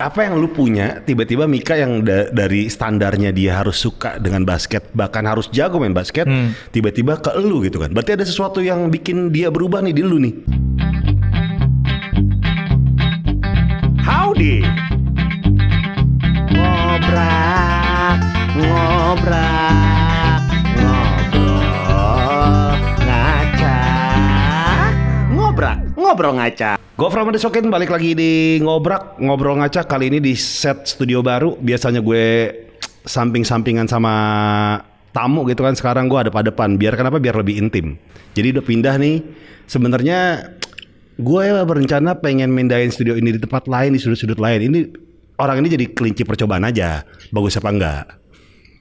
apa yang lu punya tiba-tiba Mika yang da dari standarnya dia harus suka dengan basket bahkan harus jago main basket hmm. tiba-tiba hmm. ke lu gitu kan berarti ada sesuatu yang bikin dia berubah nih di lu nih Howdy ngobrak ngobrak Ngobrol Ngaca. Gue From The Sokin, balik lagi di Ngobrak, Ngobrol Ngaca. Kali ini di set studio baru. Biasanya gue samping-sampingan sama tamu gitu kan. Sekarang gue ada pada depan. Biar kenapa? Biar lebih intim. Jadi udah pindah nih. Sebenarnya gue berencana pengen mindahin studio ini di tempat lain, di sudut-sudut lain. Ini orang ini jadi kelinci percobaan aja. Bagus apa enggak?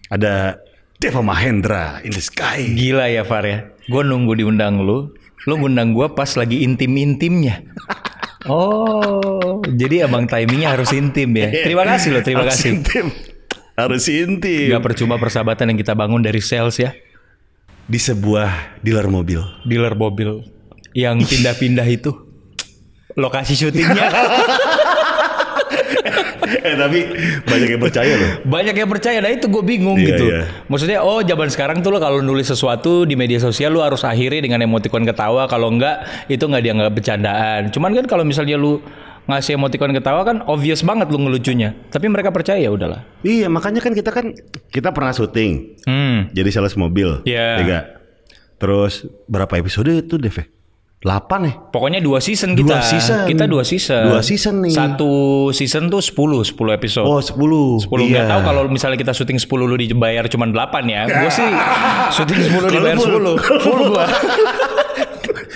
Ada Deva Mahendra in the sky. Gila ya Far ya. Gue nunggu diundang lu lo ngundang gue pas lagi intim-intimnya. Oh, jadi abang timingnya harus intim ya. Terima kasih lo terima harus kasih. Intim. Harus intim. Gak percuma persahabatan yang kita bangun dari sales ya. Di sebuah dealer mobil. Dealer mobil yang pindah-pindah itu lokasi syutingnya. eh tapi banyak yang percaya loh. Banyak yang percaya. Nah itu gue bingung yeah, gitu. Yeah. Maksudnya oh zaman sekarang tuh lo kalau nulis sesuatu di media sosial lo harus akhiri dengan emotikon ketawa. Kalau enggak itu nggak dianggap bercandaan. Cuman kan kalau misalnya lo ngasih emotikon ketawa kan obvious banget lo ngelucunya. Tapi mereka percaya ya udahlah. Iya, makanya kan kita kan kita pernah syuting. Hmm. Jadi sales mobil. Iya. Yeah. Ya Tiga. Terus berapa episode itu Dev? Ya? 8 ya? Eh? Pokoknya dua season kita. Dua season. Kita dua season. Dua season nih. Satu season tuh 10, 10 episode. Oh, 10. 10. Iya. Gak tahu kalau misalnya kita syuting 10 lu dibayar cuma 8 ya. Gue sih syuting 10 dibayar 10. Full gua.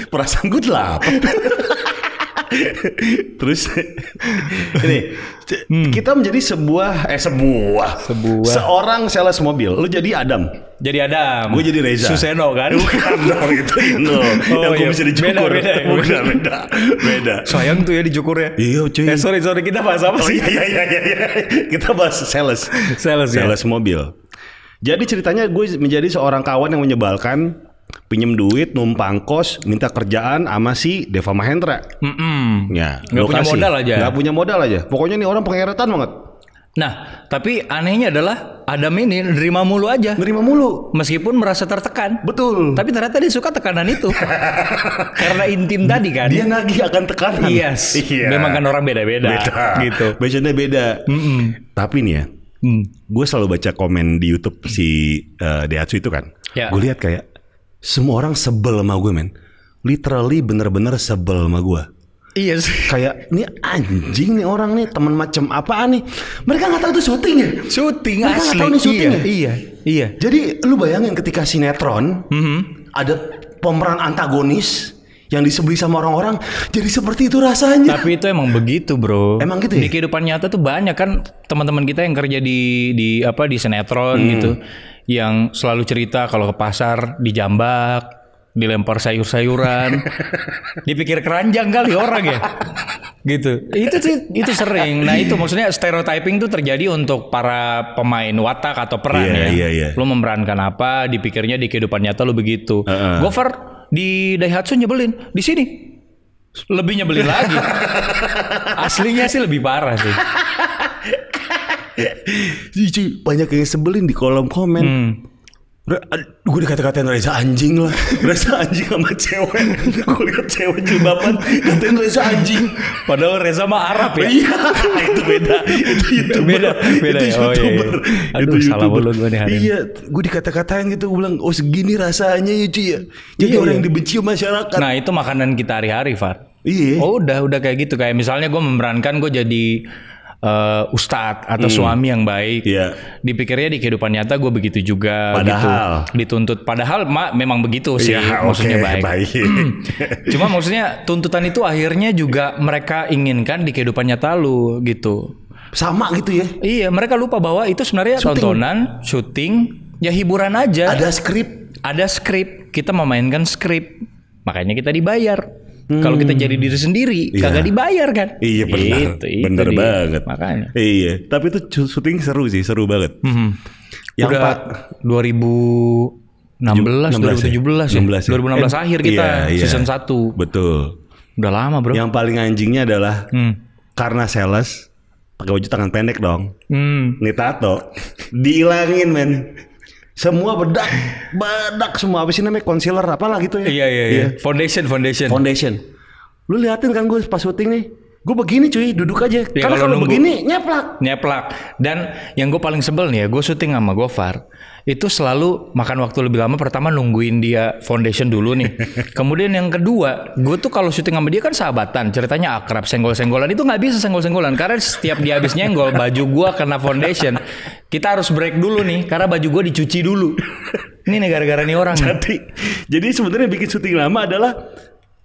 Perasaan gue 8. Terus ini hmm. kita menjadi sebuah eh sebuah, sebuah seorang sales mobil. Lu jadi Adam. Jadi Adam. Gue jadi Reza. Suseno kan? Bukan dong itu Indo. Oh, yang gue iya. bisa dicukur. Beda, beda, beda, beda, beda. Sayang tuh ya dicukur ya. Iya cuy. Eh sorry sorry kita bahas apa oh, sih? Oh, iya, iya, iya, iya. Kita bahas sales. Sales, sales ya. Sales mobil. Jadi ceritanya gue menjadi seorang kawan yang menyebalkan pinjem duit, numpang kos, minta kerjaan sama si Deva Mahendra. Mm -mm. Ya, nggak punya modal aja. Nggak punya modal aja. Pokoknya nih orang pengeretan banget. Nah, tapi anehnya adalah Adam ini nerima mulu aja. Nerima mulu. Meskipun merasa tertekan. Betul. Tapi ternyata dia suka tekanan itu. Karena intim tadi kan. Dia lagi akan tekanan. Yes. Iya. Memang kan orang beda-beda. Beda. Gitu. Biasanya beda. Mm -mm. Tapi nih ya, mm. gue selalu baca komen di YouTube si uh, Deatsu itu kan. Yeah. Gue lihat kayak semua orang sebel sama gue men literally bener-bener sebel sama gue Iya yes. Kayak ini anjing nih orang nih teman macam apa nih? Mereka nggak tahu itu syuting ya. Syuting Mereka nggak tahu nih syuting iya, ya. Iya. Iya. Jadi lu bayangin ketika sinetron mm -hmm. ada pemeran antagonis yang disebeli sama orang-orang jadi seperti itu rasanya. Tapi itu emang begitu, Bro. Emang gitu ya? Di kehidupan nyata tuh banyak kan teman-teman kita yang kerja di di apa di sinetron hmm. gitu yang selalu cerita kalau ke pasar dijambak, dilempar sayur-sayuran. Dipikir keranjang kali orang ya. gitu. Itu sih itu sering. Nah, itu maksudnya stereotyping tuh terjadi untuk para pemain watak atau peran yeah, ya. Yeah, yeah. Lu memerankan apa, dipikirnya di kehidupan nyata lu begitu. Uh -uh. Gover di Daihatsu nyebelin di sini lebih nyebelin lagi aslinya sih lebih parah sih banyak yang sebelin di kolom komen hmm. Gue dikata-katain Reza anjing lah Reza anjing sama cewek Gue liat cewek jilbaban Katain Reza anjing Padahal Reza mah Arab ya Iya Itu beda Itu youtuber Beda, beda ya. itu ya YouTuber. Oh, iya, iya. Aduh itu salah YouTuber. gue nih hari Iya Gue dikata-katain gitu Gue bilang Oh segini rasanya ya cuy ya Jadi iya, orang iya. yang dibenci masyarakat Nah itu makanan kita hari-hari Far Iya Oh udah udah kayak gitu Kayak misalnya gue memerankan Gue jadi uh, ustadz atau hmm. suami yang baik. Yeah. Dipikirnya di kehidupan nyata gue begitu juga. Gitu. Padahal gitu. dituntut. Padahal mak memang begitu sih. Yeah, maksudnya okay, baik. baik. Cuma maksudnya tuntutan itu akhirnya juga mereka inginkan di kehidupan nyata lu gitu. Sama gitu ya? Iya, mereka lupa bahwa itu sebenarnya shooting. tontonan, syuting, ya hiburan aja. Ada skrip. Ada skrip. Kita memainkan skrip. Makanya kita dibayar. Hmm. Kalau kita hmm. jadi diri sendiri, yeah. kagak dibayar kan? Iya benar, itu, itu benar dia. banget. Makanya. Iya, tapi itu syuting seru sih, seru banget. Hmm. Yang Udah Pak 2000 16, 2017 ya. 2016 ya. 2016 ya. belas akhir iya, kita iya, iya. season satu. Betul. Udah lama, Bro. Yang paling anjingnya adalah hmm. karena sales pakai baju tangan pendek dong. Hmm. Nih tato dihilangin, men semua bedak bedak semua apa sih namanya concealer apalah gitu ya iya, iya iya iya foundation foundation foundation lu liatin kan gue pas syuting nih gue begini cuy duduk aja ya, karena kalau, begini nyeplak nyeplak dan yang gue paling sebel nih ya gue syuting sama Gofar itu selalu makan waktu lebih lama pertama nungguin dia foundation dulu nih kemudian yang kedua gue tuh kalau syuting sama dia kan sahabatan ceritanya akrab senggol-senggolan itu nggak bisa senggol-senggolan karena setiap dia habis nyenggol baju gue kena foundation kita harus break dulu nih karena baju gue dicuci dulu ini nih gara-gara nih orang jadi jadi sebenarnya bikin syuting lama adalah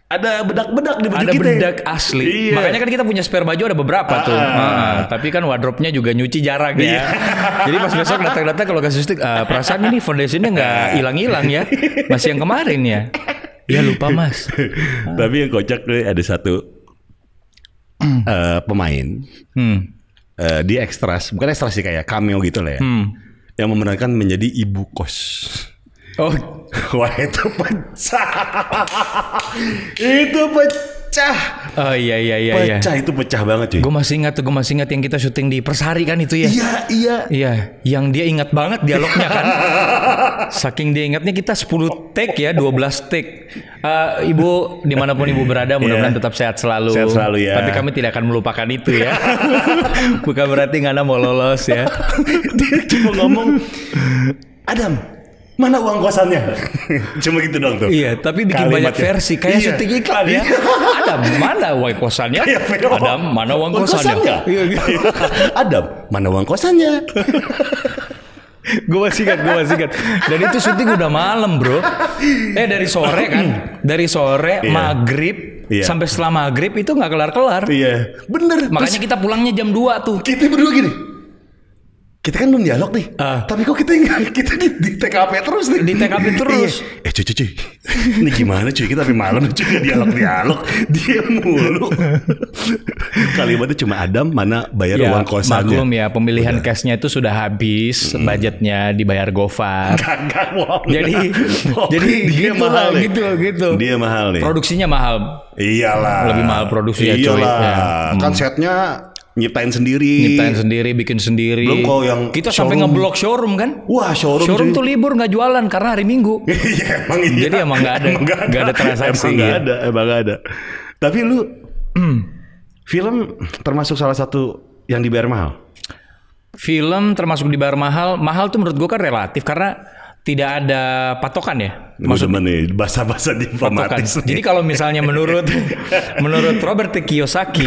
ada bedak-bedak di baju ada kita. Ada ya? bedak asli. Iya. Makanya kan kita punya spare baju ada beberapa ah, tuh. Ah. ah, ah. Tapi kan wardrobe-nya juga nyuci jarang ya. iya. ya. Jadi pas besok datang-datang kalau kasih stick, uh, perasaan ini foundation-nya nggak hilang-hilang ya. Masih yang kemarin ya. Ya lupa mas. Tapi yang kocak nih ada satu uh, pemain. Hmm. Uh, eh, di ekstras, bukan ekstras sih kayak cameo gitu lah ya. Hmm. Yang memenangkan menjadi ibu kos. Oh, wah itu pecah. itu pecah. Oh iya iya iya. iya. Pecah iya. itu pecah banget cuy. Gue masih ingat tuh, gue masih ingat yang kita syuting di Persari kan itu ya. Iya iya. Iya, yang dia ingat banget dialognya kan. Saking dia ingatnya kita 10 take ya, 12 take. Uh, ibu dimanapun ibu berada, iya. mudah-mudahan yeah. tetap sehat selalu. Sehat selalu ya. Tapi kami tidak akan melupakan itu ya. Bukan berarti nggak ada mau lolos ya. dia cuma ngomong, Adam, Mana uang kosannya? Cuma gitu dong tuh. Iya, tapi bikin Kalimatnya. banyak versi kayak iya. syuting iklan ya. Iya. Ada mana uang kosannya? Ada mana uang kosannya? Ada mana uang kosannya? gue masih ingat, gue masih ingat. Dan itu syuting udah malam bro. Eh dari sore kan, dari sore iya. maghrib Iya. Sampai setelah maghrib itu gak kelar-kelar. Iya. Bener. Makanya Terus, kita pulangnya jam 2 tuh. Kita berdua gini kita kan belum dialog nih. Uh. Tapi kok kita kita di, di TKP terus nih. Di TKP iya. terus. eh cuy cuy. cuy. Ini gimana cuy kita tapi malam cuy dialog-dialog dia mulu. Kalimatnya cuma Adam mana bayar ya, uang kosannya. Maklum ya pemilihan iya. cashnya itu sudah habis, hmm. budgetnya dibayar Gofar. Kagak gak, Jadi wow. jadi dia gitu mahal lah, gitu gitu. Dia mahal nih. Produksinya mahal. Iyalah. Lebih mahal produksinya Iyalah. Iyalah. Ya. Kan hmm. setnya nyiptain sendiri nyiptain sendiri bikin sendiri belum kok yang kita showroom. sampai ngeblok showroom kan wah showroom showroom tuh libur nggak jualan karena hari minggu iya emang iya jadi emang nggak ada nggak ada. ada transaksi emang nggak ya. ada emang gak ada tapi lu hmm. film termasuk salah satu yang dibayar mahal film termasuk dibayar mahal mahal tuh menurut gua kan relatif karena tidak ada patokan ya Maksud, demen nih bahasa-bahasa diplomatis. Kan. Jadi kalau misalnya menurut menurut Robert Kiyosaki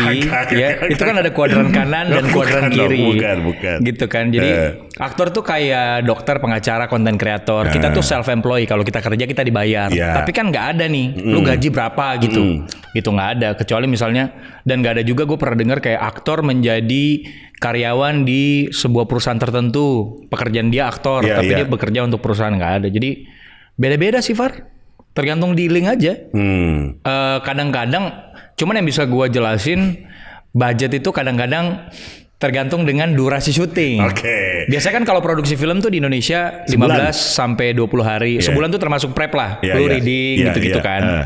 ya itu kan ada kuadran kanan dan kuadran kiri. Bukan, bukan. Gitu kan. Jadi uh. aktor tuh kayak dokter, pengacara, konten kreator. Uh. Kita eh. tuh self employed kalau kita kerja kita dibayar. Yeah. Tapi kan nggak ada nih. Mm. Lu gaji berapa gitu. Mm. Itu nggak ada kecuali misalnya dan nggak ada juga gue pernah dengar kayak aktor menjadi karyawan di sebuah perusahaan tertentu. Pekerjaan dia aktor, yeah, tapi yeah. dia bekerja untuk perusahaan nggak ada. Jadi Beda-beda sih Far. Tergantung di link aja. Hmm. Uh, kadang-kadang, cuman yang bisa gua jelasin, budget itu kadang-kadang tergantung dengan durasi syuting. Oke. Okay. Biasanya kan kalau produksi film tuh di Indonesia sebulan. belas sampai 20 hari. Yeah. Sebulan tuh termasuk prep lah, yeah, lu yeah. reading yeah, gitu-gitu yeah. kan. Uh.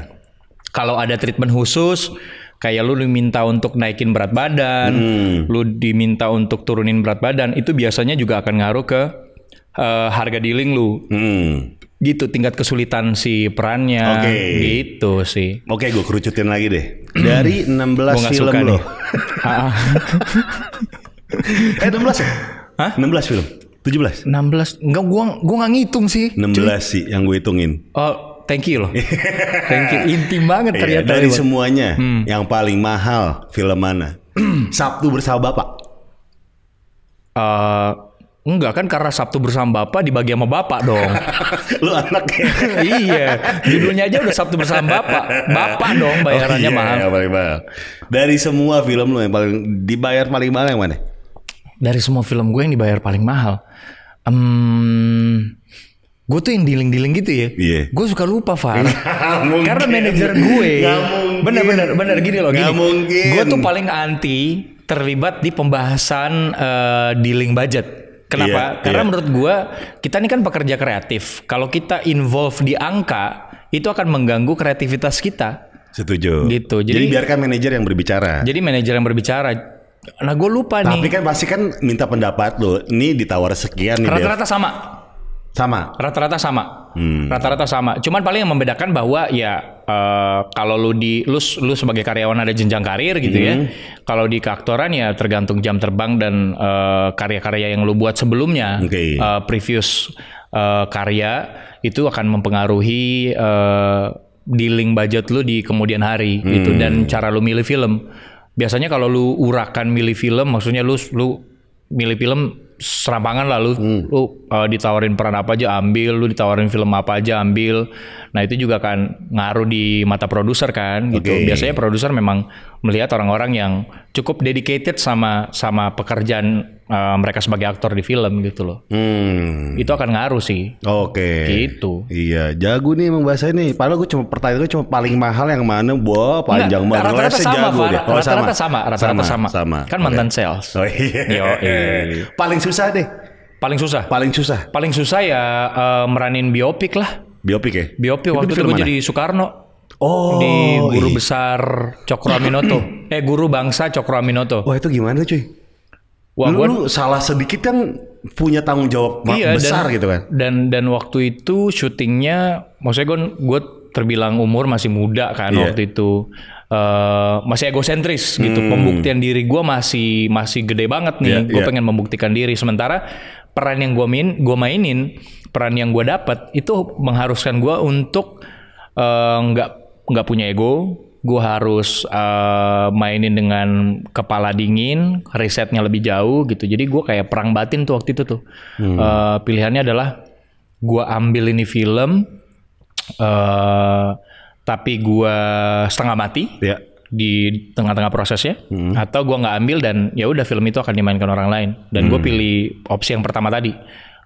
Kalau ada treatment khusus kayak lu diminta untuk naikin berat badan, hmm. lu diminta untuk turunin berat badan, itu biasanya juga akan ngaruh ke uh, harga dealing lu. Hmm gitu tingkat kesulitan si perannya okay. gitu sih. Oke, okay, gue kerucutin lagi deh. Dari 16 film lo. eh 16 ya? enam belas film. 17. 16. Enggak gua gua nggak ngitung sih. enam belas sih yang gue hitungin. Oh, thank you loh. thank you. Intim banget iya, ternyata. Iya, dari semuanya hmm. yang paling mahal film mana? Sabtu bersama Bapak. Uh, Enggak kan karena Sabtu bersama Bapak dibagi sama Bapak dong. Lu anak ya? iya. Judulnya aja udah Sabtu bersama Bapak. Bapak dong bayarannya oh, iya, mahal. Iya, Dari semua film lu yang paling dibayar paling mahal yang mana? Dari semua film gue yang dibayar paling mahal. Um, gue tuh yang dealing-dealing gitu ya. Yeah. Gue suka lupa Far. Karena manajer gue. Bener-bener bener gini loh. Gak mungkin. Gue tuh paling anti terlibat di pembahasan uh, eh, dealing budget. Kenapa? Yeah, Karena yeah. menurut gua kita ini kan pekerja kreatif. Kalau kita involve di angka, itu akan mengganggu kreativitas kita. Setuju. Gitu. Jadi, jadi biarkan manajer yang berbicara. Jadi manajer yang berbicara. Nah gue lupa Tapi nih. Tapi kan pasti kan minta pendapat lo. Ini ditawar sekian nih. Rata-rata sama. Sama. Rata-rata sama. rata hmm. Rata-rata sama. Cuman paling yang membedakan bahwa ya uh, kalau lu di lu lu sebagai karyawan ada jenjang karir gitu ya, hmm. ya. Kalau di keaktoran ya tergantung jam terbang dan karya eh, karya-karya yang lu buat sebelumnya. Okay. Uh, eh, previous uh, karya itu akan mempengaruhi uh, dealing budget lu di kemudian hari gitu hmm. gitu dan cara lu milih film. Biasanya kalau lu urakan milih film maksudnya lu lu milih film serampangan lah lu, hmm. lu uh, ditawarin peran apa aja ambil, lu ditawarin film apa aja ambil. Nah itu juga kan ngaruh di mata produser kan gitu. Biasanya produser memang melihat orang-orang yang cukup dedicated sama sama pekerjaan uh, mereka sebagai aktor di film gitu loh. Hmm. Itu akan ngaruh sih. Oke. Okay. Gitu. Iya, jago nih emang bahasa ini. Padahal gue cuma pertanyaan gue cuma paling mahal yang mana? Wah, panjang banget. Rata-rata sama, jago deh. Oh, rata-rata sama, rata-rata sama. Sama. sama. Kan okay. mantan sales. Oh iya. Yo, iya. Paling susah deh. Paling susah. Paling susah. Paling susah ya uh, meranin biopik lah. Biopik ya? Biopik waktu itu, itu gue jadi Soekarno. Oh, di guru iya. besar Cokro Aminoto. eh guru bangsa Cokro Aminoto. Wah, itu gimana cuy? Wah, lu, gua, lu salah sedikit kan punya tanggung jawab iya, besar dan, gitu kan. Dan dan waktu itu syutingnya maksudnya gue gue terbilang umur masih muda kan yeah. waktu itu. Uh, masih egosentris gitu. Hmm. Pembuktian diri gua masih masih gede banget nih. Yeah, gue yeah. pengen membuktikan diri sementara peran yang gua main gue mainin, peran yang gua dapat itu mengharuskan gua untuk eh, nggak uh, nggak punya ego, gue harus uh, mainin dengan kepala dingin, risetnya lebih jauh gitu. Jadi gue kayak perang batin tuh waktu itu tuh. Hmm. Uh, pilihannya adalah gue ambil ini film, uh, tapi gue setengah mati ya. di tengah-tengah prosesnya, hmm. atau gue nggak ambil dan ya udah film itu akan dimainkan orang lain. Dan hmm. gue pilih opsi yang pertama tadi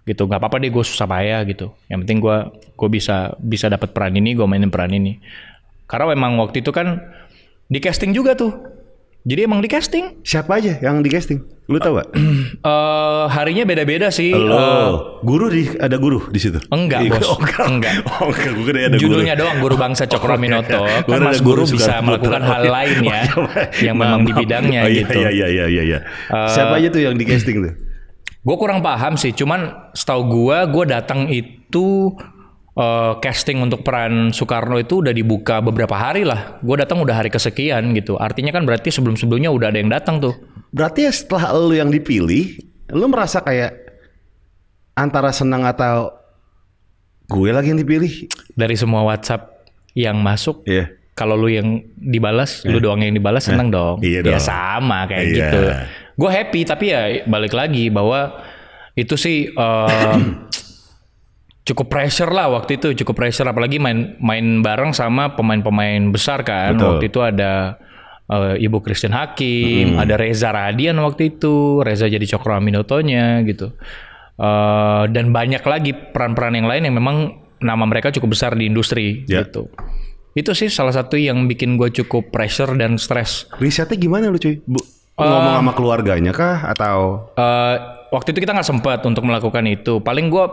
gitu nggak apa-apa deh gue susah payah gitu yang penting gue gue bisa bisa dapat peran ini gue mainin peran ini karena memang waktu itu kan di casting juga tuh. Jadi emang di casting. Siapa aja yang di casting? Lu tahu gak? Uh, eh, harinya beda-beda sih. Uh, guru di ada guru di situ. Enggak, iya, Bos. Oh, enggak. enggak. Oh, enggak. Gue ada Judulnya guru. doang Guru Bangsa Cokro oh, iya, Minoto. Iya. Kan Mas guru, guru bisa melakukan hal lain ya yang memang di bidangnya oh, iya, gitu. Iya iya iya iya iya. Uh, Siapa aja tuh yang di casting tuh? Gue kurang paham sih, cuman setahu gue, gue datang itu uh, casting untuk peran Soekarno itu udah dibuka beberapa hari lah. Gue datang udah hari kesekian gitu. Artinya kan berarti sebelum-sebelumnya udah ada yang datang tuh. Berarti ya setelah lu yang dipilih, lu merasa kayak antara senang atau gue lagi yang dipilih? Dari semua WhatsApp yang masuk, yeah. kalau lu yang dibalas, yeah. lu iya. doang yang dibalas iya. senang dong. Iya ya dong. Ya sama kayak yeah. gitu. Gue happy tapi ya balik lagi bahwa itu sih uh, cukup pressure lah waktu itu cukup pressure apalagi main main bareng sama pemain-pemain besar kan Betul. waktu itu ada uh, Ibu Christian Hakim hmm. ada Reza Radian waktu itu Reza jadi Cokro Aminotonya gitu uh, dan banyak lagi peran-peran yang lain yang memang nama mereka cukup besar di industri yeah. gitu itu sih salah satu yang bikin gue cukup pressure dan stres risetnya gimana lu cuy Bu, eh, ngomong sama keluarganya kah atau uh, waktu itu kita nggak sempat untuk melakukan itu paling gue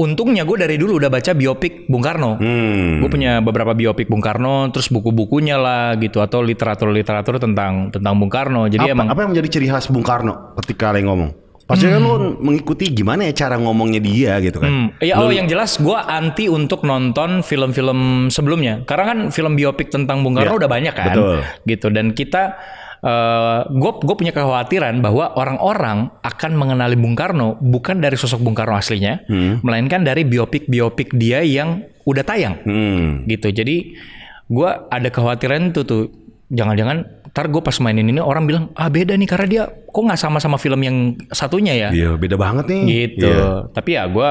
untungnya gue dari dulu udah baca biopik Bung Karno. Hmm. Gue punya beberapa biopik Bung Karno, terus buku-bukunya lah gitu atau literatur-literatur tentang tentang Bung Karno. Jadi apa, emang apa yang menjadi ciri khas Bung Karno ketika lagi ngomong? Pasti hmm. kan lo mengikuti gimana ya cara ngomongnya dia gitu kan? Hmm. Ya, oh yang jelas gue anti untuk nonton film-film sebelumnya. Karena kan film biopik tentang Bung Karno ya, udah banyak kan, betul. gitu. Dan kita gue eh, gue punya kekhawatiran bahwa orang-orang akan mengenali Bung Karno bukan dari sosok Bung Karno aslinya, hmm. melainkan dari biopik-biopik dia yang udah tayang, hmm. gitu. Jadi gue ada kekhawatiran tuh tuh, jangan-jangan ntar gue pas mainin ini orang bilang ah beda nih karena dia kok nggak sama sama film yang satunya ya? Iya beda banget nih. Gitu. Yeah. Tapi ya gue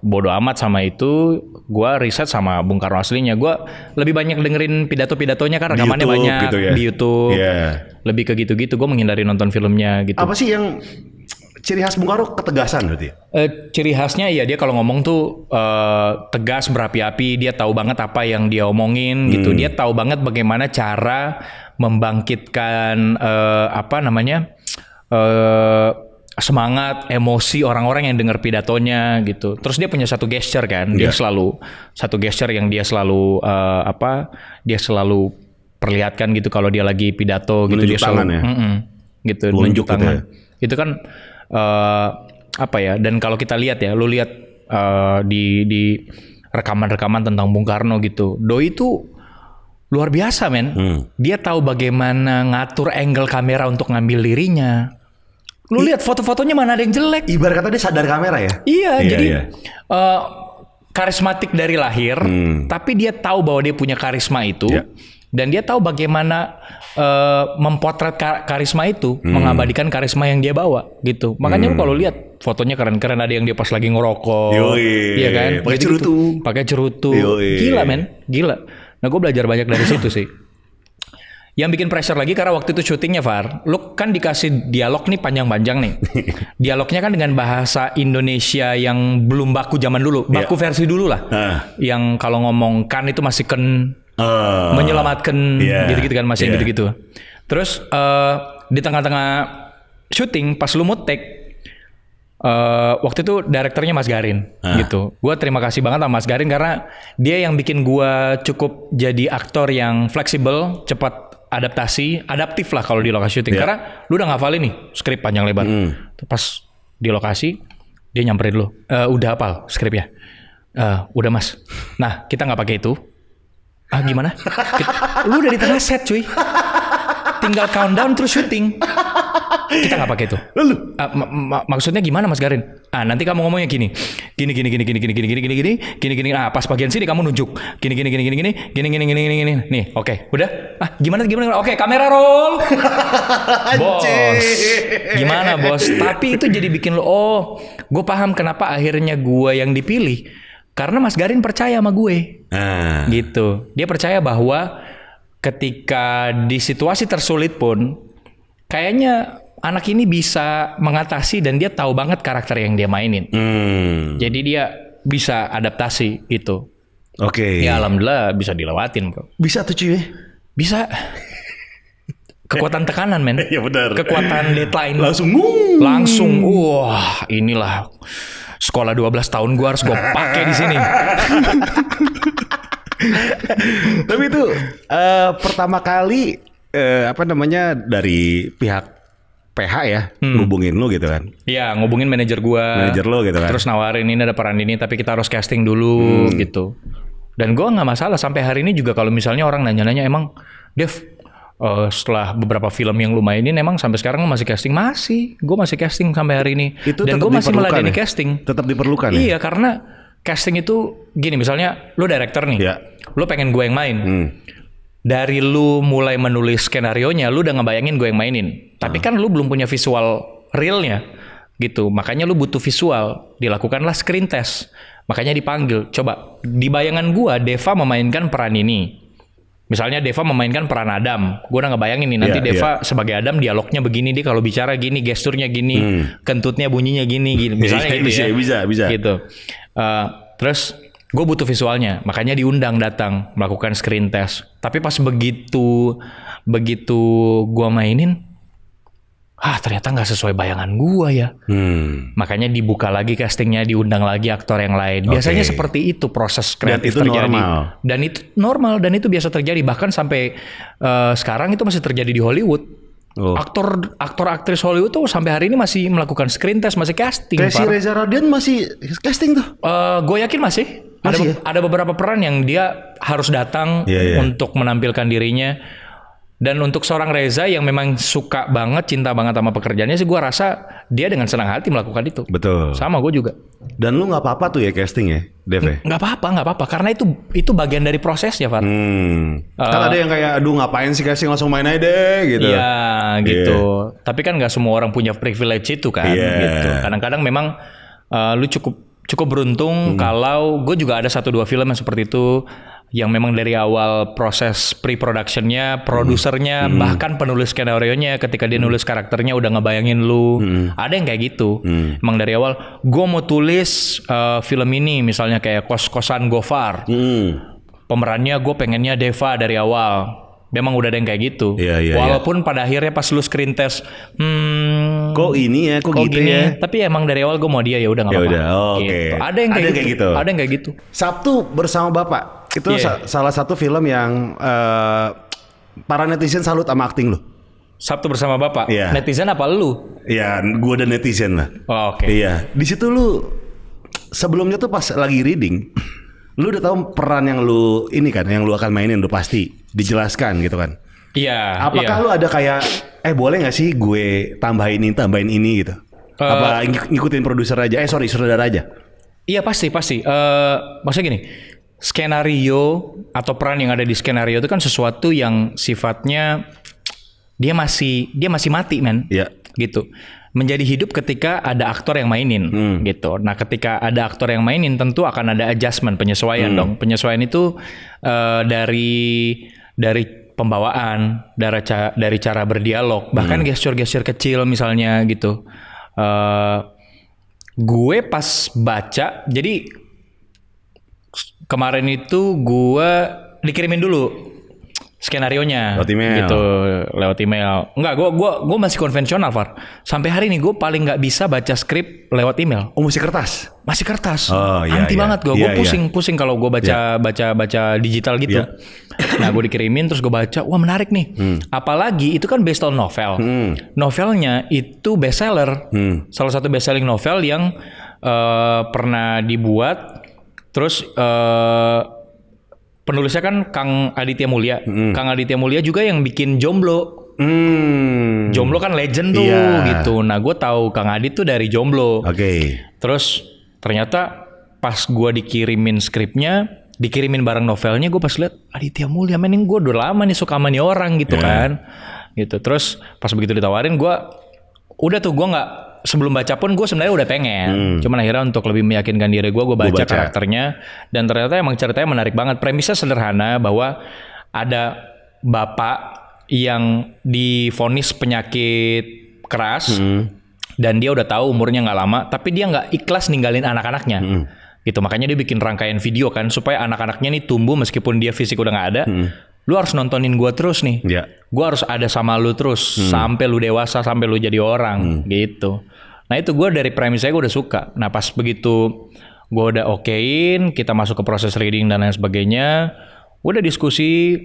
bodoh amat sama itu gue riset sama Bung Karno aslinya gue lebih banyak dengerin pidato-pidatonya kan rekamannya YouTube, banyak gitu ya. di YouTube yeah. lebih ke gitu-gitu gue menghindari nonton filmnya gitu apa sih yang ciri khas Bung Karno ketegasan berarti uh, ciri khasnya ya dia kalau ngomong tuh eh, tegas berapi-api dia tahu banget apa yang dia omongin gitu. hmm. gitu dia tahu banget bagaimana cara membangkitkan eh, apa namanya uh, semangat, emosi orang-orang yang dengar pidatonya gitu. Terus dia punya satu gesture kan, yeah. dia iya. selalu satu gesture yang dia selalu uh, apa? Dia selalu perlihatkan gitu kalau dia lagi pidato gitu dia selalu ya? mm -mm, gitu menunjuk gitu tangan. ya? Itu kan uh, apa ya? Dan kalau kita lihat ya, lu lihat uh, di di rekaman-rekaman tentang Bung Karno gitu. Doi itu luar biasa men. Hmm. Dia tahu bagaimana ngatur angle kamera untuk ngambil dirinya Lu lihat foto-fotonya mana ada yang jelek. Ibar kata dia sadar kamera ya. Iya, iya jadi iya. Uh, karismatik dari lahir, hmm. tapi dia tahu bahwa dia punya karisma itu. Yeah. Dan dia tahu bagaimana uh, mempotret kar karisma itu, hmm. mengabadikan karisma yang dia bawa gitu. Makanya hmm. lu kalau lihat fotonya keren-keren ada yang dia pas lagi ngerokok, Yoi. iya kan? Pakai gitu. cerutu, gitu. pakai cerutu, Yoi. gila men, gila. Nah gue belajar banyak dari situ sih. Yang bikin pressure lagi karena waktu itu syutingnya Far, lu kan dikasih dialog nih panjang-panjang nih. Dialognya kan dengan bahasa Indonesia yang belum baku zaman dulu, iya. baku yeah. versi dulu lah. Uh. Yang kalau ngomong kan itu masih ken uh. menyelamatkan gitu gitu-gitu kan masih gitu gitu-gitu. Terus uh, di tengah-tengah syuting pas lu mutek, Uh, eh, waktu itu direkturnya Mas Garin ah. gitu. Gua terima kasih banget sama Mas Garin karena dia yang bikin gua cukup jadi aktor yang fleksibel, cepat adaptasi, adaptif lah kalau di lokasi syuting. Yeah. Karena lu udah ngafal ini skrip panjang lebar. Mm. Pas di lokasi dia nyamperin lu, e, udah hafal skripnya. E, udah mas. Nah kita nggak pakai itu. Ah gimana? lu udah di tengah set cuy. Tinggal countdown terus syuting kita nggak pakai itu. Lalu uh, ma ma maksudnya gimana Mas Garin? Ah nanti kamu ngomongnya gini, gini gini gini gini gini gini gini gini gini gini gini. Ah pas bagian sini kamu nunjuk gini gini gini gini gini gini gini gini gini gini. Nih oke okay. udah. Ah gimana gimana? Oke okay, kamera roll. bos gimana bos? Tapi itu jadi bikin lo oh gue paham kenapa akhirnya gue yang dipilih karena Mas Garin percaya sama gue. Ah. Gitu. Dia percaya bahwa ketika di situasi tersulit pun kayaknya anak ini bisa mengatasi dan dia tahu banget karakter yang dia mainin. Hmm. Jadi dia bisa adaptasi itu. Oke. Okay. Ya alhamdulillah bisa dilewatin, Bro. Bisa tuh cuy. Bisa. Kekuatan tekanan, men. Iya benar. Kekuatan deadline. Langsung wuh. Langsung. Wah, inilah sekolah 12 tahun gua harus gua pakai di sini. Tapi itu uh, pertama kali uh, apa namanya dari pihak PH ya hmm. ngubungin lu gitu kan. Iya, ngubungin manajer gua. Manajer lu gitu kan. Terus nawarin ini ada peran ini tapi kita harus casting dulu hmm. gitu. Dan gua nggak masalah sampai hari ini juga kalau misalnya orang nanya-nanya emang Dev uh, setelah beberapa film yang lumayan ini, emang sampai sekarang masih casting masih gue masih casting sampai hari ini itu dan gue masih meladeni ya? casting tetap diperlukan ya? iya ya? karena casting itu gini misalnya lu director nih ya. lu pengen gue yang main hmm dari lu mulai menulis skenario nya lu udah ngebayangin gue yang mainin tapi uh. kan lu belum punya visual realnya gitu makanya lu butuh visual dilakukanlah screen test makanya dipanggil coba di bayangan gue Deva memainkan peran ini Misalnya Deva memainkan peran Adam, gue udah ngebayangin nih nanti yeah, Deva yeah. sebagai Adam dialognya begini dia kalau bicara gini, gesturnya gini, hmm. kentutnya bunyinya gini, gini. Misalnya iya, gitu ya. Bisa, bisa, bisa. Gitu. Uh, terus gue butuh visualnya makanya diundang datang melakukan screen test tapi pas begitu begitu gue mainin ah ternyata nggak sesuai bayangan gue ya hmm. makanya dibuka lagi castingnya diundang lagi aktor yang lain biasanya okay. seperti itu proses kreatif dan itu terjadi normal. dan itu normal dan itu biasa terjadi bahkan sampai uh, sekarang itu masih terjadi di Hollywood Oh. Aktor aktor aktris Hollywood tuh sampai hari ini masih melakukan screen test, masih casting. Kayak si Reza Radian masih casting tuh? Uh, eh, gue yakin masih ada, ya? ada beberapa peran yang dia harus datang yeah, yeah. untuk menampilkan dirinya. Dan untuk seorang Reza yang memang suka banget, cinta banget sama pekerjaannya sih gue rasa dia dengan senang hati melakukan itu. Betul. Sama gue juga. Dan lu nggak apa-apa tuh ya casting ya, Dev? Ya? Nggak apa-apa, nggak apa-apa. Karena itu itu bagian dari prosesnya, Fat. Hmm. Uh, kan ada yang kayak, aduh ngapain sih casting langsung main aja deh, gitu. Iya, gitu. Yeah. Tapi kan nggak semua orang punya privilege itu kan, yeah. gitu. Kadang-kadang memang uh, lu cukup cukup beruntung hmm. kalau gue juga ada satu dua film yang seperti itu yang memang dari awal proses pre-productionnya, hmm. produsernya, hmm. bahkan penulis skenario-nya ketika dia hmm. nulis karakternya udah ngebayangin lu. Hmm. Ada yang kayak gitu. Hmm. Emang dari awal, gue mau tulis uh, film ini misalnya kayak Kos-Kosan Gofar. Hmm. Pemerannya gue pengennya Deva dari awal Memang udah ada yang kayak gitu. Iya, iya, iya. Walaupun iya. pada akhirnya pas lu screen test, hmm, kok ini ya, kok, kok gitu ya? Tapi emang dari awal gue mau dia ya udah nggak ya apa-apa. Oh, gitu. Oke. Okay. Ada yang kayak, ada gitu. kayak gitu. Ada yang kayak gitu. Sabtu bersama Bapak itu yeah. sa salah satu film yang uh, para netizen salut sama akting lo. Sabtu bersama Bapak. Yeah. Netizen apa lu? Iya, yeah, gue dan netizen lah. Oh, Oke. Okay. Iya. Di situ lu sebelumnya tuh pas lagi reading lu udah tahu peran yang lu ini kan yang lu akan mainin udah pasti dijelaskan gitu kan iya apakah iya. lu ada kayak eh boleh nggak sih gue tambahin ini tambahin ini gitu uh, apa ngikutin produser aja eh sorry saudara aja iya pasti pasti uh, maksudnya gini skenario atau peran yang ada di skenario itu kan sesuatu yang sifatnya dia masih dia masih mati men iya gitu menjadi hidup ketika ada aktor yang mainin hmm. gitu. Nah, ketika ada aktor yang mainin tentu akan ada adjustment penyesuaian hmm. dong. Penyesuaian itu uh, dari dari pembawaan, dari cara, dari cara berdialog, bahkan hmm. gesture-gesture kecil misalnya gitu. Uh, gue pas baca, jadi kemarin itu gue dikirimin dulu skenario nya lewat email gitu lewat email enggak gue gua gua masih konvensional Far sampai hari ini gue paling nggak bisa baca skrip lewat email oh masih kertas masih kertas oh, iya, anti iya. banget gue iya, gue pusing iya. pusing kalau gue baca iya. baca baca digital gitu iya. nah gue dikirimin terus gue baca wah menarik nih hmm. apalagi itu kan based on novel hmm. novelnya itu bestseller hmm. salah satu best selling novel yang uh, pernah dibuat terus uh, penulisnya kan Kang Aditya Mulia. Hmm. Kang Aditya Mulia juga yang bikin Jomblo. Hmm. Jomblo kan legend tuh yeah. gitu. Nah, gue tahu Kang Adit tuh dari Jomblo. Oke. Okay. Terus ternyata pas gue dikirimin skripnya, dikirimin barang novelnya, gue pas lihat Aditya Mulia, mainin gue udah lama nih suka sama nih orang gitu yeah. kan. Gitu. Terus pas begitu ditawarin, gue udah tuh gue nggak sebelum baca pun gue sebenarnya udah pengen. Hmm. Cuman akhirnya untuk lebih meyakinkan diri gue, gue baca, baca karakternya dan ternyata emang ceritanya menarik banget. Premisnya sederhana bahwa ada bapak yang difonis penyakit keras hmm. dan dia udah tahu umurnya nggak lama, tapi dia nggak ikhlas ninggalin anak-anaknya. Hmm gitu makanya dia bikin rangkaian video kan supaya anak-anaknya nih tumbuh meskipun dia fisik udah nggak ada hmm. lu harus nontonin gue terus nih yeah. gue harus ada sama lu terus hmm. sampai lu dewasa sampai lu jadi orang hmm. gitu Nah itu gue dari premisnya gue udah suka. Nah pas begitu gue udah okein, kita masuk ke proses reading dan lain sebagainya. gue Udah diskusi,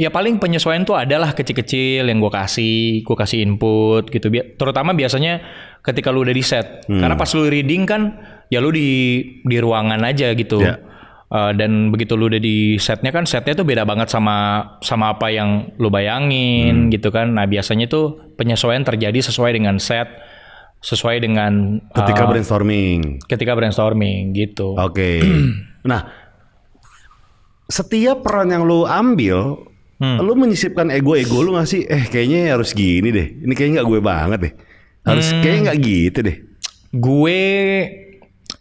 ya paling penyesuaian tuh adalah kecil-kecil yang gue kasih, gue kasih input gitu. Terutama biasanya ketika lu udah di set. Hmm. Karena pas lu reading kan, ya lu di di ruangan aja gitu. Yeah. Ya. Uh, dan begitu lu udah di setnya kan setnya tuh beda banget sama sama apa yang lu bayangin hmm. gitu kan. Nah biasanya tuh penyesuaian terjadi sesuai dengan set sesuai dengan ketika uh, brainstorming. Ketika brainstorming gitu. Oke. Okay. nah, setiap peran yang lu ambil, hmm. lu menyisipkan ego-ego lu gak sih? Eh, kayaknya harus gini deh. Ini kayaknya nggak gue banget deh. Harus hmm. kayaknya nggak gitu deh. Gue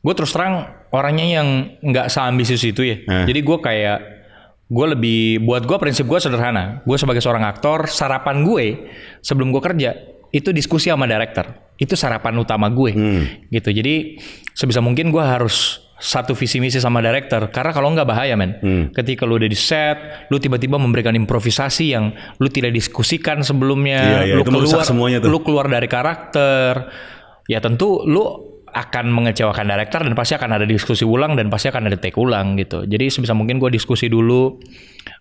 gue terus terang orangnya yang nggak seambisius itu ya. Eh. Jadi gue kayak gue lebih buat gue prinsip gue sederhana. Gue sebagai seorang aktor sarapan gue sebelum gue kerja itu diskusi sama director itu sarapan utama gue hmm. gitu jadi sebisa mungkin gue harus satu visi misi sama director karena kalau nggak bahaya men hmm. ketika lu udah di set lu tiba-tiba memberikan improvisasi yang lu tidak diskusikan sebelumnya iya, iya, lu keluar semuanya tuh. lu keluar dari karakter ya tentu lu akan mengecewakan director dan pasti akan ada diskusi ulang dan pasti akan ada take ulang gitu jadi sebisa mungkin gue diskusi dulu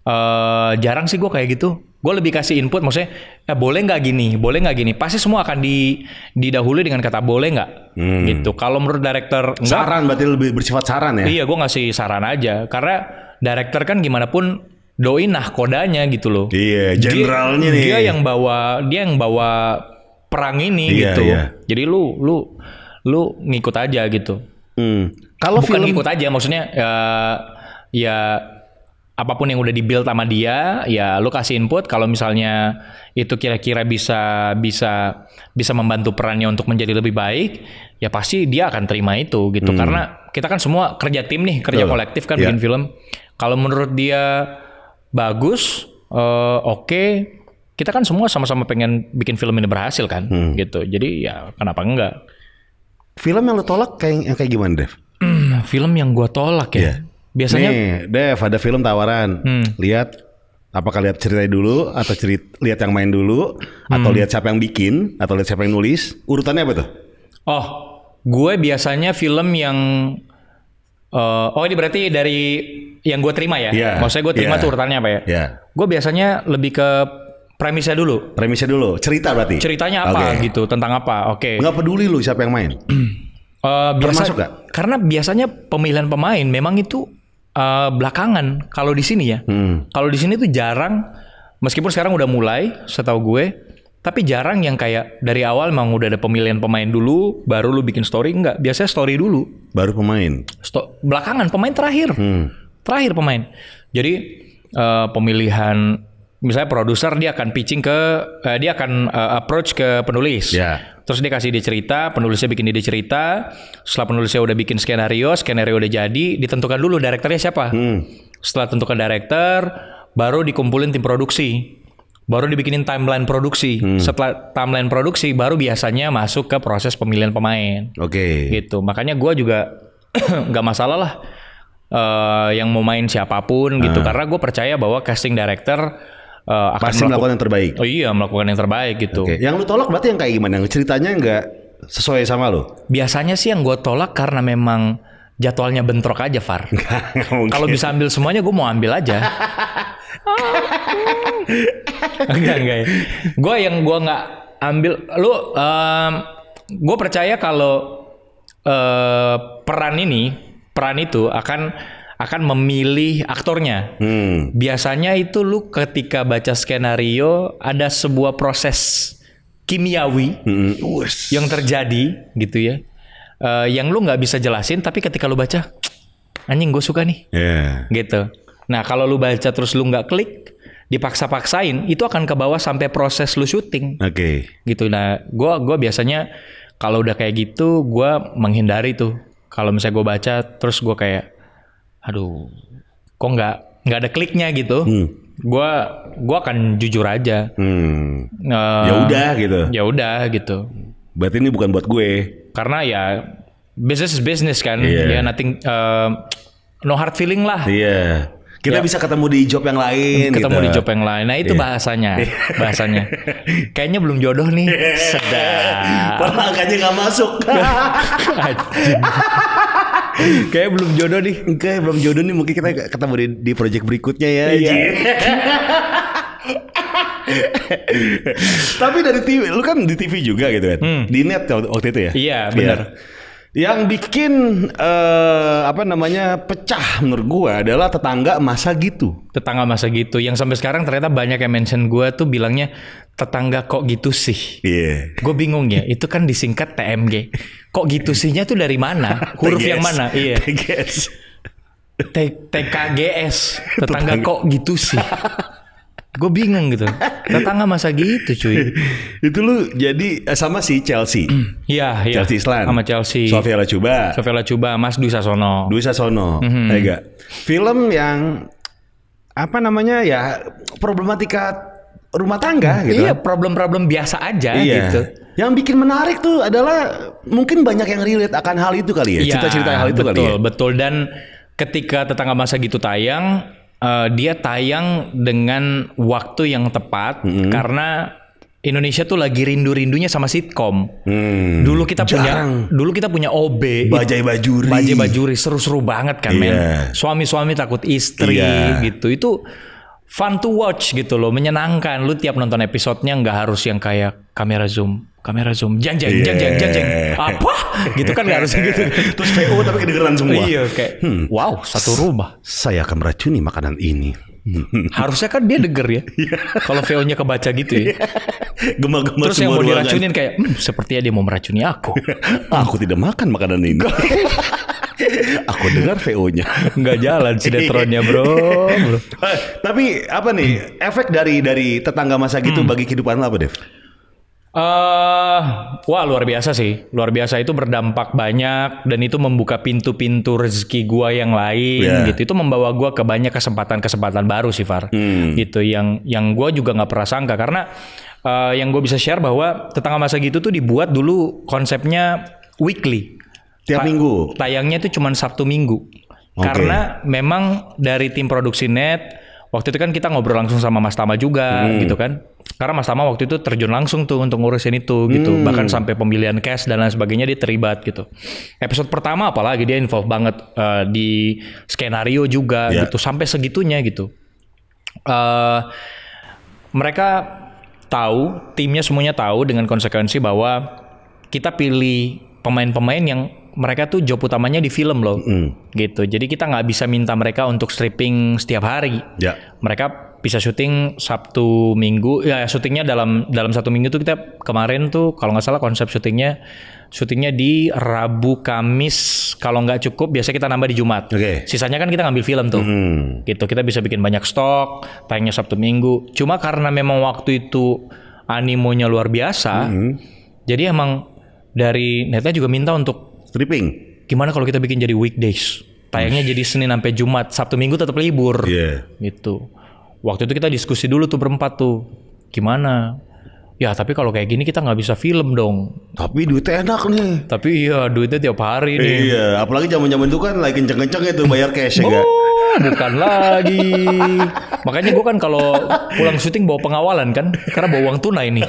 uh, jarang sih gue kayak gitu. Gue lebih kasih input, maksudnya eh, boleh nggak gini, boleh nggak gini. Pasti semua akan di, didahului dengan kata boleh nggak, hmm. gitu. Kalau menurut director enggak, saran berarti lebih bersifat saran ya? Iya, gue ngasih saran aja karena director kan gimana pun doi nah kodanya gitu loh. Iya, generalnya dia, nih. Dia yang bawa, dia yang bawa perang ini iya, gitu. Iya. Jadi lu lu lu ngikut aja gitu. Hmm. Kalau bukan film... ngikut aja, maksudnya ya ya apapun yang udah dibuild sama dia ya lu kasih input kalau misalnya itu kira-kira bisa bisa bisa membantu perannya untuk menjadi lebih baik ya pasti dia akan terima itu gitu hmm. karena kita kan semua kerja tim nih kerja kolektif kan yeah. bikin film kalau menurut dia bagus uh, oke okay, kita kan semua sama-sama pengen bikin film ini berhasil kan hmm. gitu jadi ya kenapa enggak film yang lo tolak kayak yang kayak gimana Dev? Hmm, film yang gua tolak ya yeah Biasanya Nih, Dev ada film tawaran. Hmm. Lihat apakah lihat cerita dulu atau cerit lihat yang main dulu hmm. atau lihat siapa yang bikin atau lihat siapa yang nulis? Urutannya apa tuh? Oh, gue biasanya film yang uh, oh ini berarti dari yang gue terima ya. Yeah. Maksudnya gue terima yeah. tuh urutannya apa ya? Yeah. Gue biasanya lebih ke premisnya dulu. Premisnya dulu, cerita berarti. Ceritanya apa okay. gitu, tentang apa? Oke. Okay. Nggak peduli lu siapa yang main. Uh, biasa, Termasuk gak? Karena biasanya pemilihan pemain memang itu uh, belakangan kalau di sini ya. Hmm. Kalau di sini tuh jarang meskipun sekarang udah mulai setahu gue tapi jarang yang kayak dari awal emang udah ada pemilihan pemain dulu baru lu bikin story enggak biasanya story dulu baru pemain Sto belakangan pemain terakhir hmm. terakhir pemain jadi uh, pemilihan misalnya produser dia akan pitching ke uh, dia akan uh, approach ke penulis. Yeah. Terus dia kasih dia cerita, penulisnya bikin dia cerita. Setelah penulisnya udah bikin skenario, skenario udah jadi, ditentukan dulu direkturnya siapa. Hmm. Setelah tentukan director, baru dikumpulin tim produksi. Baru dibikinin timeline produksi. Hmm. Setelah timeline produksi baru biasanya masuk ke proses pemilihan pemain. Oke. Okay. Gitu. Makanya gue juga nggak masalah lah uh, yang mau main siapapun uh. gitu ah. karena gue percaya bahwa casting director uh, akan Masih melakukan yang terbaik. Oh iya, melakukan yang terbaik gitu. Okay. Yang lu tolak berarti yang kayak gimana? Yang ceritanya nggak sesuai sama lu? Biasanya sih yang gue tolak karena memang jadwalnya bentrok aja Far. Kalau bisa ambil semuanya gue mau ambil aja. enggak enggak. Ya. Gue yang gue nggak ambil. Lu, um, gue percaya kalau uh, peran ini, peran itu akan akan memilih aktornya. Hmm. Biasanya itu lu ketika baca skenario ada sebuah proses kimiawi hmm. yang terjadi gitu ya, uh, yang lu nggak bisa jelasin tapi ketika lu baca, anjing gue suka nih, yeah. gitu. Nah kalau lu baca terus lu nggak klik, dipaksa-paksain itu akan ke bawah sampai proses lu syuting. Oke. Okay. Gitu. Nah gue gua biasanya kalau udah kayak gitu gue menghindari tuh. Kalau misalnya gue baca terus gue kayak aduh kok nggak nggak ada kliknya gitu hmm. gue gua akan jujur aja hmm. uh, ya udah gitu ya udah gitu berarti ini bukan buat gue karena ya business is business kan yeah. ya nothing uh, no hard feeling lah iya yeah. Kita ya. bisa ketemu di job yang lain. Ketemu gitu. di job yang lain. Nah itu yeah. bahasanya, iya. bahasanya. Kayaknya belum jodoh nih. Sedap. Padahal angkanya nggak masuk. Kayak belum jodoh nih. Kayak belum jodoh nih. Mungkin kita ketemu di, di project berikutnya ya. Iya. Tapi dari TV, lu kan di TV juga gitu kan? Hmm. Di net waktu itu ya? Iya, iya, benar. Yang bikin uh, apa namanya pecah menurut gua adalah tetangga masa gitu. Tetangga masa gitu yang sampai sekarang ternyata banyak yang mention gua tuh bilangnya tetangga kok gitu sih. Iya. Yeah. Gue bingung ya, itu kan disingkat TMG kok gitu iya. sihnya tuh dari mana? Huruf TGS. yang mana? Iya. TGS. T TKGS. Tetangga, kok gitu sih? Gue bingung gitu. Tetangga masa gitu cuy. Itu lu jadi eh, sama si Chelsea. Hmm. Iya, iya. Chelsea Island. Sama Chelsea. Sofia Lacuba. Sofia Lacuba, Mas Dwi Sasono. Dwi Sasono. Mm -hmm. Film yang apa namanya ya problematika rumah tangga gitu. Iya, kan. problem-problem biasa aja iya. gitu. Yang bikin menarik tuh adalah mungkin banyak yang relate akan hal itu kali ya, ya cerita-cerita hal itu betul, kali ya. Betul, betul dan ketika tetangga masa gitu tayang uh, dia tayang dengan waktu yang tepat mm -hmm. karena Indonesia tuh lagi rindu-rindunya sama sitkom. Hmm, dulu kita jarang. punya dulu kita punya OB, Bajai Bajuri. Bajai Bajuri seru-seru banget kan yeah. men. Iya. Suami-suami takut istri yeah. gitu. Itu fun to watch gitu loh, menyenangkan. Lu tiap nonton episodenya nggak harus yang kayak kamera zoom, kamera zoom, jeng jeng, jeng jeng, jeng, jeng. Iya. Apa? Gitu kan nggak harus gitu. Terus VO tapi kedengeran semua. Iya kayak. Hmm. Wow, satu rumah. Saya akan meracuni makanan ini. Hmm. Harusnya kan dia denger ya. Kalau VO-nya kebaca gitu ya. Iya. Gemar-gemar Terus yang mau diracunin kayak, hmm, sepertinya dia mau meracuni aku. aku tidak makan makanan ini. Aku dengar VO-nya nggak jalan sinetronnya bro. Eh, tapi apa nih efek dari dari tetangga masa gitu hmm. bagi kehidupan lo apa Dev? Uh, wah luar biasa sih, luar biasa itu berdampak banyak dan itu membuka pintu-pintu rezeki gua yang lain yeah. gitu. Itu membawa gua ke banyak kesempatan-kesempatan baru sih Far, hmm. gitu. Yang yang gua juga nggak pernah sangka karena uh, yang gue bisa share bahwa tetangga masa gitu tuh dibuat dulu konsepnya weekly. Tiap pa minggu. Tayangnya itu cuma Sabtu Minggu. Okay. Karena memang dari tim produksi net waktu itu kan kita ngobrol langsung sama Mas Tama juga hmm. gitu kan. Karena Mas Tama waktu itu terjun langsung tuh untuk ngurusin itu gitu. Hmm. Bahkan sampai pemilihan cash dan lain sebagainya dia terlibat gitu. Episode pertama apalagi dia involve banget uh, di skenario juga yeah. gitu sampai segitunya gitu. Uh, mereka tahu, timnya semuanya tahu dengan konsekuensi bahwa kita pilih pemain-pemain yang mereka tuh job utamanya di film loh, mm. gitu. Jadi kita nggak bisa minta mereka untuk stripping setiap hari. Yeah. Mereka bisa syuting Sabtu Minggu, ya syutingnya dalam dalam satu minggu tuh kita kemarin tuh kalau nggak salah konsep syutingnya syutingnya di Rabu Kamis kalau nggak cukup biasa kita nambah di Jumat. Okay. Sisanya kan kita ngambil film tuh, mm. gitu. Kita bisa bikin banyak stok, tayangnya Sabtu Minggu. Cuma karena memang waktu itu animonya luar biasa, mm. jadi emang dari netnya juga minta untuk stripping. Gimana kalau kita bikin jadi weekdays? Tayangnya jadi Senin sampai Jumat, Sabtu Minggu tetap libur. Iya. Yeah. Gitu. Waktu itu kita diskusi dulu tuh berempat tuh. Gimana? Ya tapi kalau kayak gini kita nggak bisa film dong. Tapi duitnya enak nih. Tapi iya duitnya tiap hari nih. Iya, apalagi zaman zaman itu kan lagi kenceng-kenceng itu bayar cash ya. Oh, bukan lagi. Makanya gue kan kalau pulang syuting bawa pengawalan kan, karena bawa uang tunai nih.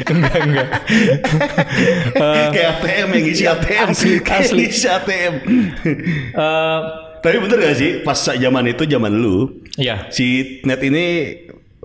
enggak enggak. uh, kayak ATM yang isi ATM, asli, asli. isi ATM. uh, eh, tapi bener gak sih pas zaman itu zaman lu, ya. si net ini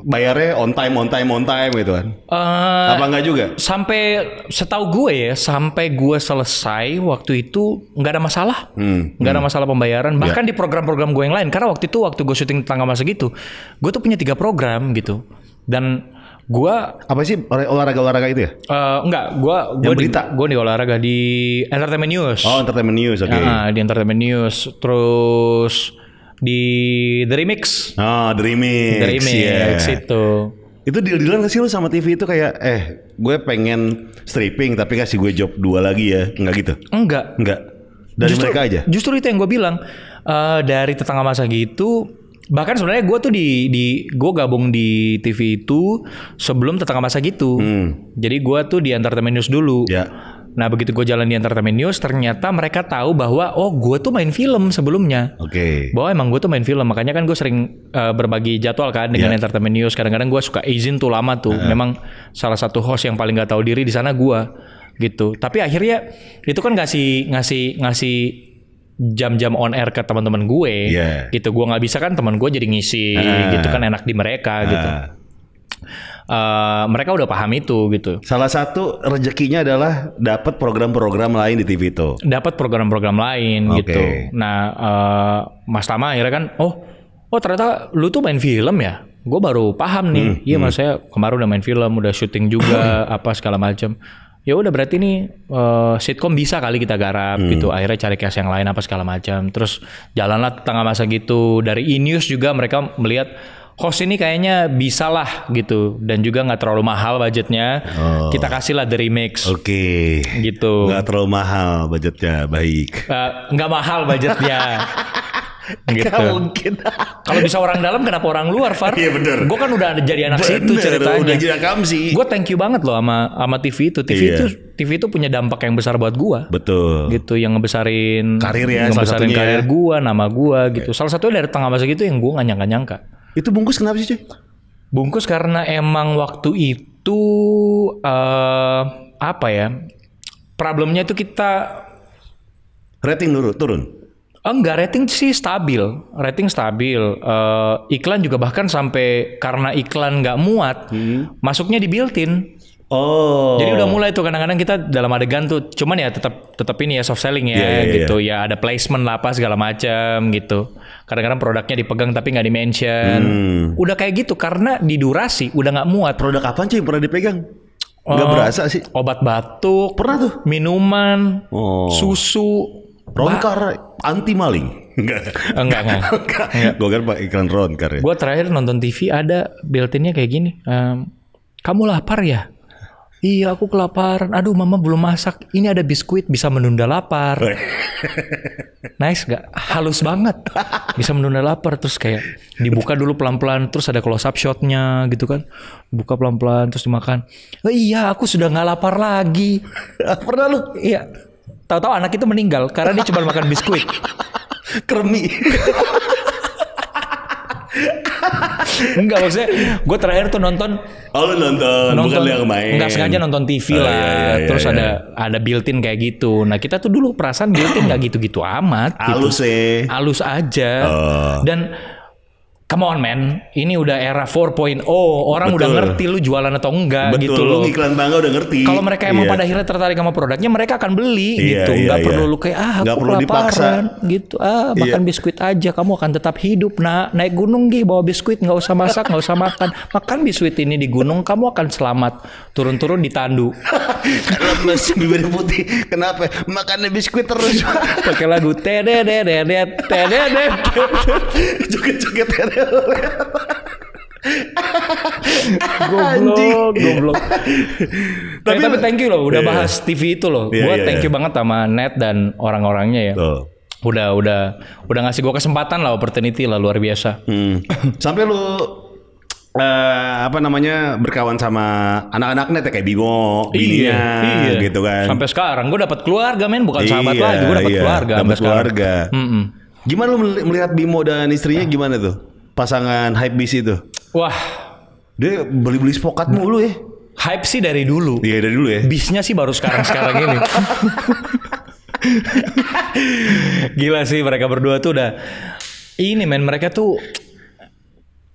bayarnya on time on time on time gitu kan uh, apa enggak juga sampai setahu gue ya sampai gue selesai waktu itu nggak ada masalah hmm, nggak ada hmm. masalah pembayaran ya. bahkan yeah. di program-program gue yang lain karena waktu itu waktu gue syuting tanggal masa gitu gue tuh punya tiga program gitu dan gue apa sih olahraga olahraga itu ya uh, eh, enggak gue gue di gue di olahraga di entertainment news oh entertainment news oke okay. nah, di entertainment news terus di The Remix. Oh, The Remix. The Remix yeah. itu. Itu deal-dealan gak sih lu sama TV itu kayak eh gue pengen stripping tapi kasih gue job dua lagi ya. Enggak gitu. Enggak. Enggak. Dari justru, mereka aja. Justru itu yang gue bilang uh, dari tetangga masa gitu bahkan sebenarnya gue tuh di di gue gabung di TV itu sebelum tetangga masa gitu hmm. jadi gue tuh di entertainment news dulu ya. Nah begitu gue jalan di Entertainment News, ternyata mereka tahu bahwa oh gue tuh main film sebelumnya. Oke. Okay. Bahwa emang gue tuh main film, makanya kan gue sering uh, berbagi jadwal kan dengan yeah. Entertainment News. Kadang-kadang gue suka izin tuh lama tuh. Uh. Memang salah satu host yang paling gak tahu diri di sana gue gitu. Tapi akhirnya itu kan ngasih ngasih ngasih jam-jam on air ke teman-teman gue yeah. gitu. Gue nggak bisa kan teman gue jadi ngisi uh. gitu kan enak di mereka uh. gitu uh, mereka udah paham itu gitu. Salah satu rezekinya adalah dapat program-program lain di TV itu. Dapat program-program lain okay. gitu. Nah, uh, Mas Tama akhirnya kan, oh, oh ternyata lu tuh main film ya. Gue baru paham nih. Iya, hmm, iya, hmm. mas kemarin udah main film, udah syuting juga, apa segala macam. Ya udah berarti nih uh, eh, sitkom bisa kali kita garap hmm. gitu. Akhirnya cari case yang lain apa segala macam. Terus jalanlah tengah masa gitu. Dari Inews juga mereka melihat host ini kayaknya bisa lah gitu dan juga nggak terlalu mahal budgetnya oh. kita kasih lah the remix oke okay. gitu nggak terlalu mahal budgetnya baik uh, mahal budgetnya gitu. Gak mungkin. Kalau bisa orang dalam kenapa orang luar, Far? Iya bener. Gue kan udah jadi anak bener, situ ceritanya. Udah jadi sih. Gue thank you banget loh sama sama TV itu. TV iya. itu TV itu punya dampak yang besar buat gue. Betul. Gitu yang ngebesarin karir ya, ngebesarin ya. karir gue, nama gue gitu. Iya. Salah satunya dari tengah masa gitu yang gue gak nyangka-nyangka. Itu bungkus kenapa sih cuy? Bungkus karena emang waktu itu uh, apa ya? Problemnya itu kita rating dulu turun. Enggak, rating sih stabil, rating stabil. Uh, iklan juga bahkan sampai karena iklan nggak muat, hmm. masuknya di built-in. Oh. Jadi udah mulai tuh kadang-kadang kita dalam adegan tuh cuman ya tetap tetap ini ya soft selling ya yeah, yeah, gitu yeah. ya ada placement lah apa segala macam gitu. Kadang-kadang produknya dipegang tapi nggak di-mention. Hmm. Udah kayak gitu karena di durasi udah nggak muat. Produk apa sih pernah dipegang? Nggak gak eh, berasa sih. Obat batuk. Pernah tuh. Minuman. Oh. Susu. Ronkar anti maling. Enggak. Enggak, eh, enggak. enggak. Gue kan pak iklan Ronkar ya. Gue terakhir nonton TV ada built-innya kayak gini. Um, kamu lapar ya? Iya, aku kelaparan. Aduh, mama belum masak. Ini ada biskuit bisa menunda lapar. nice gak? Halus banget. Bisa menunda lapar. Terus kayak dibuka dulu pelan-pelan. Terus ada close up shotnya gitu kan. Buka pelan-pelan terus dimakan. Oh, iya, aku sudah nggak lapar lagi. Pernah lu? Iya. Tahu-tahu anak itu meninggal karena dia cuma makan biskuit. Kremi enggak maksudnya gue terakhir tuh nonton oh lu nonton, nonton bukan lu yang main enggak sengaja nonton TV oh, iya, lah iya, iya, terus iya. ada ada built-in kayak gitu nah kita tuh dulu perasaan built-in gak gitu-gitu amat alus gitu. sih halus aja oh. dan Come on man, ini udah era 4.0, orang Betul. udah ngerti lu jualan atau enggak Betul, gitu loh. iklan bangga udah ngerti. Kalau mereka emang yeah. pada akhirnya tertarik sama produknya, mereka akan beli yeah, gitu. Yeah, gak yeah. perlu lu kayak ah aku kelaparan gitu. Ah iya. makan yeah. biskuit aja, kamu akan tetap hidup. Nah naik gunung gih bawa biskuit, nggak usah masak, nggak usah makan. Makan biskuit ini di gunung, kamu akan selamat. Turun-turun ditandu. Karena bibir putih, kenapa? Makannya biskuit terus. Pakai lagu tede tede tede tede tede. joget tede goblok, goblok. tapi, tapi thank you loh, udah yeah, bahas TV itu loh. Yeah, gue yeah, thank iya. you yeah. banget sama Net dan orang-orangnya ya. Oh. Udah, udah, udah ngasih gue kesempatan lah, opportunity lah luar biasa. Hmm. Sampai lu uh, apa namanya berkawan sama anak anak net ya, kayak Bimo, bininya iya, iya. gitu kan. Sampai sekarang gue dapat keluarga men, bukan iya, sahabat iya, lagi, gue dapat iya, keluarga. Dapat keluarga. Mm -mm. Gimana lu melihat Bimo dan istrinya nah. gimana tuh? pasangan hype bis itu? Wah, dia beli-beli spokat mulu ya. Hype sih dari dulu. Iya dari dulu ya. Bisnya sih baru sekarang-sekarang ini. Gila sih mereka berdua tuh udah ini men mereka tuh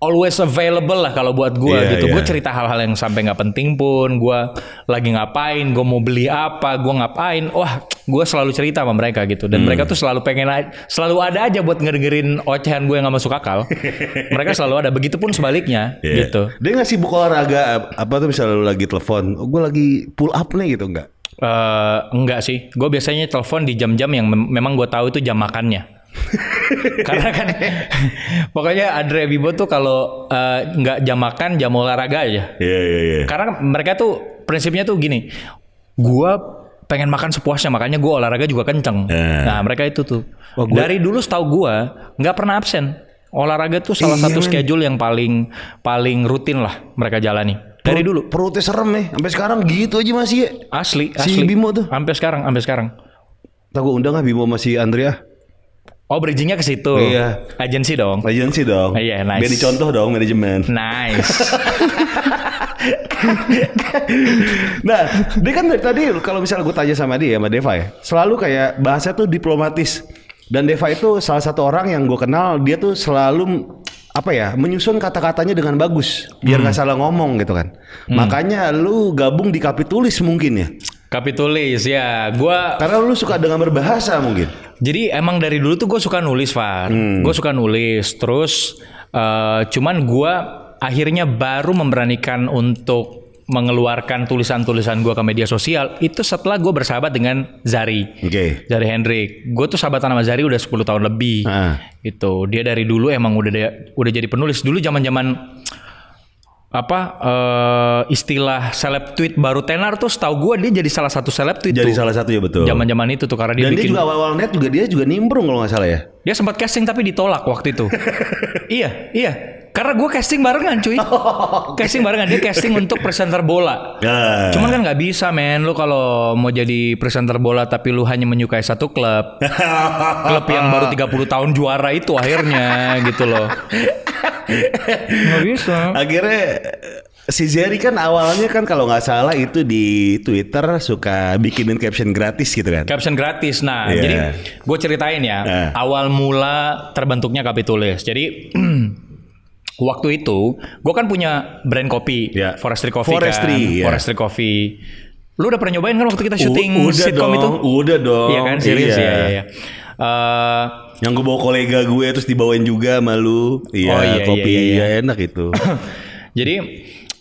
always available lah kalau buat gue yeah, gitu. Yeah. Gue cerita hal-hal yang sampai nggak penting pun. Gue lagi ngapain, gue mau beli apa, gue ngapain. Wah, gue selalu cerita sama mereka gitu. Dan hmm. mereka tuh selalu pengen, selalu ada aja buat ngedengerin ocehan gue yang gak masuk akal. mereka selalu ada. Begitupun sebaliknya yeah. gitu. Dia ngasih buku olahraga apa tuh misalnya lu lagi telepon, oh, gue lagi pull up nih gitu enggak? Uh, eh, enggak sih, gue biasanya telepon di jam-jam yang mem memang gue tahu itu jam makannya. Karena kan pokoknya Andre Bibo tuh kalau eh, nggak uh, jam makan jam olahraga aja. Iya yeah, iya iya. Karena mereka tuh prinsipnya tuh gini. Gua pengen makan sepuasnya makanya gua olahraga juga kenceng yeah. nah mereka itu tuh oh, gua... dari dulu setahu gua nggak pernah absen olahraga tuh salah iya, satu schedule yang paling paling rutin lah mereka jalani dari dulu perutnya serem ya sampai sekarang gitu aja masih asli ya? asli si Bimo tuh sampai sekarang sampai sekarang Tahu undang ah Bimo masih Andrea Oh bridgingnya ke situ. Iya. Agensi dong. Agensi dong. Iya nice. Biar dicontoh dong manajemen. Nice. nah dia kan dari tadi kalau misalnya gue tanya sama dia sama Deva ya. Selalu kayak bahasa tuh diplomatis. Dan Deva itu salah satu orang yang gue kenal dia tuh selalu apa ya menyusun kata-katanya dengan bagus biar hmm. nggak hmm. salah ngomong gitu kan hmm. makanya lu gabung di kapitulis mungkin ya Kapitulis ya, gua karena lu suka dengan berbahasa mungkin. Jadi emang dari dulu tuh gue suka nulis, Far. Hmm. Gue suka nulis, terus uh, cuman gue akhirnya baru memberanikan untuk mengeluarkan tulisan-tulisan gue ke media sosial itu setelah gue bersahabat dengan Zari, okay. Zari Hendrik. Gue tuh sahabat sama Zari udah 10 tahun lebih, ah. gitu. Dia dari dulu emang udah udah jadi penulis. Dulu zaman-zaman apa uh, istilah seleb tweet baru tenar tuh setahu gue dia jadi salah satu seleb tweet jadi tuh. salah satu ya betul zaman zaman itu tuh karena dia dan bikin, dia juga awal awal net juga dia juga nimbrung kalau nggak salah ya dia sempat casting tapi ditolak waktu itu iya iya karena gue casting barengan cuy oh, okay. casting barengan dia casting untuk presenter bola yeah. cuman kan nggak bisa men lu kalau mau jadi presenter bola tapi lu hanya menyukai satu klub klub yang baru 30 tahun juara itu akhirnya gitu loh bisa akhirnya si Jerry kan awalnya kan kalau nggak salah itu di Twitter suka bikinin caption gratis gitu kan. Caption gratis. Nah, yeah. jadi gue ceritain ya uh. awal mula terbentuknya Kapitulis. Jadi waktu itu gue kan punya brand kopi, yeah. Forestry Coffee kan. Forestry, kan. Iya. Yeah. Forestry Coffee. Lu udah pernah nyobain kan waktu kita syuting sitcom itu? Udah dong. Iya kan, serius iya. ya. Iya, Uh, yang gue bawa kolega gue terus dibawain juga malu. Iya, oh, iya, iya kopi iya, iya. Ya, enak itu. Jadi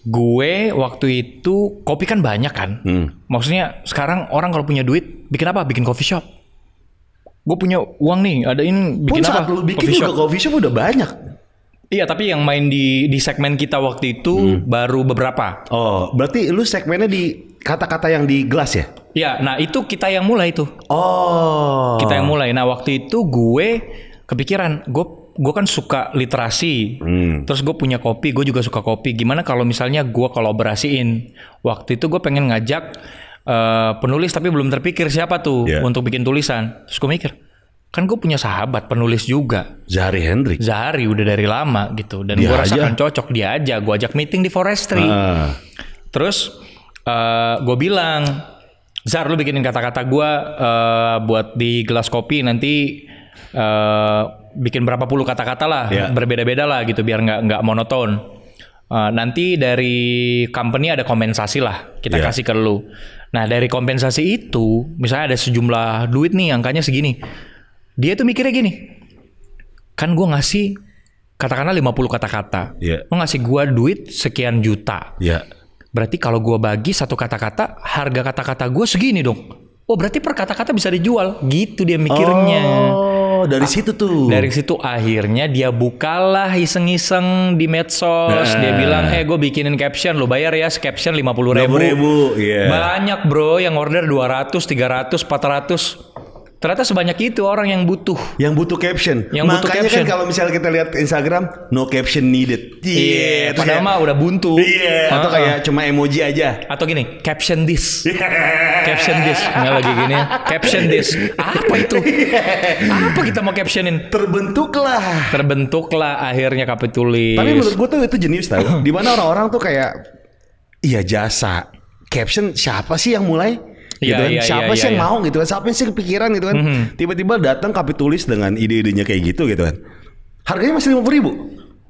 gue waktu itu kopi kan banyak kan. Hmm. Maksudnya sekarang orang kalau punya duit bikin apa? Bikin coffee shop. Gue punya uang nih, ada ini bikin Pun apa? Saat lu bikin coffee juga shop. coffee shop udah banyak. Iya, tapi yang main di di segmen kita waktu itu hmm. baru beberapa. Oh, berarti lu segmennya di kata-kata yang di gelas ya? Ya, nah itu kita yang mulai itu. Oh. Kita yang mulai. Nah waktu itu gue kepikiran, gue gue kan suka literasi, hmm. terus gue punya kopi, gue juga suka kopi. Gimana kalau misalnya gue kolaborasiin? Waktu itu gue pengen ngajak uh, penulis tapi belum terpikir siapa tuh yeah. untuk bikin tulisan. Terus gue mikir, kan gue punya sahabat penulis juga Zahari Hendrik Zahari udah dari lama gitu dan gue rasakan cocok dia aja gue ajak meeting di forestry ah. terus uh, eh, gue bilang Zar lu bikinin kata-kata gue uh, buat di gelas kopi nanti uh, bikin berapa puluh kata-kata lah yeah. berbeda-beda lah gitu biar nggak nggak monoton. Uh, nanti dari company ada kompensasi lah kita yeah. kasih ke lu. Nah dari kompensasi itu misalnya ada sejumlah duit nih angkanya segini. Dia tuh mikirnya gini, kan gue ngasih katakanlah 50 kata-kata. Yeah. Lo ngasih gue duit sekian juta. Yeah. Berarti kalau gue bagi satu kata-kata, harga kata-kata gue segini dong. Oh berarti per kata-kata bisa dijual. Gitu dia mikirnya. Oh dari ah, situ tuh. Dari situ akhirnya dia bukalah iseng-iseng di medsos. Nah. Dia bilang, eh gue bikinin caption, lo bayar ya caption 50 ribu. 50 ribu, yeah. Banyak bro yang order 200, 300, 400 Ternyata sebanyak itu orang yang butuh. Yang butuh caption. Yang Makanya butuh kan caption. kan kalau misalnya kita lihat Instagram, no caption needed. Iya. Yeah, yeah, padahal mah udah buntu. Yeah. Atau uh -huh. kayak cuma emoji aja. Atau gini, caption this. Iya. Caption this. Enggak lagi gini. Caption this. Apa itu? Apa kita mau captionin? Terbentuklah. Terbentuklah akhirnya kapitulis. Tapi menurut gue tuh itu jenius tau. mana orang-orang tuh kayak, iya jasa. Caption siapa sih yang mulai? gitu yeah, kan yeah, siapa yeah, sih yeah, yang yeah. Iya. mau gitu kan siapa sih kepikiran gitu kan mm -hmm. tiba-tiba datang kapitulis dengan ide-idenya kayak gitu gitu kan harganya masih lima puluh ribu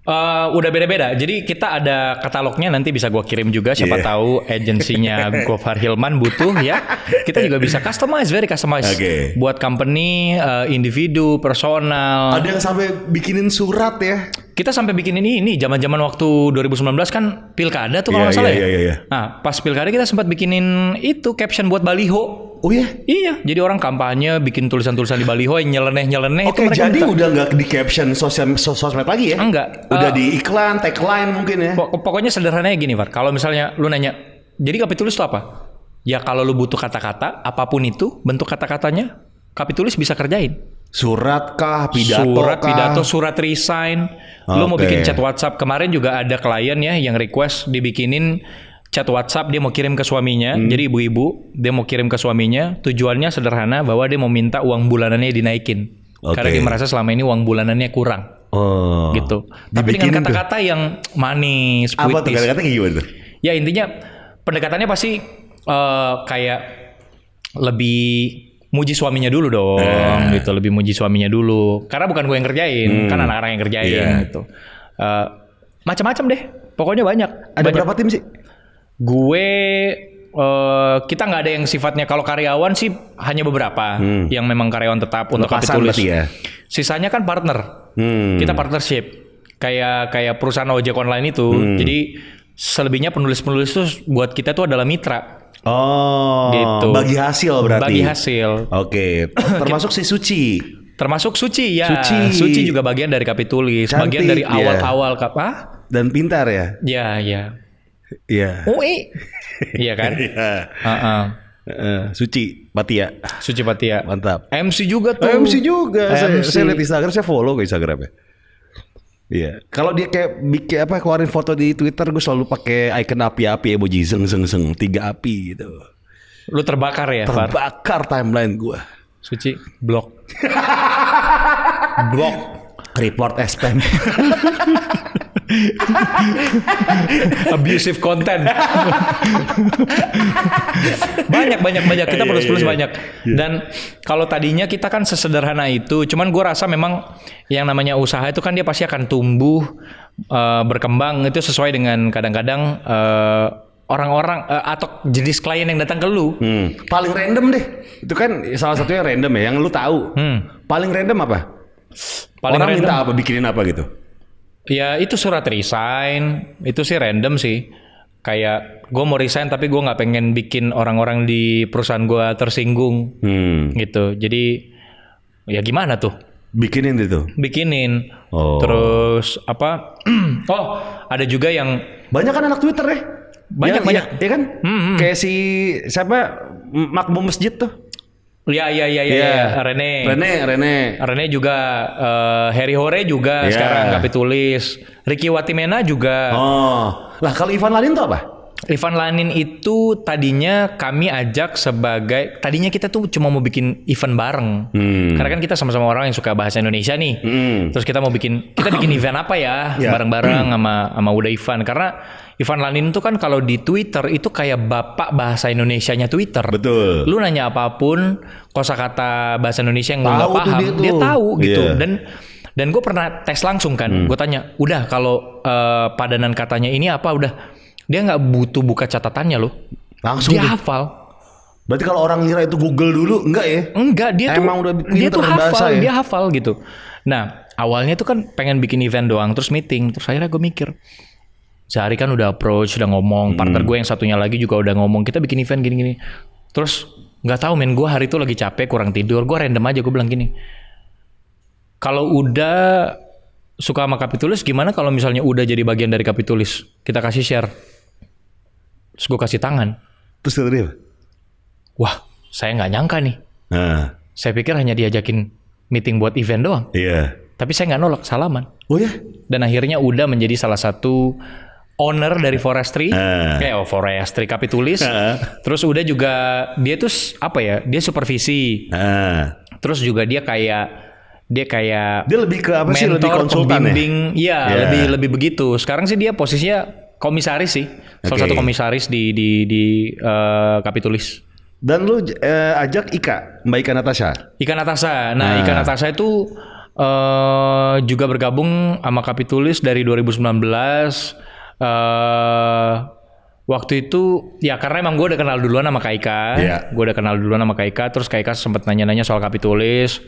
Uh, udah beda-beda. Jadi kita ada katalognya nanti bisa gue kirim juga siapa yeah. tahu agensinya Gofar Hilman butuh ya. Kita juga bisa customize, very customize. Okay. Buat company, uh, individu, personal. Ada yang sampai bikinin surat ya kita sampai bikin ini ini zaman-zaman waktu 2019 kan pilkada tuh kalau iya, nggak yeah, salah yeah, ya. Yeah, yeah, yeah. Nah, pas pilkada kita sempat bikinin itu caption buat baliho. Oh iya? Iya, jadi orang kampanye bikin tulisan-tulisan di baliho yang nyeleneh-nyeleneh Oke, okay, jadi minta. udah nggak di caption sosial sos sosmed lagi ya? Enggak. Udah uh, di iklan, tagline mungkin ya. Pok pokoknya sederhananya gini, Var. Kalau misalnya lu nanya, jadi kapitulis itu apa? Ya kalau lu butuh kata-kata, apapun itu, bentuk kata-katanya, kapitulis bisa kerjain. Surat kah, pidato Surat, kah? pidato, surat resign. Okay. Lu mau bikin chat WhatsApp. Kemarin juga ada klien ya yang request dibikinin chat WhatsApp dia mau kirim ke suaminya. Hmm. Jadi ibu-ibu dia mau kirim ke suaminya. Tujuannya sederhana bahwa dia mau minta uang bulanannya dinaikin. Okay. Karena dia merasa selama ini uang bulanannya kurang. Oh. Gitu. Tapi dengan kata-kata yang manis, puitis. Apa tuh kata-kata gimana Ya intinya pendekatannya pasti uh, kayak lebih muji suaminya dulu dong nah. gitu lebih muji suaminya dulu karena bukan gue yang kerjain hmm. kan anak-anak yang kerjain yeah. gitu uh, macam-macam deh pokoknya banyak ada banyak. berapa tim sih gue Uh, kita nggak ada yang sifatnya kalau karyawan sih hanya beberapa hmm. yang memang karyawan tetap untuk kapitulis. Ya. Sisanya kan partner. Hmm. Kita partnership kayak kayak perusahaan ojek online itu. Hmm. Jadi selebihnya penulis-penulis itu buat kita itu adalah mitra. Oh, gitu. Bagi hasil berarti. Bagi hasil. Oke, okay. termasuk si Suci. Termasuk Suci ya. Suci, Suci juga bagian dari kapitulis, Cantik, bagian dari awal-awal ya. apa? Dan pintar ya. Ya, ya. Iya. UI. Iya kan? Iya. uh -uh. Uh, Suci Patia. Suci Patia. Mantap. MC juga tuh. MC juga. Saya, saya lihat Instagram, saya follow ke Instagramnya. Iya. Kalau dia kayak bikin apa keluarin foto di Twitter, gue selalu pakai icon api-api emoji zeng zeng zeng tiga api gitu. Lu terbakar ya? Terbakar Far? timeline gue. Suci blok. blok report spam abusive content banyak banyak banyak kita iya, perlu iya, perlu iya. banyak dan kalau tadinya kita kan sesederhana itu cuman gue rasa memang yang namanya usaha itu kan dia pasti akan tumbuh eh, berkembang itu sesuai dengan kadang-kadang eh, orang-orang eh, atau jenis klien yang datang ke lu hmm. paling random deh itu kan salah satunya random ya yang lu tahu hmm. paling random apa Paling Orang random. minta apa bikinin apa gitu? Ya itu surat resign, itu sih random sih. Kayak gue mau resign tapi gue nggak pengen bikin orang-orang di perusahaan gue tersinggung hmm. gitu. Jadi ya gimana tuh? Bikinin itu. Bikinin. Oh. Terus apa? oh, ada juga yang banyak kan anak Twitter ya? Banyak ya, banyak. Iya ya kan? Hmm, hmm. Kayak si siapa? Makmum masjid tuh. Iya iya iya iya ya. Rene. Rene Rene. Rene juga uh, Harry Hore juga yeah. sekarang tapi tulis, Ricky Watimena juga. Oh. Lah kalau Ivan Ladin tuh apa? Ivan Lanin itu tadinya kami ajak sebagai tadinya kita tuh cuma mau bikin event bareng hmm. karena kan kita sama-sama orang yang suka bahasa Indonesia nih hmm. terus kita mau bikin kita bikin event apa ya, ya. bareng-bareng hmm. sama sama Uda Ivan karena Ivan Lanin tuh kan kalau di Twitter itu kayak bapak bahasa Indonesianya Twitter betul lu nanya apapun kosakata bahasa Indonesia yang nggak paham dia, dia tahu gitu yeah. dan dan gue pernah tes langsung kan hmm. gue tanya udah kalau uh, padanan katanya ini apa udah dia nggak butuh buka catatannya loh. Langsung dia hafal. Berarti kalau orang ngira itu Google dulu enggak ya? Enggak, dia Emang tuh udah dia tuh hafal, ya? dia hafal gitu. Nah, awalnya itu kan pengen bikin event doang, terus meeting, terus akhirnya gue mikir, sehari kan udah approach, udah ngomong, hmm. partner gue yang satunya lagi juga udah ngomong, kita bikin event gini-gini. Terus nggak tahu men, gue hari itu lagi capek, kurang tidur, gue random aja gue bilang gini, kalau udah suka sama kapitulis, gimana kalau misalnya udah jadi bagian dari kapitulis, kita kasih share Terus gue kasih tangan. Terus kata dia Wah, saya nggak nyangka nih. Nah. Saya pikir hanya diajakin meeting buat event doang. Iya. Yeah. Tapi saya nggak nolak salaman. Oh ya? Dan akhirnya udah menjadi salah satu owner dari nah. forestry, uh. kayak oh, forestry kapitulis. Uh. Terus udah juga dia tuh apa ya? Dia supervisi. Uh. Terus juga dia kayak dia kayak dia lebih ke apa mentor, sih lebih konsultan ya? ya yeah. lebih lebih begitu. Sekarang sih dia posisinya komisaris sih, okay. salah satu komisaris di di di uh, Kapitulis. Dan lu uh, ajak Ika, Mbak Ika Natasha. Ika Natasha. Nah, nah. Ika Natasha itu uh, juga bergabung sama Kapitulis dari 2019. Uh, waktu itu ya karena emang gue udah kenal duluan sama Kaika, yeah. gue udah kenal duluan sama Kaika, terus Kaika sempet nanya-nanya soal kapitulis,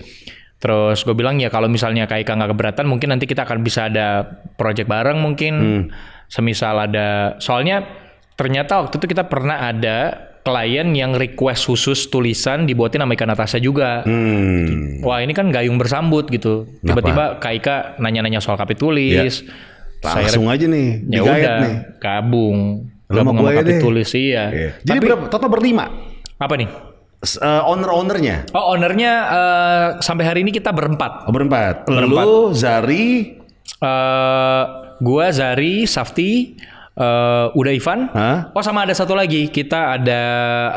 terus gue bilang ya kalau misalnya Kaika nggak keberatan mungkin nanti kita akan bisa ada project bareng mungkin. Hmm. Semisal ada soalnya ternyata waktu itu kita pernah ada klien yang request khusus tulisan dibuatin sama Ika Natasha juga. Hmm. Wah ini kan gayung bersambut gitu. Tiba-tiba Kak nanya-nanya soal kapit tulis. Ya. Langsung saya, aja nih, ya udah, Gabung. Gabung sama kapit deh. tulis, iya. Okay. Jadi Tapi, berapa, total berlima? Apa nih? Uh, owner-ownernya? Oh ownernya uh, sampai hari ini kita berempat. Oh, berempat. Lalu Zari? Uh, Gua Zari Safti uh, Uda Ivan. Huh? Oh sama ada satu lagi kita ada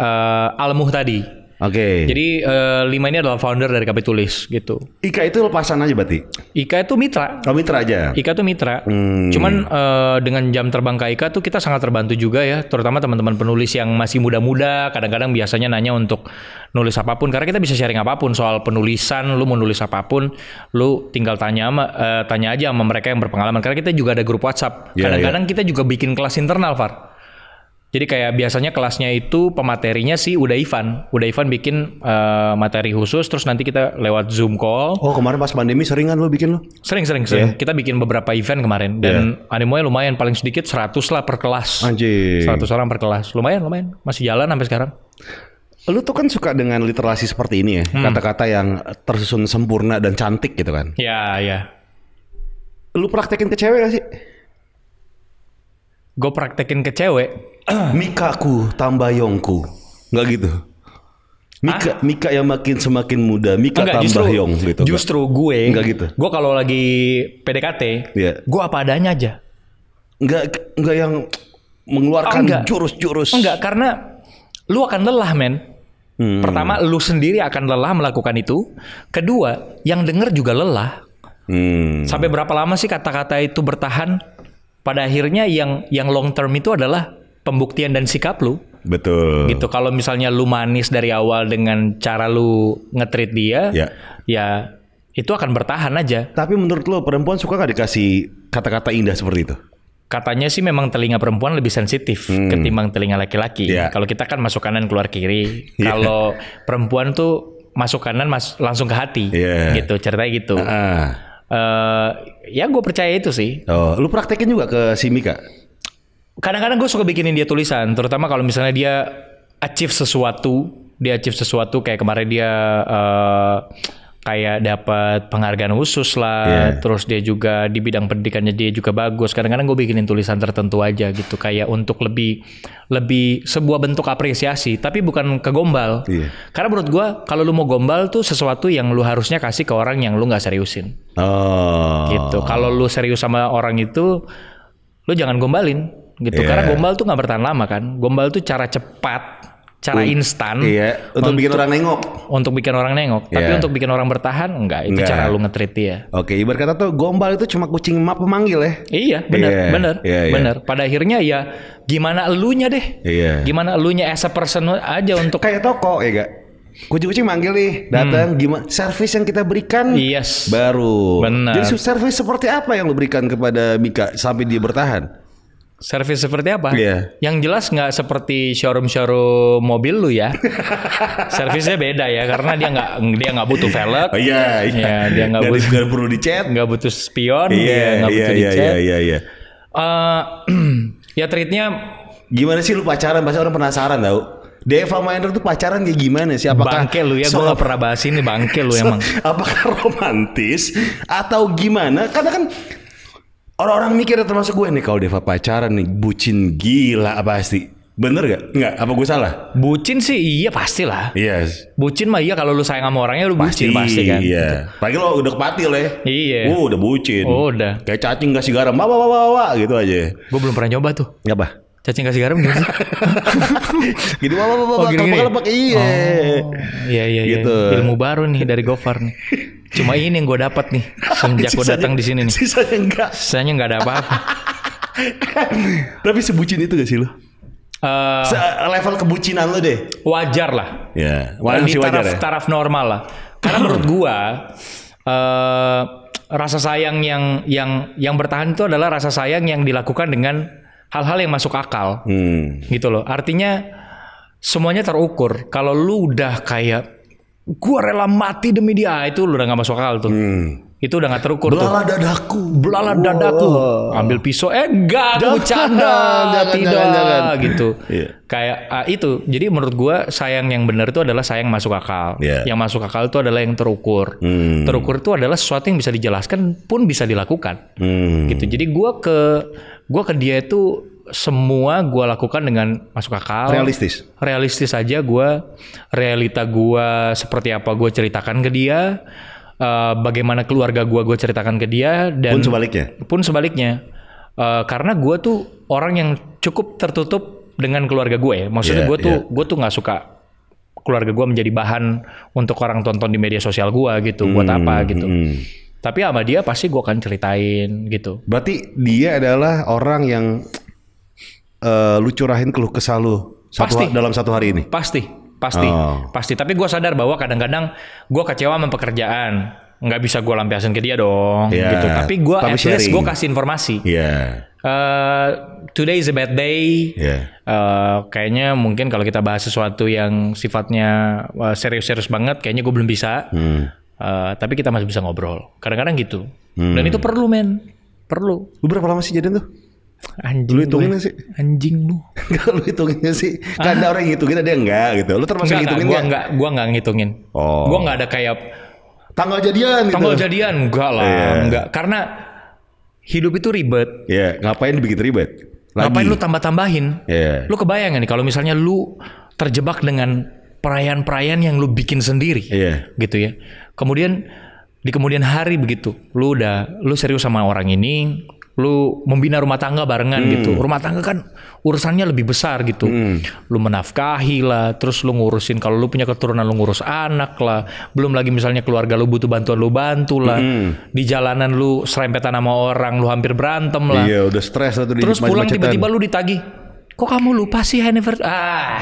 uh, eh, Almuh tadi. Oke. Okay. Jadi uh, lima ini adalah founder dari Kapi Tulis gitu. Ika itu lepasan aja berarti? Ika itu mitra. Oh mitra aja. Ika itu mitra. Hmm. Cuman uh, dengan jam terbang ke Ika tuh kita sangat terbantu juga ya, terutama teman-teman penulis yang masih muda-muda. Kadang-kadang biasanya nanya untuk nulis apapun, karena kita bisa sharing apapun soal penulisan. Lu mau nulis apapun, lu tinggal tanya sama, uh, tanya aja sama mereka yang berpengalaman. Karena kita juga ada grup WhatsApp. Iya, iya. Kadang-kadang yeah, yeah. kita juga bikin kelas internal, Far. Jadi kayak biasanya kelasnya itu pematerinya sih udah Ivan. udah Ivan bikin uh, materi khusus terus nanti kita lewat Zoom call. Oh, kemarin pas pandemi seringan kan lo bikin lo? Sering, sering, sering. Yeah. Kita bikin beberapa event kemarin iya. dan yeah. animonya lumayan paling sedikit 100 lah per kelas. Anjir. 100 orang per kelas. Lumayan, lumayan. Masih jalan sampai sekarang. Lu tuh kan suka dengan literasi seperti ini ya, hmm. kata-kata hmm. yang tersusun sempurna dan cantik gitu kan. Iya, yeah, iya. Yeah. Lu praktekin ke cewek gak sih? gue praktekin ke cewek Mikaku Yongku, nggak gitu Mika, Hah? Mika yang makin semakin muda, Mika Enggak, tambah justru, yong gitu. Justru enggak. gue, enggak gitu. Gue kalau lagi PDKT, yeah. gue apa adanya aja. Enggak, enggak yang mengeluarkan jurus-jurus. enggak. karena lu akan lelah, men. Hmm. Pertama, lu sendiri akan lelah melakukan itu. Kedua, yang denger juga lelah. Hmm. Sampai berapa lama sih kata-kata itu bertahan? pada akhirnya yang yang long term itu adalah pembuktian dan sikap lu. Betul. Gitu. Kalau misalnya lu manis dari awal dengan cara lu ngetrit dia, ya. ya itu akan bertahan aja. Tapi menurut lo perempuan suka gak dikasih kata-kata indah seperti itu? Katanya sih memang telinga perempuan lebih sensitif hmm. ketimbang telinga laki-laki. Yeah. Kalau kita kan masuk kanan keluar kiri. yeah. Kalau perempuan tuh masuk kanan mas langsung ke hati. Yeah. Gitu ceritanya gitu. Uh -uh. Uh, ya gue percaya itu sih. Oh, lu praktekin juga ke si Mika? Kadang-kadang gue suka bikinin dia tulisan, terutama kalau misalnya dia achieve sesuatu, dia achieve sesuatu kayak kemarin dia uh, kayak dapat penghargaan khusus lah, yeah. terus dia juga di bidang pendidikannya dia juga bagus. Kadang-kadang gue bikinin tulisan tertentu aja gitu, kayak untuk lebih lebih sebuah bentuk apresiasi, tapi bukan kegombal. Yeah. Karena menurut gue kalau lu mau gombal tuh sesuatu yang lu harusnya kasih ke orang yang lu nggak seriusin. Oh. Gitu. Kalau lu serius sama orang itu, lu jangan gombalin gitu. Yeah. Karena gombal tuh nggak bertahan lama kan. Gombal tuh cara cepat cara instan iya, untuk, untuk bikin orang nengok untuk bikin orang nengok yeah. tapi iya. untuk bikin orang bertahan enggak itu enggak. cara lu ngetrit ya. oke okay, ibarat tuh gombal itu cuma kucing map pemanggil ya iya benar yeah. benar yeah, iya. benar pada akhirnya ya gimana elunya deh yeah. gimana elunya as a person aja untuk kayak toko ya enggak Kucing-kucing manggil nih, datang hmm. gimana servis yang kita berikan? Yes. Baru. Benar. Jadi servis seperti apa yang lu berikan kepada Mika sampai dia bertahan? Servis seperti apa? Yeah. Yang jelas nggak seperti showroom-showroom mobil lu ya. Servisnya beda ya karena dia nggak dia nggak butuh velg. Oh, iya, ya, iya. Ya, dia nggak butuh nggak perlu dicet. Nggak butuh spion. Iya, yeah, yeah, butuh yeah, yeah, Iya, iya, iya. Uh, ya treatnya gimana sih lu pacaran? Pasti orang penasaran tau. Deva Mahendra tuh pacaran kayak gimana sih? Apakah bangke lu ya? So, gue gak pernah bahas ini bangke lu so, emang. Apakah romantis atau gimana? Karena kan Orang-orang mikir termasuk gue nih kalau Deva pacaran nih bucin gila apa pasti. Bener gak? Enggak, apa gue salah? Bucin sih iya pasti lah. Iya. Yes. Bucin mah iya kalau lu sayang sama orangnya lu pasti, bucin pasti kan. Iya. Pagi lo udah kepati lo ya. Iya. Oh, udah bucin. Oh, udah. Kayak cacing kasih garam, bawa bawa bawa gitu aja. Gue belum pernah nyoba tuh. Apa? Cacing kasih garam gitu. gini bawa bawa bawa kalau pakai iya. Oh, iya iya iya. Gitu. Ilmu baru nih dari Gofar nih. Cuma iya. ini yang gue dapat nih semenjak gue datang di sini nih. Sisanya enggak. Sisanya enggak ada apa-apa. Tapi sebucin itu gak sih lo? Uh, eh, level kebucinan lo deh. Wajar lah. Ya, wajar di taraf, ya. taraf normal lah. Karena menurut gue uh, rasa sayang yang yang yang bertahan itu adalah rasa sayang yang dilakukan dengan hal-hal yang masuk akal. Hmm. Gitu loh. Artinya semuanya terukur. Kalau lu udah kayak gue rela mati demi dia. Ah, itu udah gak masuk akal tuh. Hmm. Itu udah gak terukur Belala tuh. dadaku. Belala dadaku. Ambil pisau. Eh enggak, aku canda Tidak, gitu. yeah. Kayak uh, itu. Jadi menurut gue sayang yang benar itu adalah sayang masuk akal. Yeah. Yang masuk akal itu adalah yang terukur. Hmm. Terukur itu adalah sesuatu yang bisa dijelaskan pun bisa dilakukan. Hmm. Gitu. Jadi gue ke gue ke dia itu semua gue lakukan dengan masuk akal. Realistis. Realistis aja gue, realita gue seperti apa gue ceritakan ke dia, uh, bagaimana keluarga gue gue ceritakan ke dia dan pun sebaliknya. Pun sebaliknya, uh, karena gue tuh orang yang cukup tertutup dengan keluarga gue. Ya. Maksudnya yeah, gue tuh yeah. gue tuh nggak suka keluarga gue menjadi bahan untuk orang tonton di media sosial gue gitu, hmm, buat apa gitu. Hmm. Tapi sama dia pasti gue akan ceritain gitu. Berarti dia adalah orang yang uh, lu curahin keluh kesah lu satu pasti. dalam satu hari ini? Pasti, pasti, oh. pasti. Tapi gue sadar bahwa kadang-kadang gue kecewa sama pekerjaan, nggak bisa gue lampiasin ke dia dong, yeah. gitu. Tapi gue at sharing. least gue kasih informasi. Yeah. Iya. Uh, today is a bad day. Yeah. Iya. Uh, kayaknya mungkin kalau kita bahas sesuatu yang sifatnya eh, serius-serius banget, kayaknya gue belum bisa. Hmm. Uh, tapi kita masih bisa ngobrol. Kadang-kadang gitu. Hmm. Dan itu perlu men, perlu. Lu berapa lama sih jadian tuh? Anjing lu hitungin sih? Anjing lu. Enggak lu hitunginnya sih. Kan ada ah. orang yang ngitungin ada yang enggak gitu. Lu termasuk enggak, ngitungin gua enggak? Gua enggak, gua enggak ngitungin. Oh. Gua enggak ada kayak tanggal jadian gitu. Tanggal jadian enggak lah, yeah. enggak. Karena hidup itu ribet. Iya, yeah. ngapain dibikin ribet? Lagi. Ngapain lu tambah-tambahin? Yeah. Lu kebayang nih kalau misalnya lu terjebak dengan perayaan-perayaan yang lu bikin sendiri. Yeah. Gitu ya. Kemudian di kemudian hari begitu, lu udah lu serius sama orang ini, lu membina rumah tangga barengan hmm. gitu. Rumah tangga kan urusannya lebih besar gitu. Hmm. Lu menafkahi lah, terus lu ngurusin kalau lu punya keturunan lu ngurus anak lah. Belum lagi misalnya keluarga lu butuh bantuan lu bantu lah. Hmm. Di jalanan lu serempetan sama orang, lu hampir berantem lah. Iya, udah stres lah tuh Terus pulang tiba-tiba lu ditagih. Kok kamu lupa sih anniversary? Ah,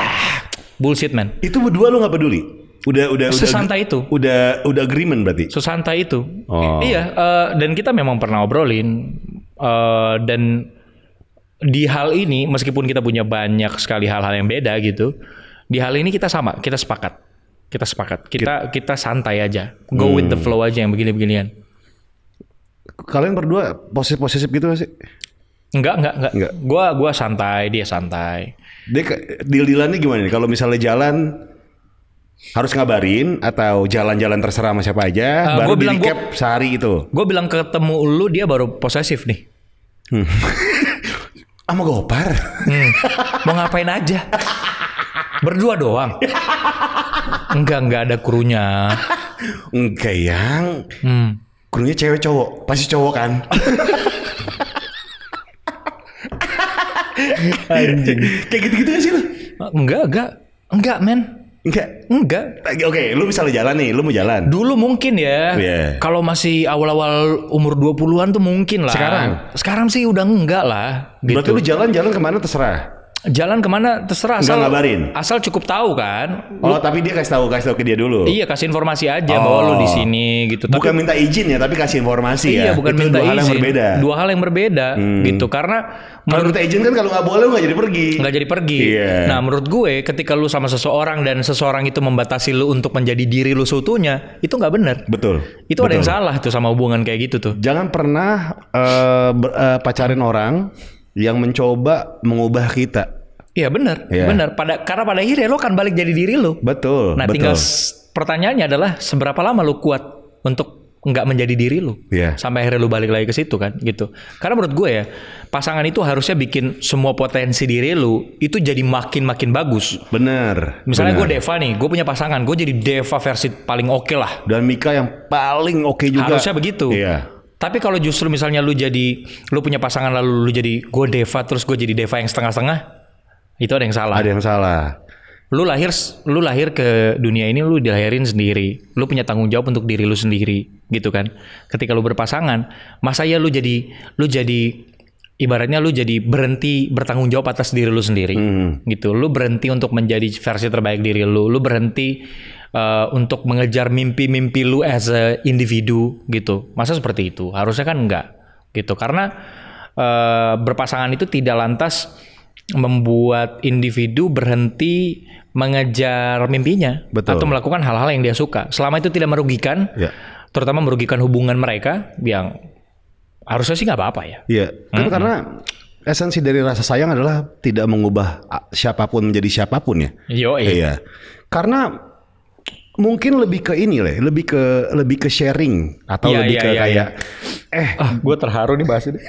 bullshit man. Itu berdua lu nggak peduli? Udah udah sesantai udah, itu. Udah udah agreement berarti. Sesantai itu. Oh. Iya, uh, dan kita memang pernah obrolin Eh, dan di hal ini meskipun kita punya banyak sekali hal-hal yang beda gitu di hal ini kita sama kita sepakat kita sepakat kita kita santai aja go hmm. with the hmm. flow aja yang begini-beginian kalian berdua posisi-posisi gitu gak sih Enggak, enggak, enggak. enggak. Gua gua santai, dia santai. Dia deal-dealannya gimana nih? Kalau misalnya jalan harus ngabarin atau jalan-jalan terserah sama siapa aja uh, baru gua di recap gua, sehari itu. Gue bilang ketemu lu dia baru posesif nih. Hmm. Sama Gopar. Hmm. Mau ngapain aja? Berdua doang. Enggak, enggak ada krunya. Enggak, yang. Hmm. Krunya cewek cowok. Pasti cowok kan? Anjing. Kayak gitu-gitu gak sih lu? Enggak, enggak. Enggak, men. Enggak. Enggak. Oke, okay, lu misalnya jalan nih, lu mau jalan. Dulu mungkin ya. Yeah. Kalau masih awal-awal umur 20-an tuh mungkin lah. Sekarang? Sekarang sih udah enggak lah. Gitu. Berarti lu jalan-jalan kemana terserah? Jalan kemana terserah asal ngabarin. asal cukup tahu kan. Oh, lu, oh tapi dia kasih tahu kasih tahu ke dia dulu. Iya kasih informasi aja oh. bahwa lu oh. di sini gitu. Bukan tapi, minta izin ya tapi kasih informasi iya, ya. Iya bukan Itu minta dua izin. Hal yang berbeda. Dua hal yang berbeda hmm. gitu karena. Kalau minta izin kan kalau nggak boleh nggak jadi pergi. Nggak jadi pergi. Yeah. Nah menurut gue ketika lu sama seseorang dan seseorang itu membatasi lu untuk menjadi diri lu seutuhnya itu nggak benar. Betul. Itu Betul. ada yang salah tuh sama hubungan kayak gitu tuh. Jangan pernah uh, ber, uh, pacarin orang yang mencoba mengubah kita. Iya benar, ya. benar. Pada karena pada akhirnya lo kan balik jadi diri lo. Betul. Nah betul. tinggal pertanyaannya adalah seberapa lama lo kuat untuk nggak menjadi diri lo. Iya. Sampai akhirnya lo balik lagi ke situ kan, gitu. Karena menurut gue ya pasangan itu harusnya bikin semua potensi diri lo itu jadi makin makin bagus. Bener. Misalnya gue Deva nih, gue punya pasangan, gue jadi Deva versi paling oke okay lah. Dan Mika yang paling oke okay juga. Harusnya begitu. Iya. Tapi kalau justru misalnya lu jadi lu punya pasangan lalu lu jadi gue Deva terus gue jadi Deva yang setengah-setengah, itu ada yang salah. Ada yang salah. Lu lahir lu lahir ke dunia ini lu dilahirin sendiri. Lu punya tanggung jawab untuk diri lu sendiri, gitu kan. Ketika lu berpasangan, masa ya lu jadi lu jadi ibaratnya lu jadi berhenti bertanggung jawab atas diri lu sendiri. Hmm. Gitu. Lu berhenti untuk menjadi versi terbaik diri lu. Lu berhenti uh, untuk mengejar mimpi-mimpi lu as a individu gitu. Masa seperti itu? Harusnya kan enggak gitu. Karena uh, berpasangan itu tidak lantas membuat individu berhenti mengejar mimpinya Betul. atau melakukan hal-hal yang dia suka. Selama itu tidak merugikan, ya. terutama merugikan hubungan mereka yang harusnya sih nggak apa-apa ya. Iya. -hmm. Karena esensi dari rasa sayang adalah tidak mengubah siapapun menjadi siapapun ya. Yo, iya. iya. Karena mungkin lebih ke ini leh, lebih ke lebih ke sharing atau yeah, lebih yeah, ke yeah, kayak iya. eh ah, gue terharu nih bahas ini.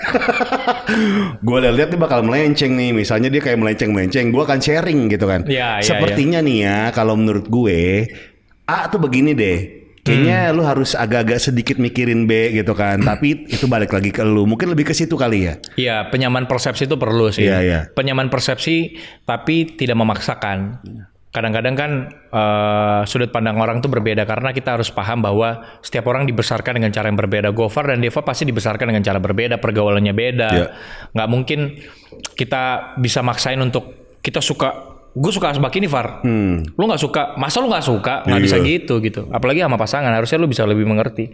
gue lihat lihat nih bakal melenceng nih, misalnya dia kayak melenceng-melenceng, gue akan sharing gitu kan. Iya, iya, Sepertinya nih ya kalau menurut gue A tuh begini deh, kayaknya hmm. lu harus agak-agak sedikit mikirin B gitu kan. Tapi itu balik lagi ke lu. Mungkin lebih ke situ kali ya. Iya, penyaman persepsi itu perlu sih. Iya, iya. Penyaman persepsi tapi tidak memaksakan kadang-kadang kan uh, sudut pandang orang tuh berbeda karena kita harus paham bahwa setiap orang dibesarkan dengan cara yang berbeda. Gofar dan Deva pasti dibesarkan dengan cara berbeda, pergaulannya beda. Yeah. Nggak mungkin kita bisa maksain untuk kita suka gue suka asbak ini Far, hmm. lu nggak suka, masa lu nggak suka, nggak yeah. bisa iya. gitu gitu. Apalagi sama pasangan, harusnya lu bisa lebih mengerti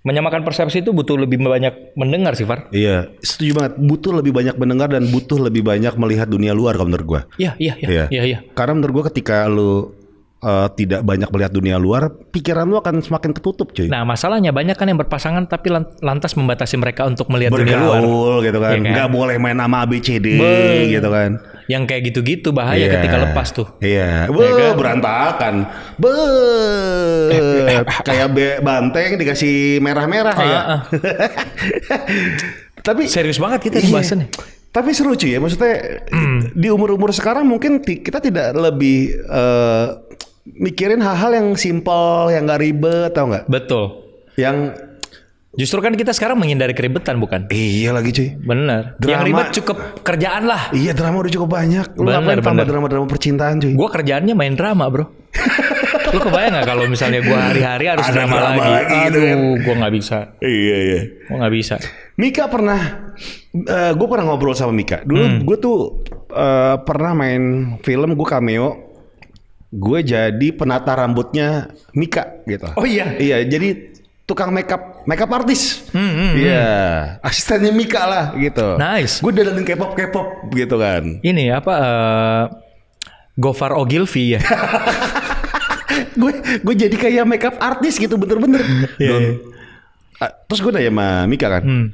menyamakan persepsi itu butuh lebih banyak mendengar sih Far. Iya, setuju banget. Butuh lebih banyak mendengar dan butuh lebih banyak melihat dunia luar kalau menurut gua. Iya, iya, iya. Iya, iya. iya. Karena menurut gua ketika lu uh, tidak banyak melihat dunia luar, pikiran lu akan semakin ketutup, cuy. Nah, masalahnya banyak kan yang berpasangan tapi lantas membatasi mereka untuk melihat Bergaul, dunia luar. gitu kan. Ya kan. Gak boleh main sama ABCD Be gitu kan. Yang kayak gitu-gitu bahaya yeah. ketika lepas tuh. Iya. Yeah. Be kan? berantakan. Be kayak be banteng dikasih merah-merah ah, ya. Ah. ah. tapi serius banget kita iya. bahasannya. Tapi seru cuy ya, maksudnya mm. di umur-umur sekarang mungkin kita tidak lebih uh, mikirin hal-hal yang simpel yang gak ribet, tau nggak? Betul. Yang Justru kan kita sekarang menghindari keribetan bukan? Iya lagi cuy. benar Drama, yang ribet cukup kerjaan lah. Iya drama udah cukup banyak. Lu bener, ngapain tambah drama-drama percintaan cuy? Gue kerjaannya main drama bro. Lu kebayang gak kalau misalnya gue hari-hari harus Ada drama, drama lagi? lagi gitu kan? Aduh, gue gak bisa. Iya iya. Gue gak bisa. Mika pernah, uh, eh, gue pernah ngobrol sama Mika. Dulu hmm. gue tuh uh, pernah main film gue cameo gue jadi penata rambutnya Mika gitu. Oh iya. Iya, jadi tukang makeup makeup artis. Hmm, hmm, iya, hmm, hmm, yeah. asistennya Mika lah gitu. Nice. Gue udah K-pop K-pop gitu kan. Ini apa uh, Gofar Ogilvy ya. gue gue jadi kayak makeup artis gitu bener-bener. yeah. Iya, iya. Uh, terus gue nanya sama Mika kan. Hmm.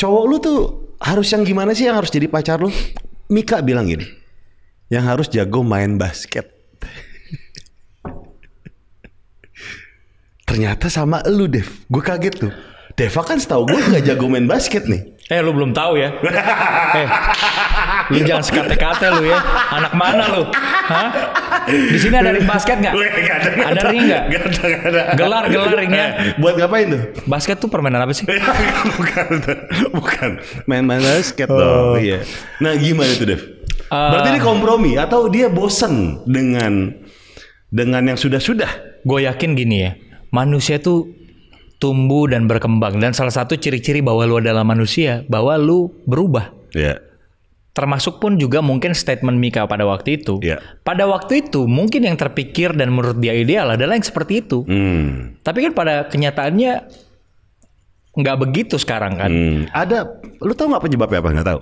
Cowok lu tuh harus yang gimana sih yang harus jadi pacar lu? Mika bilang gini. Yang harus jago main basket. ternyata sama lu Dev gue kaget tuh Deva kan setahu gue gak jago main basket nih Eh lu belum tahu ya? eh, lu jangan sekate-kate lu ya. Anak mana lu? Hah? Di sini ada ring basket gak ada. Ada ring nggak? Gak ada, gak ada. Gelar, gelar ringnya. Eh, buat ngapain tuh? Basket tuh permainan apa sih? bukan, bukan. Main main basket oh. dong. Iya. Nah gimana tuh Dev? Uh, Berarti dia kompromi atau dia bosen dengan dengan yang sudah-sudah? Gue yakin gini ya manusia tuh tumbuh dan berkembang dan salah satu ciri-ciri bahwa lu adalah manusia bahwa lu berubah. Yeah. Termasuk pun juga mungkin statement Mika pada waktu itu. Yeah. Pada waktu itu mungkin yang terpikir dan menurut dia ideal adalah yang seperti itu. Mm. Tapi kan pada kenyataannya nggak begitu sekarang kan. Mm. Ada, lu tahu nggak penyebabnya apa? Nggak tahu.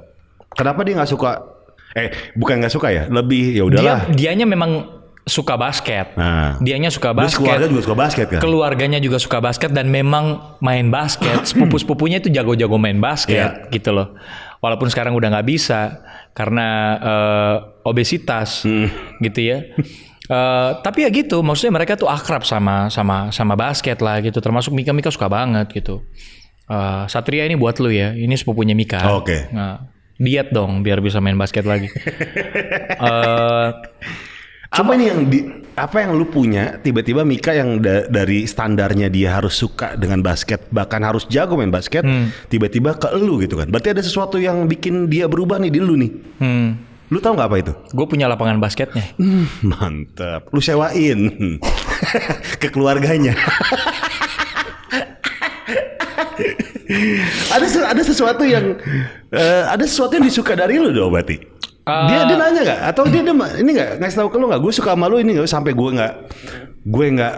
Kenapa dia nggak suka? Eh, bukan nggak suka ya, lebih ya udahlah. Dia, dianya memang suka basket. Nah. Dianya suka basket. Terus keluarga juga suka basket kan? Keluarganya juga suka basket dan memang main basket. Sepupu-sepupunya itu jago-jago main basket yeah. gitu loh. Walaupun sekarang udah nggak bisa karena uh, obesitas hmm. gitu ya. Uh, tapi ya gitu, maksudnya mereka tuh akrab sama sama sama basket lah gitu. Termasuk Mika Mika suka banget gitu. Uh, Satria ini buat lu ya. Ini sepupunya Mika. Oke. Okay. Nah, diet dong biar bisa main basket lagi. uh, Cuma ini yang di apa yang lu punya tiba-tiba Mika yang da dari standarnya dia harus suka dengan basket bahkan harus jago main basket hmm. tiba-tiba hmm. ke lu gitu kan berarti ada sesuatu yang bikin dia berubah nih di lu nih hmm. lu tahu nggak apa itu gue punya lapangan basketnya hmm, mantap lu sewain ke keluarganya ada ada sesuatu yang uh, ada sesuatu yang disuka dari lu dong berarti Uh, dia dia eh. nanya gak? atau dia, dia ini gak? ngasih tahu ke lu nggak gue suka sama lu ini gak? sampai gue gak gue gak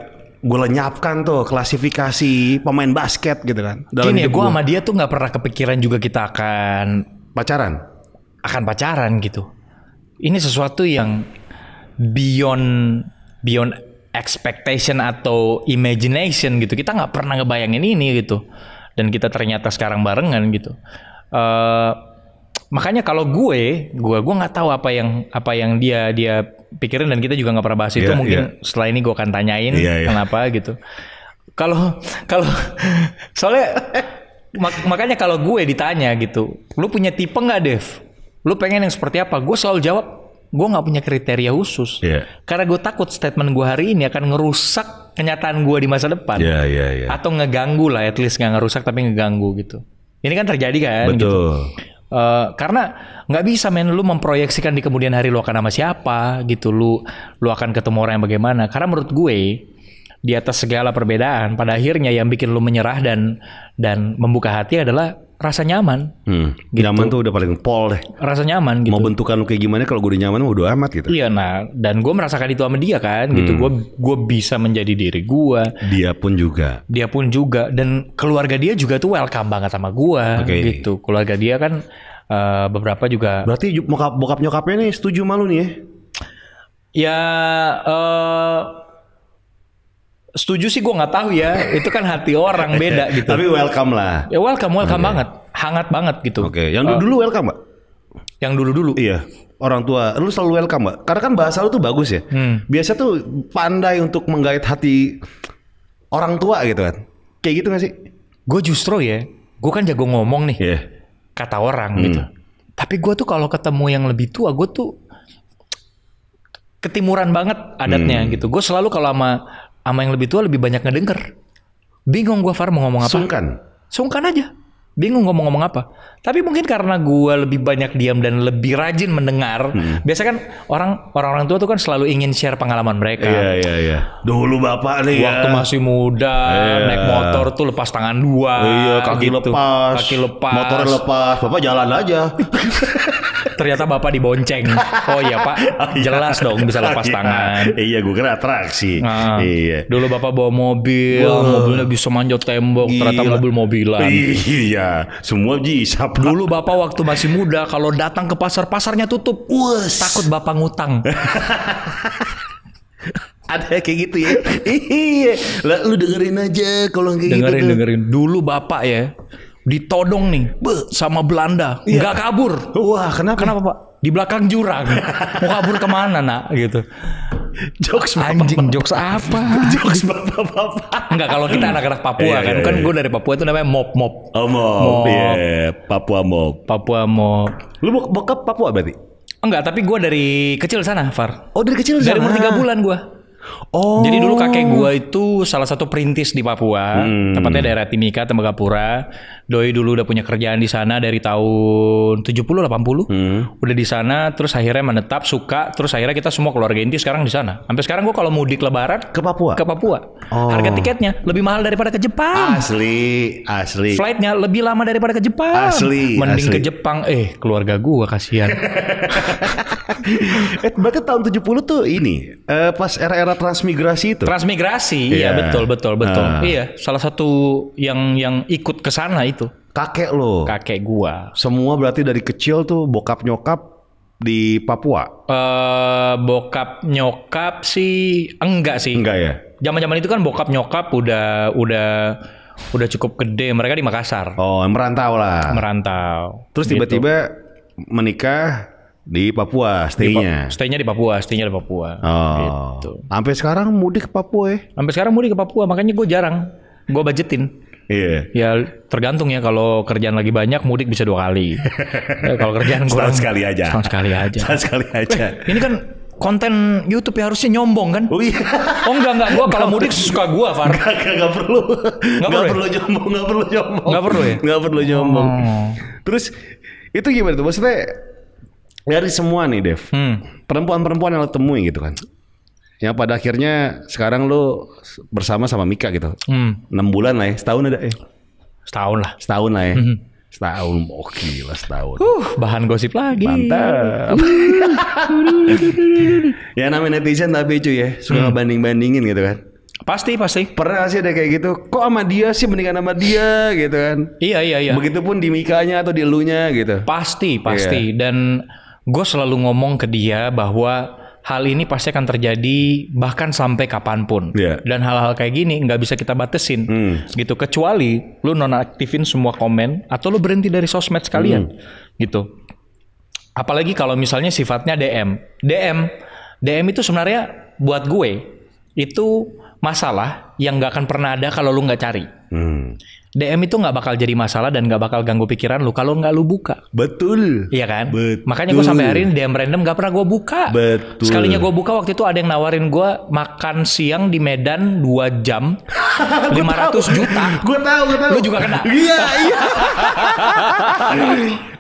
gue lenyapkan tuh klasifikasi pemain basket gitu kan. Dalam Gini ya, gue sama dia tuh nggak pernah kepikiran juga kita akan pacaran, akan pacaran gitu. Ini sesuatu yang beyond beyond expectation atau imagination gitu. Kita nggak pernah ngebayangin ini gitu. Dan kita ternyata sekarang barengan gitu. Uh, makanya kalau gue gue gue nggak tahu apa yang apa yang dia dia pikirin dan kita juga nggak pernah bahas itu yeah, mungkin yeah. setelah ini gue akan tanyain yeah, yeah. kenapa gitu kalau kalau soalnya mak makanya kalau gue ditanya gitu lu punya tipe nggak Dev lu pengen yang seperti apa gue selalu jawab gue nggak punya kriteria khusus yeah. karena gue takut statement gue hari ini akan ngerusak kenyataan gue di masa depan yeah, yeah, yeah. atau ngeganggu lah at least nggak ngerusak tapi ngeganggu gitu ini kan terjadi kan gitu. betul gitu. Uh, karena nggak bisa men lu memproyeksikan di kemudian hari lu akan sama siapa gitu lu lu akan ketemu orang yang bagaimana karena menurut gue di atas segala perbedaan pada akhirnya yang bikin lu menyerah dan dan membuka hati adalah rasa nyaman. Hmm. Gitu. Nyaman tuh udah paling pol deh. Rasa nyaman gitu. Mau bentukan lu kayak gimana kalau gue udah nyaman mau udah amat gitu. Iya nah dan gue merasakan itu sama dia kan gitu. hmm. gitu. Gue gue bisa menjadi diri gue. Dia pun juga. Dia pun juga dan keluarga dia juga tuh welcome banget sama gue okay. gitu. Keluarga dia kan uh, beberapa juga. Berarti bokap bokap nyokapnya nih setuju malu nih ya? Ya. Uh, setuju sih gue nggak tahu ya itu kan hati orang beda gitu tapi welcome lah ya welcome welcome okay. banget hangat banget gitu oke okay. yang dulu eh, dulu welcome mbak yang dulu dulu iya orang tua lu selalu welcome mbak karena kan bahasa lu tuh bagus ya hmm. biasa tuh pandai untuk menggait hati orang tua gitu kan kayak gitu gak sih gue justru ya gue kan jago ngomong nih yeah. kata orang hmm. gitu tapi gue tuh kalau ketemu yang lebih tua gue tuh ketimuran banget adatnya hmm. gitu gue selalu kalau sama sama yang lebih tua lebih banyak ngedenger. Bingung gue Far mau ngomong apa. Sungkan. Sungkan aja. Bingung mau ngomong apa. Tapi mungkin karena gue lebih banyak diam dan lebih rajin mendengar. Hmm. Biasa kan orang orang orang tua tuh kan selalu ingin share pengalaman mereka. Iya iya iya. Dulu bapak nih ya. Waktu ya. masih muda yeah. naik motor tuh lepas tangan dua. Iya kaki gitu. lepas. Kaki lepas. Motor lepas. Bapak jalan aja. ternyata bapak dibonceng. Oh iya pak, oh iya. jelas dong bisa lepas iya. tangan. Iya, gue kira atraksi. Nah, iya. Dulu bapak bawa mobil, wow. mobilnya bisa manjat tembok, Gila. ternyata mobil mobilan. Iya, semua diisap. Dulu bapak waktu masih muda, kalau datang ke pasar pasarnya tutup. Uus. Takut bapak ngutang. ada kayak gitu ya. Iya. Lah lu dengerin aja kalau kayak dengerin, gitu. Dengerin dengerin. Dulu bapak ya ditodong nih Be. sama Belanda yeah. nggak kabur wah kenapa kenapa pak di belakang jurang mau kabur kemana nak gitu jokes bapak anjing jokes apa jokes bapak-bapak nggak kalau kita anak-anak Papua yeah, kan yeah, kan yeah. gue dari Papua itu namanya mop mop oh mop, mop. Yeah. Papua mop Papua mop lu bokap Papua berarti enggak tapi gue dari kecil sana Far oh dari kecil dari umur tiga bulan gue Oh. Jadi dulu kakek gua itu salah satu perintis di Papua, hmm. tempatnya daerah Timika, Tembagapura. Doi dulu udah punya kerjaan di sana dari tahun 70 80. Hmm. Udah di sana terus akhirnya menetap suka, terus akhirnya kita semua keluarga inti sekarang di sana. Sampai sekarang gua kalau mudik lebaran ke Papua. Ke Papua. Oh. Harga tiketnya lebih mahal daripada ke Jepang. Asli, asli. Flightnya lebih lama daripada ke Jepang. Asli. Mending asli. ke Jepang eh keluarga gua kasihan. eh, berarti tahun 70 tuh ini uh, pas era-era transmigrasi itu. Transmigrasi, yeah. iya betul betul betul. Uh. Iya, salah satu yang yang ikut ke sana itu. Kakek lo. Kakek gua. Semua berarti dari kecil tuh bokap nyokap di Papua. Uh, bokap nyokap sih enggak sih. Enggak ya. Zaman-zaman itu kan bokap nyokap udah udah udah cukup gede mereka di Makassar. Oh, merantau lah. Merantau. Terus tiba-tiba gitu. menikah di Papua stay-nya. stay di Papua, stay di Papua. Oh. Gitu. Sampai sekarang mudik ke Papua ya? Sampai sekarang mudik ke Papua, makanya gue jarang. Gue budgetin. Iya. Yeah. Ya tergantung ya kalau kerjaan lagi banyak mudik bisa dua kali. ya, kalau kerjaan kurang sekali aja. Setahun sekali aja. Setahun sekali aja. Eh, ini kan konten YouTube ya harusnya nyombong kan? Oh iya. Oh enggak enggak gua kalau mudik suka gua Far. Enggak enggak, enggak perlu. Enggak, enggak perlu, ya? perlu nyombong, enggak ya? perlu nyombong. Enggak perlu ya? Enggak perlu nyombong. Hmm. Terus itu gimana tuh? Maksudnya dari semua nih Dev perempuan hmm. perempuan-perempuan yang lo temui gitu kan yang pada akhirnya sekarang lo bersama sama Mika gitu hmm. 6 bulan lah ya setahun ada ya setahun lah setahun lah ya hmm. setahun oke oh, lah setahun uh, bahan gosip lagi mantap ya namanya netizen tapi cuy ya suka hmm. banding-bandingin gitu kan Pasti pasti. Pernah sih ada kayak gitu. Kok sama dia sih mendingan sama dia gitu kan. Iya iya iya. Begitupun di Mikanya atau di elunya gitu. Pasti pasti iya. dan gue selalu ngomong ke dia bahwa hal ini pasti akan terjadi bahkan sampai kapanpun. Yeah. Dan hal-hal kayak gini nggak bisa kita batasin mm. gitu kecuali lu nonaktifin semua komen atau lu berhenti dari sosmed sekalian mm. gitu. Apalagi kalau misalnya sifatnya DM. DM DM itu sebenarnya buat gue itu masalah yang nggak akan pernah ada kalau lu nggak cari. Mm. DM itu nggak bakal jadi masalah dan nggak bakal ganggu pikiran lu kalau nggak lu buka. Betul. Iya kan? Betul. Makanya gue sampai hari ini DM random nggak pernah gue buka. Betul. Sekalinya gue buka waktu itu ada yang nawarin gue makan siang di Medan 2 jam 500 juta. Gue tahu, gue tahu. Lu juga kena. Iya, iya.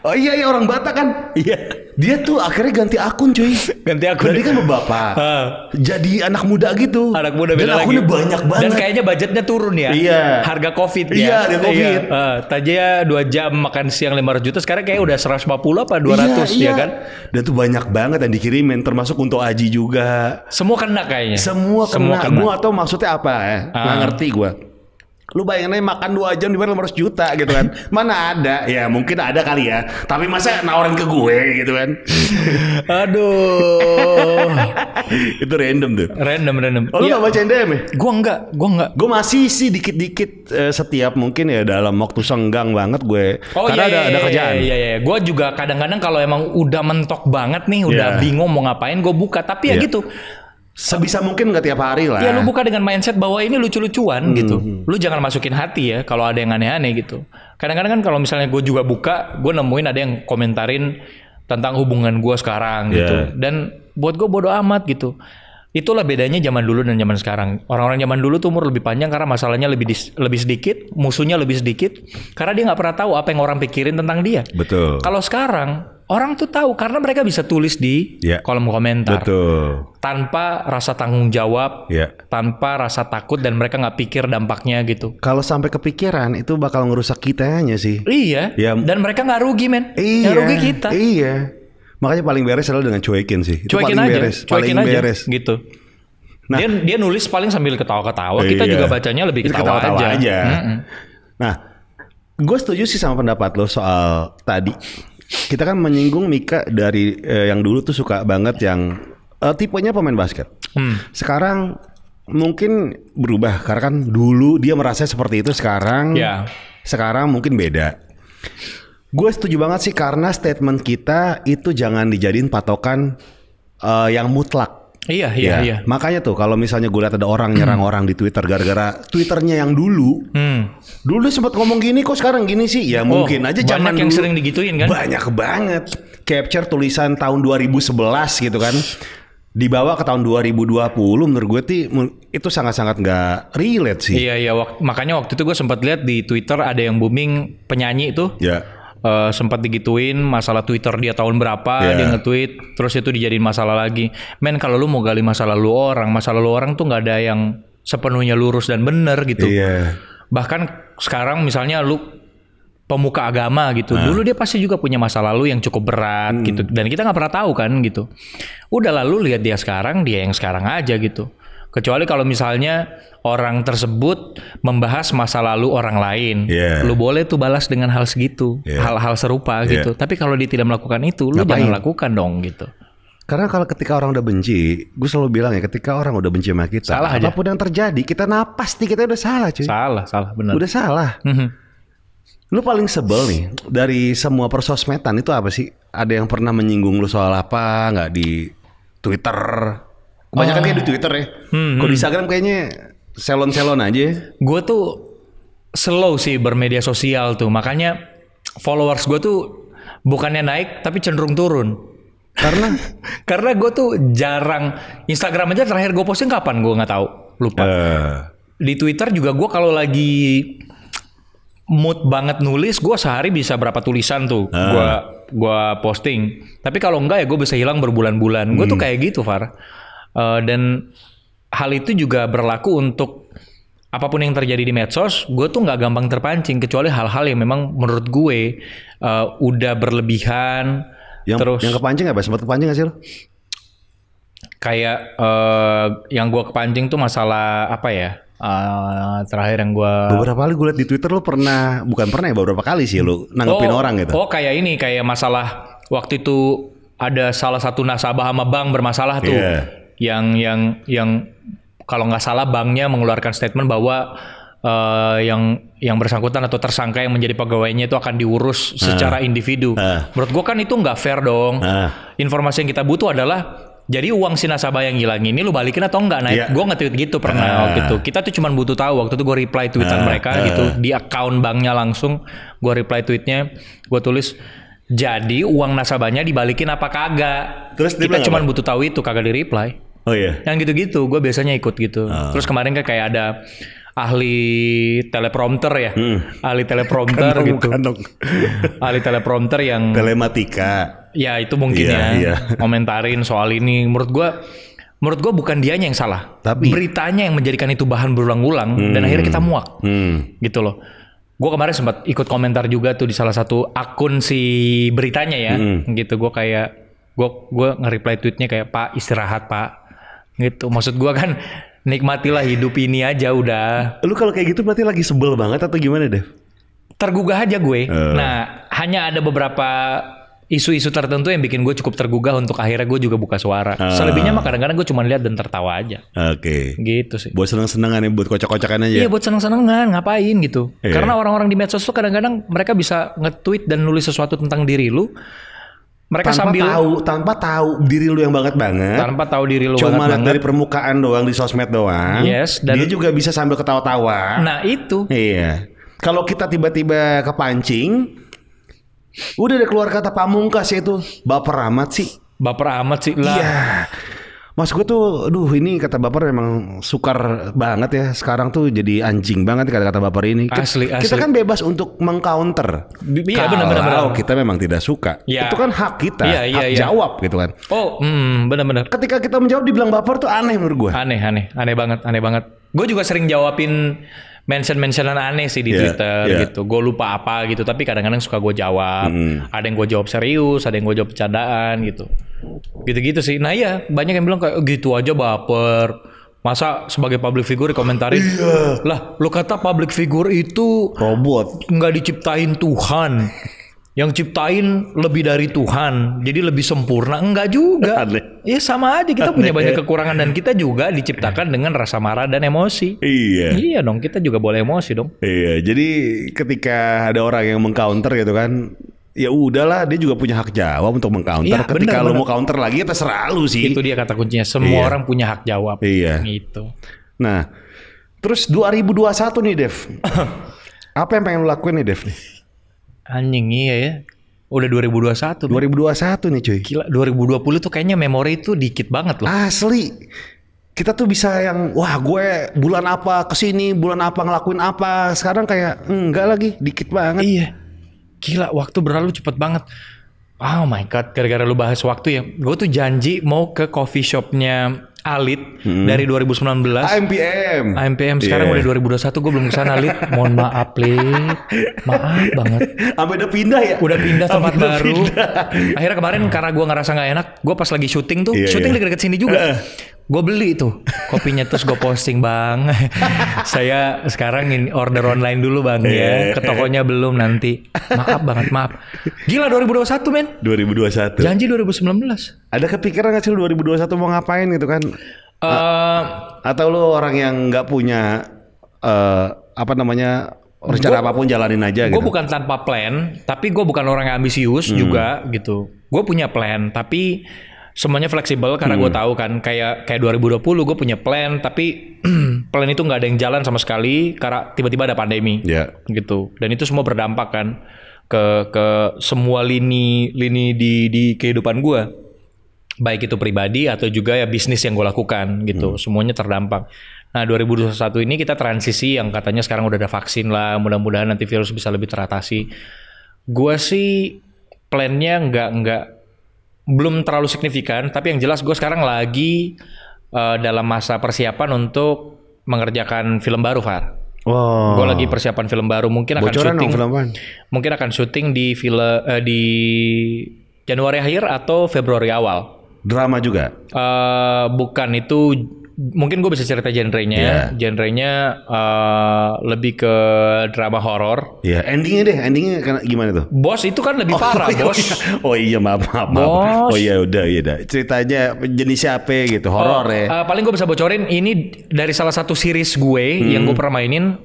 Oh iya iya orang Batak kan. Iya. Dia tuh akhirnya ganti akun cuy. Ganti akun. Jadi kan bapak. Ha. Jadi anak muda gitu. Anak muda beda Dan akunnya banyak banget. Dan kayaknya budgetnya turun ya. Iya. Harga covid ya. Iya harga iya. covid. Iya. Uh, tadinya 2 jam makan siang 500 juta. Sekarang kayaknya udah 150 apa 200 iya, iya. ya iya. kan. Dan tuh banyak banget yang dikirimin. Termasuk untuk Aji juga. Semua kena kayaknya. Semua kena. Semua kena. Gua atau maksudnya apa ya. Uh. Nggak ngerti gue lu bayangin aja makan dua jam di lima ratus juta gitu kan mana ada ya mungkin ada kali ya tapi masa nawarin ke gue gitu kan aduh itu random tuh random random oh, lu iya. ya. gak baca DM ya? gue enggak gue enggak gue masih sih dikit-dikit uh, setiap mungkin ya dalam waktu senggang banget gue oh, karena iya, ada, iya, ada iya, kerjaan iya iya, iya. gue juga kadang-kadang kalau emang udah mentok banget nih udah yeah. bingung mau ngapain gue buka tapi ya yeah. gitu sebisa mungkin nggak tiap hari lah. Ya lu buka dengan mindset bahwa ini lucu-lucuan hmm. gitu. Lu jangan masukin hati ya kalau ada yang aneh-aneh gitu. Kadang-kadang kan kalau misalnya gue juga buka, gue nemuin ada yang komentarin tentang hubungan gue sekarang gitu. yeah. gitu. Dan buat gue bodoh amat gitu. Itulah bedanya zaman dulu dan zaman sekarang. Orang-orang zaman dulu tuh umur lebih panjang karena masalahnya lebih dis, lebih sedikit, musuhnya lebih sedikit, karena dia nggak pernah tahu apa yang orang pikirin tentang dia. Betul. Kalau sekarang orang tuh tahu karena mereka bisa tulis di yeah. kolom komentar Betul. tanpa rasa tanggung jawab yeah. tanpa rasa takut dan mereka nggak pikir dampaknya gitu kalau sampai kepikiran itu bakal ngerusak kitanya sih iya ya. dan mereka nggak rugi men iya. yang rugi kita iya makanya paling beres adalah dengan cuekin sih cuekin paling aja beres. cuekin paling aja beres. gitu nah, dia dia nulis paling sambil ketawa-ketawa iya. kita juga bacanya lebih ketawa, ketawa aja, aja. Mm -mm. nah gue setuju sih sama pendapat lo soal tadi kita kan menyinggung Mika dari eh, yang dulu tuh suka banget yang eh, tipenya pemain basket. Hmm. Sekarang mungkin berubah karena kan dulu dia merasa seperti itu sekarang yeah. sekarang mungkin beda gue setuju banget sih karena statement kita itu jangan dijadiin patokan uh, yang mutlak Iya, iya, ya. iya. Makanya tuh kalau misalnya gue lihat ada orang nyerang hmm. orang di Twitter gara-gara Twitternya yang dulu. Hmm. Dulu sempat ngomong gini kok sekarang gini sih? Ya oh, mungkin aja zaman yang dulu, sering digituin kan. Banyak banget. Capture tulisan tahun 2011 gitu kan. Dibawa ke tahun 2020 menurut gue ti itu sangat-sangat nggak relate sih. Iya, iya. Wak makanya waktu itu gue sempat lihat di Twitter ada yang booming penyanyi itu. Iya. Yeah uh, sempat digituin masalah Twitter dia tahun berapa yeah. dia nge-tweet terus itu dijadiin masalah lagi. Men kalau lu mau gali masalah lu orang, masalah lu orang tuh nggak ada yang sepenuhnya lurus dan bener gitu. Yeah. Bahkan sekarang misalnya lu pemuka agama gitu. Nah. Dulu dia pasti juga punya masa lalu yang cukup berat hmm. gitu. Dan kita nggak pernah tahu kan gitu. Udah lalu lihat dia sekarang, dia yang sekarang aja gitu. Kecuali kalau misalnya orang tersebut membahas masa lalu orang lain, yeah. lu boleh tuh balas dengan hal segitu, hal-hal yeah. serupa yeah. gitu. Tapi kalau dia tidak melakukan itu, lu Ngapain? jangan lakukan dong gitu. Karena kalau ketika orang udah benci, gue selalu bilang ya ketika orang udah benci sama kita, salah apapun yang terjadi, kita napas nih kita udah salah cuy. Salah, salah, benar. Udah salah. Mm Lu paling sebel nih dari semua persosmetan itu apa sih? Ada yang pernah menyinggung lu soal apa? Nggak di Twitter, Kebanyakan oh. kayak di Twitter ya. Hmm, Kalau di hmm. Instagram kayaknya selon-selon aja. Gue tuh slow sih bermedia sosial tuh. Makanya followers gue tuh bukannya naik tapi cenderung turun. Karena karena gue tuh jarang Instagram aja terakhir gue posting kapan gue nggak tahu lupa. Uh. Di Twitter juga gue kalau lagi mood banget nulis, gue sehari bisa berapa tulisan tuh gue uh. gue posting. Tapi kalau enggak ya gue bisa hilang berbulan-bulan. Gue hmm. tuh kayak gitu Far. Uh, dan hal itu juga berlaku untuk apapun yang terjadi di medsos, gue tuh nggak gampang terpancing kecuali hal-hal yang memang menurut gue uh, udah berlebihan. Yang, terus yang kepancing apa? Sempat kepancing gak sih Kayak uh, yang gue kepancing tuh masalah apa ya? Uh, terakhir yang gue beberapa kali gue liat di Twitter lo pernah bukan pernah ya beberapa kali sih lo nanggepin oh, orang gitu. Oh kayak ini kayak masalah waktu itu ada salah satu nasabah sama bank bermasalah tuh. Yeah yang yang yang kalau nggak salah banknya mengeluarkan statement bahwa uh, yang yang bersangkutan atau tersangka yang menjadi pegawainya itu akan diurus ah. secara uh, individu. Uh, Menurut gue kan itu nggak fair dong. Uh, Informasi yang kita butuh adalah jadi uang si nasabah yang hilang ini lu balikin atau enggak? Nah, yeah. gue nge-tweet gitu pernah uh, waktu itu. Kita tuh cuma butuh tahu. Waktu itu gue reply tweetan uh, mereka uh, gitu di account banknya langsung. Gue reply tweetnya, gue tulis jadi uang nasabahnya dibalikin apa kagak? Terus kita cuma butuh tahu itu kagak di reply. Oh iya. Yang gitu-gitu, gue biasanya ikut gitu. Uh. Terus kemarin kan kayak ada ahli teleprompter ya, hmm. ahli teleprompter gitu. Bukan ahli teleprompter yang telematika. Ya itu mungkin yeah, ya. Yeah. Komentarin soal ini, menurut gue menurut gue bukan dianya yang salah, tapi beritanya yang menjadikan itu bahan berulang-ulang hmm. dan akhirnya kita muak, hmm. gitu loh. Gue kemarin sempat ikut komentar juga tuh di salah satu akun si beritanya ya, hmm. gitu. Gue kayak gue gue nge-reply tweetnya kayak Pak istirahat Pak gitu maksud gua kan nikmatilah hidup ini aja udah lu kalau kayak gitu berarti lagi sebel banget atau gimana deh tergugah aja gue uh. nah hanya ada beberapa isu-isu tertentu yang bikin gue cukup tergugah untuk akhirnya gue juga buka suara. Uh. Selebihnya mah kadang-kadang gue cuma lihat dan tertawa aja. Oke. Okay. Gitu sih. Buat seneng-senengan ya, buat kocak-kocakan aja. Iya, buat seneng-senengan, ngapain gitu. Yeah. Karena orang-orang di medsos tuh kadang-kadang mereka bisa nge-tweet dan nulis sesuatu tentang diri lu mereka tanpa sambil tahu tanpa tahu diri lu yang banget banget tanpa tahu diri lu cuma banget dari permukaan doang di sosmed doang yes dan dia juga bisa sambil ketawa-tawa nah itu iya kalau kita tiba-tiba kepancing udah ada keluar kata pamungkas itu. baper amat sih baper amat sih lah iya Mas gue tuh, duh ini kata baper memang sukar banget ya. Sekarang tuh jadi anjing banget kata-kata baper ini. kita, asli. Kita kan bebas untuk mengcounter. Iya benar-benar. kita memang tidak suka, ya. itu kan hak kita, ya, ya, hak ya. jawab gitu kan. Oh, hmm, benar-benar. Ketika kita menjawab dibilang baper tuh aneh menurut gue. Aneh, aneh, aneh banget, aneh banget. Gue juga sering jawabin mention-mentionan aneh sih di yeah, Twitter yeah. gitu. Gue lupa apa gitu, tapi kadang-kadang suka gue jawab. Mm. Ada yang gue jawab serius, ada yang gue jawab candaan gitu gitu-gitu sih nah iya banyak yang bilang kayak gitu aja baper masa sebagai public figure komentarin iya. lah lo kata public figure itu robot nggak diciptain Tuhan yang ciptain lebih dari Tuhan jadi lebih sempurna enggak juga Aneh. ya sama aja kita punya banyak kekurangan dan kita juga diciptakan dengan rasa marah dan emosi iya iya dong kita juga boleh emosi dong iya jadi ketika ada orang yang mengcounter gitu kan ya udahlah dia juga punya hak jawab untuk mengcounter. Ya, Ketika mau counter lagi ya terserah lu sih. Itu dia kata kuncinya. Semua iya. orang punya hak jawab. Iya. Gitu. Nah, terus 2021 nih Dev. apa yang pengen lo lakuin nih Dev nih? Anjing iya ya. Udah 2021. 2021 nih cuy. Gila, 2020 tuh kayaknya memori itu dikit banget loh. Asli kita tuh bisa yang wah gue bulan apa kesini bulan apa ngelakuin apa sekarang kayak enggak lagi dikit banget iya gila waktu berlalu cepet banget. Oh my god, gara-gara lu bahas waktu ya. Gue tuh janji mau ke coffee shopnya Alit hmm. dari 2019. AMPM. AMPM sekarang yeah. udah 2021 gue belum kesana Alit. Mohon maaf Lit. Maaf banget. Apa udah pindah ya? Udah pindah tempat baru. Pindah. Akhirnya kemarin karena gue ngerasa nggak enak, gue pas lagi syuting tuh, yeah, syuting yeah. deket-deket sini juga. Eh. Gue beli tuh kopinya terus gue posting bang. saya sekarang ini order online dulu bang ya. Iya. Ke tokonya belum nanti. Maaf banget maaf. Gila 2021 men. 2021. Janji 2019. Ada kepikiran gak kecil 2021 mau ngapain gitu kan? Uh, atau lo orang yang nggak punya uh, apa namanya rencana apapun jalanin aja gitu. Gue bukan tanpa plan, tapi gue bukan orang yang ambisius hmm. juga gitu. Gue punya plan, tapi semuanya fleksibel karena hmm. gue tahu kan kayak kayak 2020 gue punya plan tapi plan itu nggak ada yang jalan sama sekali karena tiba-tiba ada pandemi yeah. gitu dan itu semua berdampak kan ke ke semua lini lini di di kehidupan gue baik itu pribadi atau juga ya bisnis yang gue lakukan gitu hmm. semuanya terdampak nah 2021 ini kita transisi yang katanya sekarang udah ada vaksin lah mudah-mudahan nanti virus bisa lebih teratasi gue sih plannya nggak nggak belum terlalu signifikan, tapi yang jelas gue sekarang lagi uh, dalam masa persiapan untuk mengerjakan film baru, Far. Wow. Gue lagi persiapan film baru, mungkin akan Bocoran syuting. Film mungkin akan syuting di file uh, di Januari akhir atau Februari awal. Drama juga? Uh, bukan itu mungkin gue bisa cerita genrenya. Yeah. Genrenya uh, lebih ke drama horor. Iya, yeah. endingnya deh, endingnya gimana tuh? Bos itu kan lebih oh, parah, iya, Bos. Iya. Oh iya, maaf, maaf, maaf. Oh iya, udah, iya, udah. Ceritanya jenis siapa gitu, horor oh, ya. Uh, paling gue bisa bocorin ini dari salah satu series gue hmm. yang gue pernah mainin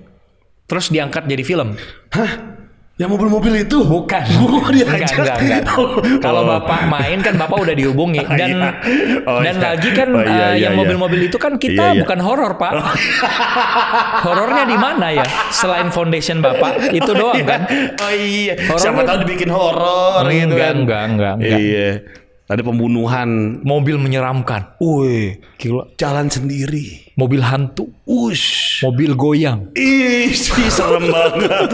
terus diangkat jadi film. Hah? Ya mobil-mobil itu? Bukan. Bukan dia enggak, enggak, enggak. Oh. Kalau bapak main kan bapak udah dihubungi oh, dan iya. oh, dan iya. lagi kan oh, iya, eh, iya, yang iya. mobil-mobil itu kan kita iya, bukan horor pak. Oh. Horornya di mana ya? Selain foundation bapak itu oh, doang kan? Oh iya. Siapa tahu dibikin horor gitu kan? Enggak enggak enggak. Iya. Ada pembunuhan. Mobil menyeramkan. woi Gila. Jalan sendiri. Mobil hantu. Ush. Mobil goyang. Ih, serem banget.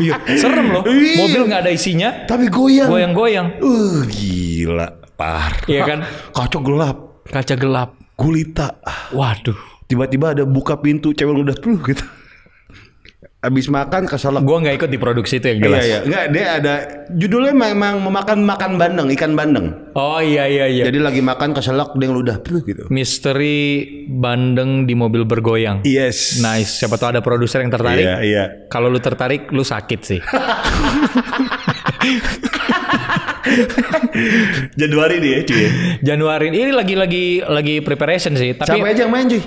iya, serem loh. Ish. Mobil nggak ada isinya. Tapi goyang. Goyang-goyang. Uh, gila. Par. Iya kan? Kaca gelap. Kaca gelap. Gulita. Waduh. Tiba-tiba ada buka pintu cewek udah uh, gitu. Abis makan keselak. Gua nggak ikut di produksi itu yang iya, jelas. Iya, iya. Nggak, dia ada judulnya memang memakan makan bandeng, ikan bandeng. Oh iya iya iya. Jadi lagi makan keselak dia ngeludah gitu. Misteri bandeng di mobil bergoyang. Yes. Nice. Siapa tahu ada produser yang tertarik. Iya, iya. Kalau lu tertarik, lu sakit sih. Januari nih ya, cuy. Januari ini lagi-lagi lagi preparation sih, tapi Siapa aja yang main, cuy?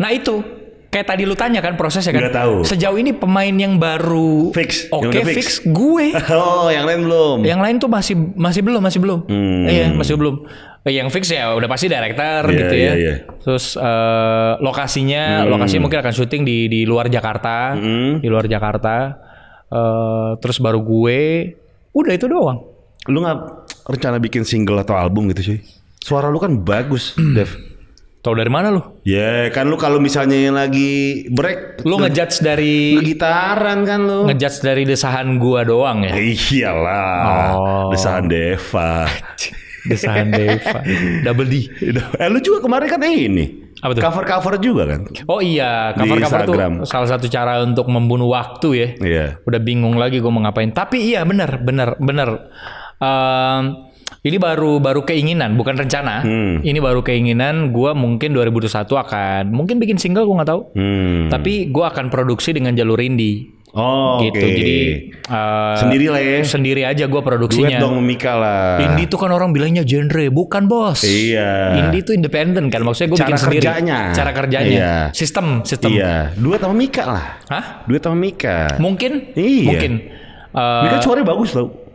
Nah, itu kayak tadi lu tanya kan prosesnya kan. Gak tahu. Sejauh ini pemain yang baru fix. Oke, okay, fix. fix gue. oh, yang lain belum. Yang lain tuh masih masih belum, masih belum. Hmm. Iya, masih belum. Eh, yang fix ya udah pasti director yeah, gitu ya. Yeah, yeah. Terus uh, lokasinya, hmm. lokasi mungkin akan syuting di di luar Jakarta, hmm. di luar Jakarta. Uh, terus baru gue, udah itu doang. Lu nggak rencana bikin single atau album gitu sih? Suara lu kan bagus, Dev Tahu dari mana lu? Ya yeah, kan lu kalau misalnya yang lagi break Lu ngejudge dari gitaran kan lu Ngejudge dari desahan gua doang ya? Iyalah oh. Desahan Deva Desahan Deva Double D Eh lu juga kemarin kan ini apa tuh? Cover cover juga kan? Oh iya, cover cover tuh salah satu cara untuk membunuh waktu ya. Iya. Yeah. Udah bingung lagi gue mau ngapain. Tapi iya benar benar benar. Um, ehm, ini baru baru keinginan, bukan rencana. Hmm. Ini baru keinginan. Gua mungkin 2021 akan mungkin bikin single, gua nggak tahu. Hmm. Tapi gua akan produksi dengan jalur indie. Oh, gitu. Okay. Jadi uh, sendiri lah ya. Sendiri aja gua produksinya. Duet dong Mika lah. Indie itu kan orang bilangnya genre, bukan bos. Iya. Indie itu independen kan. Maksudnya gue bikin sendiri. Cara kerjanya. Cara kerjanya. Iya. Sistem, sistem. Iya. Duet sama Mika lah. Hah? Duet sama Mika. Mungkin. Iya. Mungkin. Uh, Mika eh, suaranya bagus loh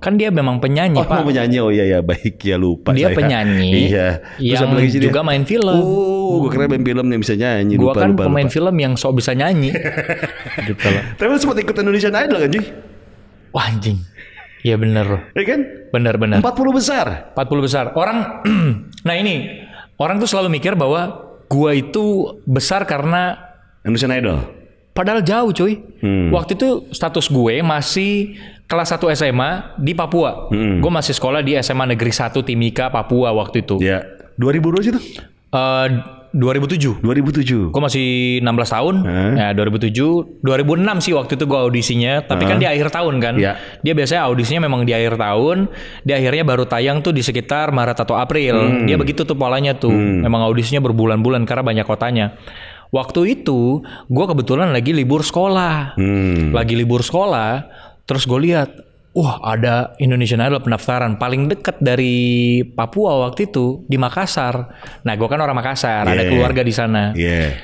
kan dia memang penyanyi oh, pak. penyanyi oh iya ya baik ya lupa dia saya. penyanyi. Iya. Terus yang lagi juga dia? main film. Oh gue kira main film yang bisa nyanyi. Gue kan lupa, pemain lupa. film yang sok bisa nyanyi. gitu lah. Tapi sempat ikut Indonesian Idol kan Ji? Wah anjing. Iya bener loh. Iya kan? Bener bener. 40 besar. 40 besar. Orang, nah ini orang tuh selalu mikir bahwa gua itu besar karena Indonesian Idol. Padahal jauh cuy. Hmm. Waktu itu status gue masih kelas 1 SMA di Papua. Hmm. Gue masih sekolah di SMA Negeri 1 Timika, Papua waktu itu. Iya. 2002 sih tuh? Uh, 2007. 2007. Gue masih 16 tahun. Hmm. Ya, 2007, 2006 sih waktu itu gue audisinya, tapi hmm. kan di akhir tahun kan. Ya. Dia biasanya audisinya memang di akhir tahun, dia akhirnya baru tayang tuh di sekitar Maret atau April. Hmm. Dia begitu tuh polanya tuh. Hmm. Memang audisinya berbulan-bulan karena banyak kotanya. Waktu itu gue kebetulan lagi libur sekolah. Hmm. Lagi libur sekolah, Terus gue lihat, wah ada Indonesian Idol pendaftaran paling dekat dari Papua waktu itu di Makassar. Nah gue kan orang Makassar, yeah. ada keluarga di sana. Yeah.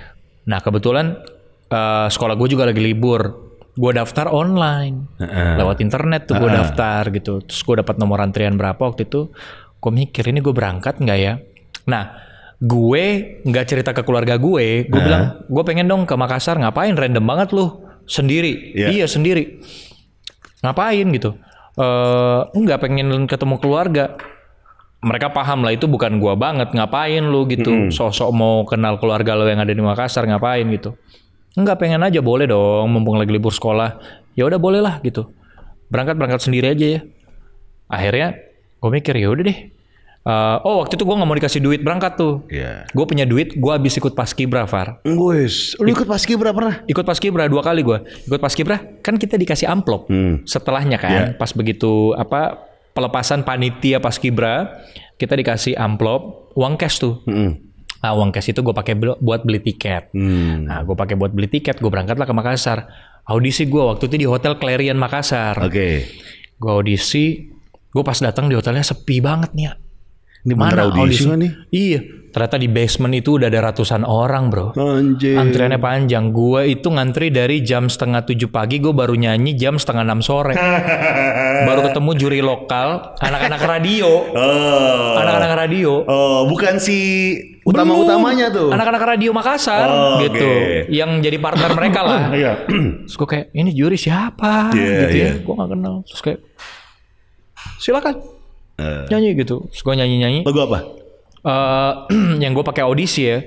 Nah kebetulan uh, sekolah gue juga lagi libur. Gue daftar online, uh-uh. lewat internet tuh gue uh-uh. daftar gitu. Terus gue dapat nomor antrian berapa waktu itu. Gue mikir ini gue berangkat nggak ya? Nah gue nggak cerita ke keluarga gue. Gue uh-huh. bilang gue pengen dong ke Makassar ngapain? Random banget loh sendiri. Yeah. Iya sendiri ngapain gitu uh, eh, nggak pengen ketemu keluarga mereka paham lah itu bukan gua banget ngapain lu gitu -hmm. sosok mau kenal keluarga lo yang ada di Makassar ngapain gitu nggak pengen aja boleh dong mumpung lagi libur sekolah ya udah boleh lah gitu berangkat berangkat sendiri aja ya akhirnya gue mikir ya udah deh Uh, oh waktu itu gue gak mau dikasih duit berangkat tuh. Iya. Yeah. Gue punya duit, gue habis ikut paskibra Far. Wes, lu ikut paskibra pernah? Ikut paskibra dua kali gue. Ikut paskibra kan kita dikasih amplop. Hmm. Setelahnya kan, yeah. pas begitu apa pelepasan panitia paskibra, kita dikasih amplop uang cash tuh. Hmm. Nah, uang cash itu gue pakai buat beli tiket. Hmm. Nah, gue pakai buat beli tiket, gue lah ke Makassar. Audisi gue waktu itu di Hotel Clarion Makassar. Oke. Okay. Gue audisi, gue pas datang di hotelnya sepi banget nih di mana audisi nih? Iya, ternyata di basement itu udah ada ratusan orang, bro. Anjir. Antriannya panjang. Gue itu ngantri dari jam setengah tujuh pagi, gue baru nyanyi jam setengah enam sore. baru ketemu juri lokal, anak-anak radio. anak oh. Anak-anak radio. Oh, bukan si utama-utamanya tuh. Anak-anak radio Makassar oh, gitu. Okay. Yang jadi partner mereka lah. Iya. Terus gue kayak, ini juri siapa? Yeah, gitu yeah. ya. Iya. Gue gak kenal. Terus kayak, silakan Eh. Nyanyi gitu. gue nyanyi-nyanyi. Lagu apa? Uh, yang gue pakai audisi ya.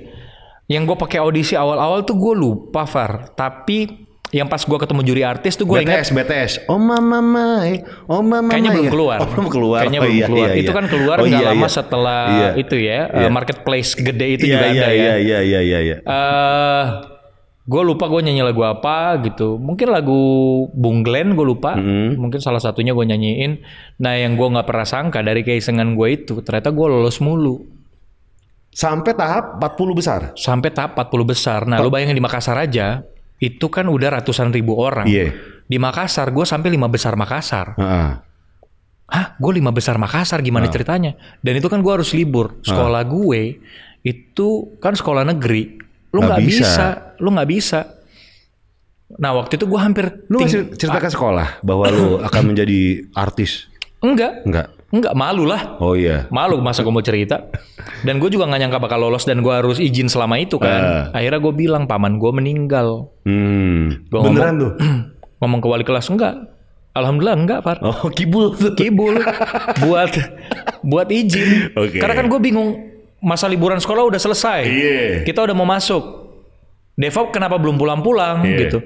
Yang gue pakai audisi awal-awal tuh gue lupa Far. Tapi yang pas gue ketemu juri artis tuh gue ingat BTS BTS oh mama mai oh mama kayaknya belum keluar oh, belum keluar kayaknya oh, belum iya, keluar iya, iya. itu kan keluar oh, nggak oh, iya, iya. lama iya. setelah iya. itu ya iya. Eh, marketplace gede itu iya, juga iya, ada iya, ya iya iya iya iya uh, gue lupa gue nyanyi lagu apa gitu mungkin lagu Bung Glenn gue lupa mm-hmm. mungkin salah satunya gue nyanyiin nah yang gue nggak pernah sangka dari keisengan gue itu ternyata gue lolos mulu sampai tahap 40 besar sampai tahap 40 besar nah Ta- lu bayangin di Makassar aja itu kan udah ratusan ribu orang yeah. di Makassar gue sampai lima besar Makassar uh-huh. Hah, gue lima besar Makassar gimana uh. ceritanya? Dan itu kan gue harus libur. Sekolah uh. gue itu kan sekolah negeri lu nggak bisa. bisa lu nggak bisa nah waktu itu gue hampir lu masih cerita ke sekolah bahwa lu akan menjadi artis enggak enggak Enggak malu lah. Oh iya. Malu masa gue mau cerita. Dan gue juga nggak nyangka bakal lolos dan gue harus izin selama itu kan. Uh. Akhirnya gue bilang paman gue meninggal. Hmm. Gua Beneran ngomong, tuh? ngomong ke wali kelas enggak. Alhamdulillah enggak, Pak. Oh, kibul. Kibul. buat buat izin. Okay. Karena kan gue bingung masa liburan sekolah udah selesai. Yeah. Kita udah mau masuk. Devop kenapa belum pulang-pulang yeah. gitu.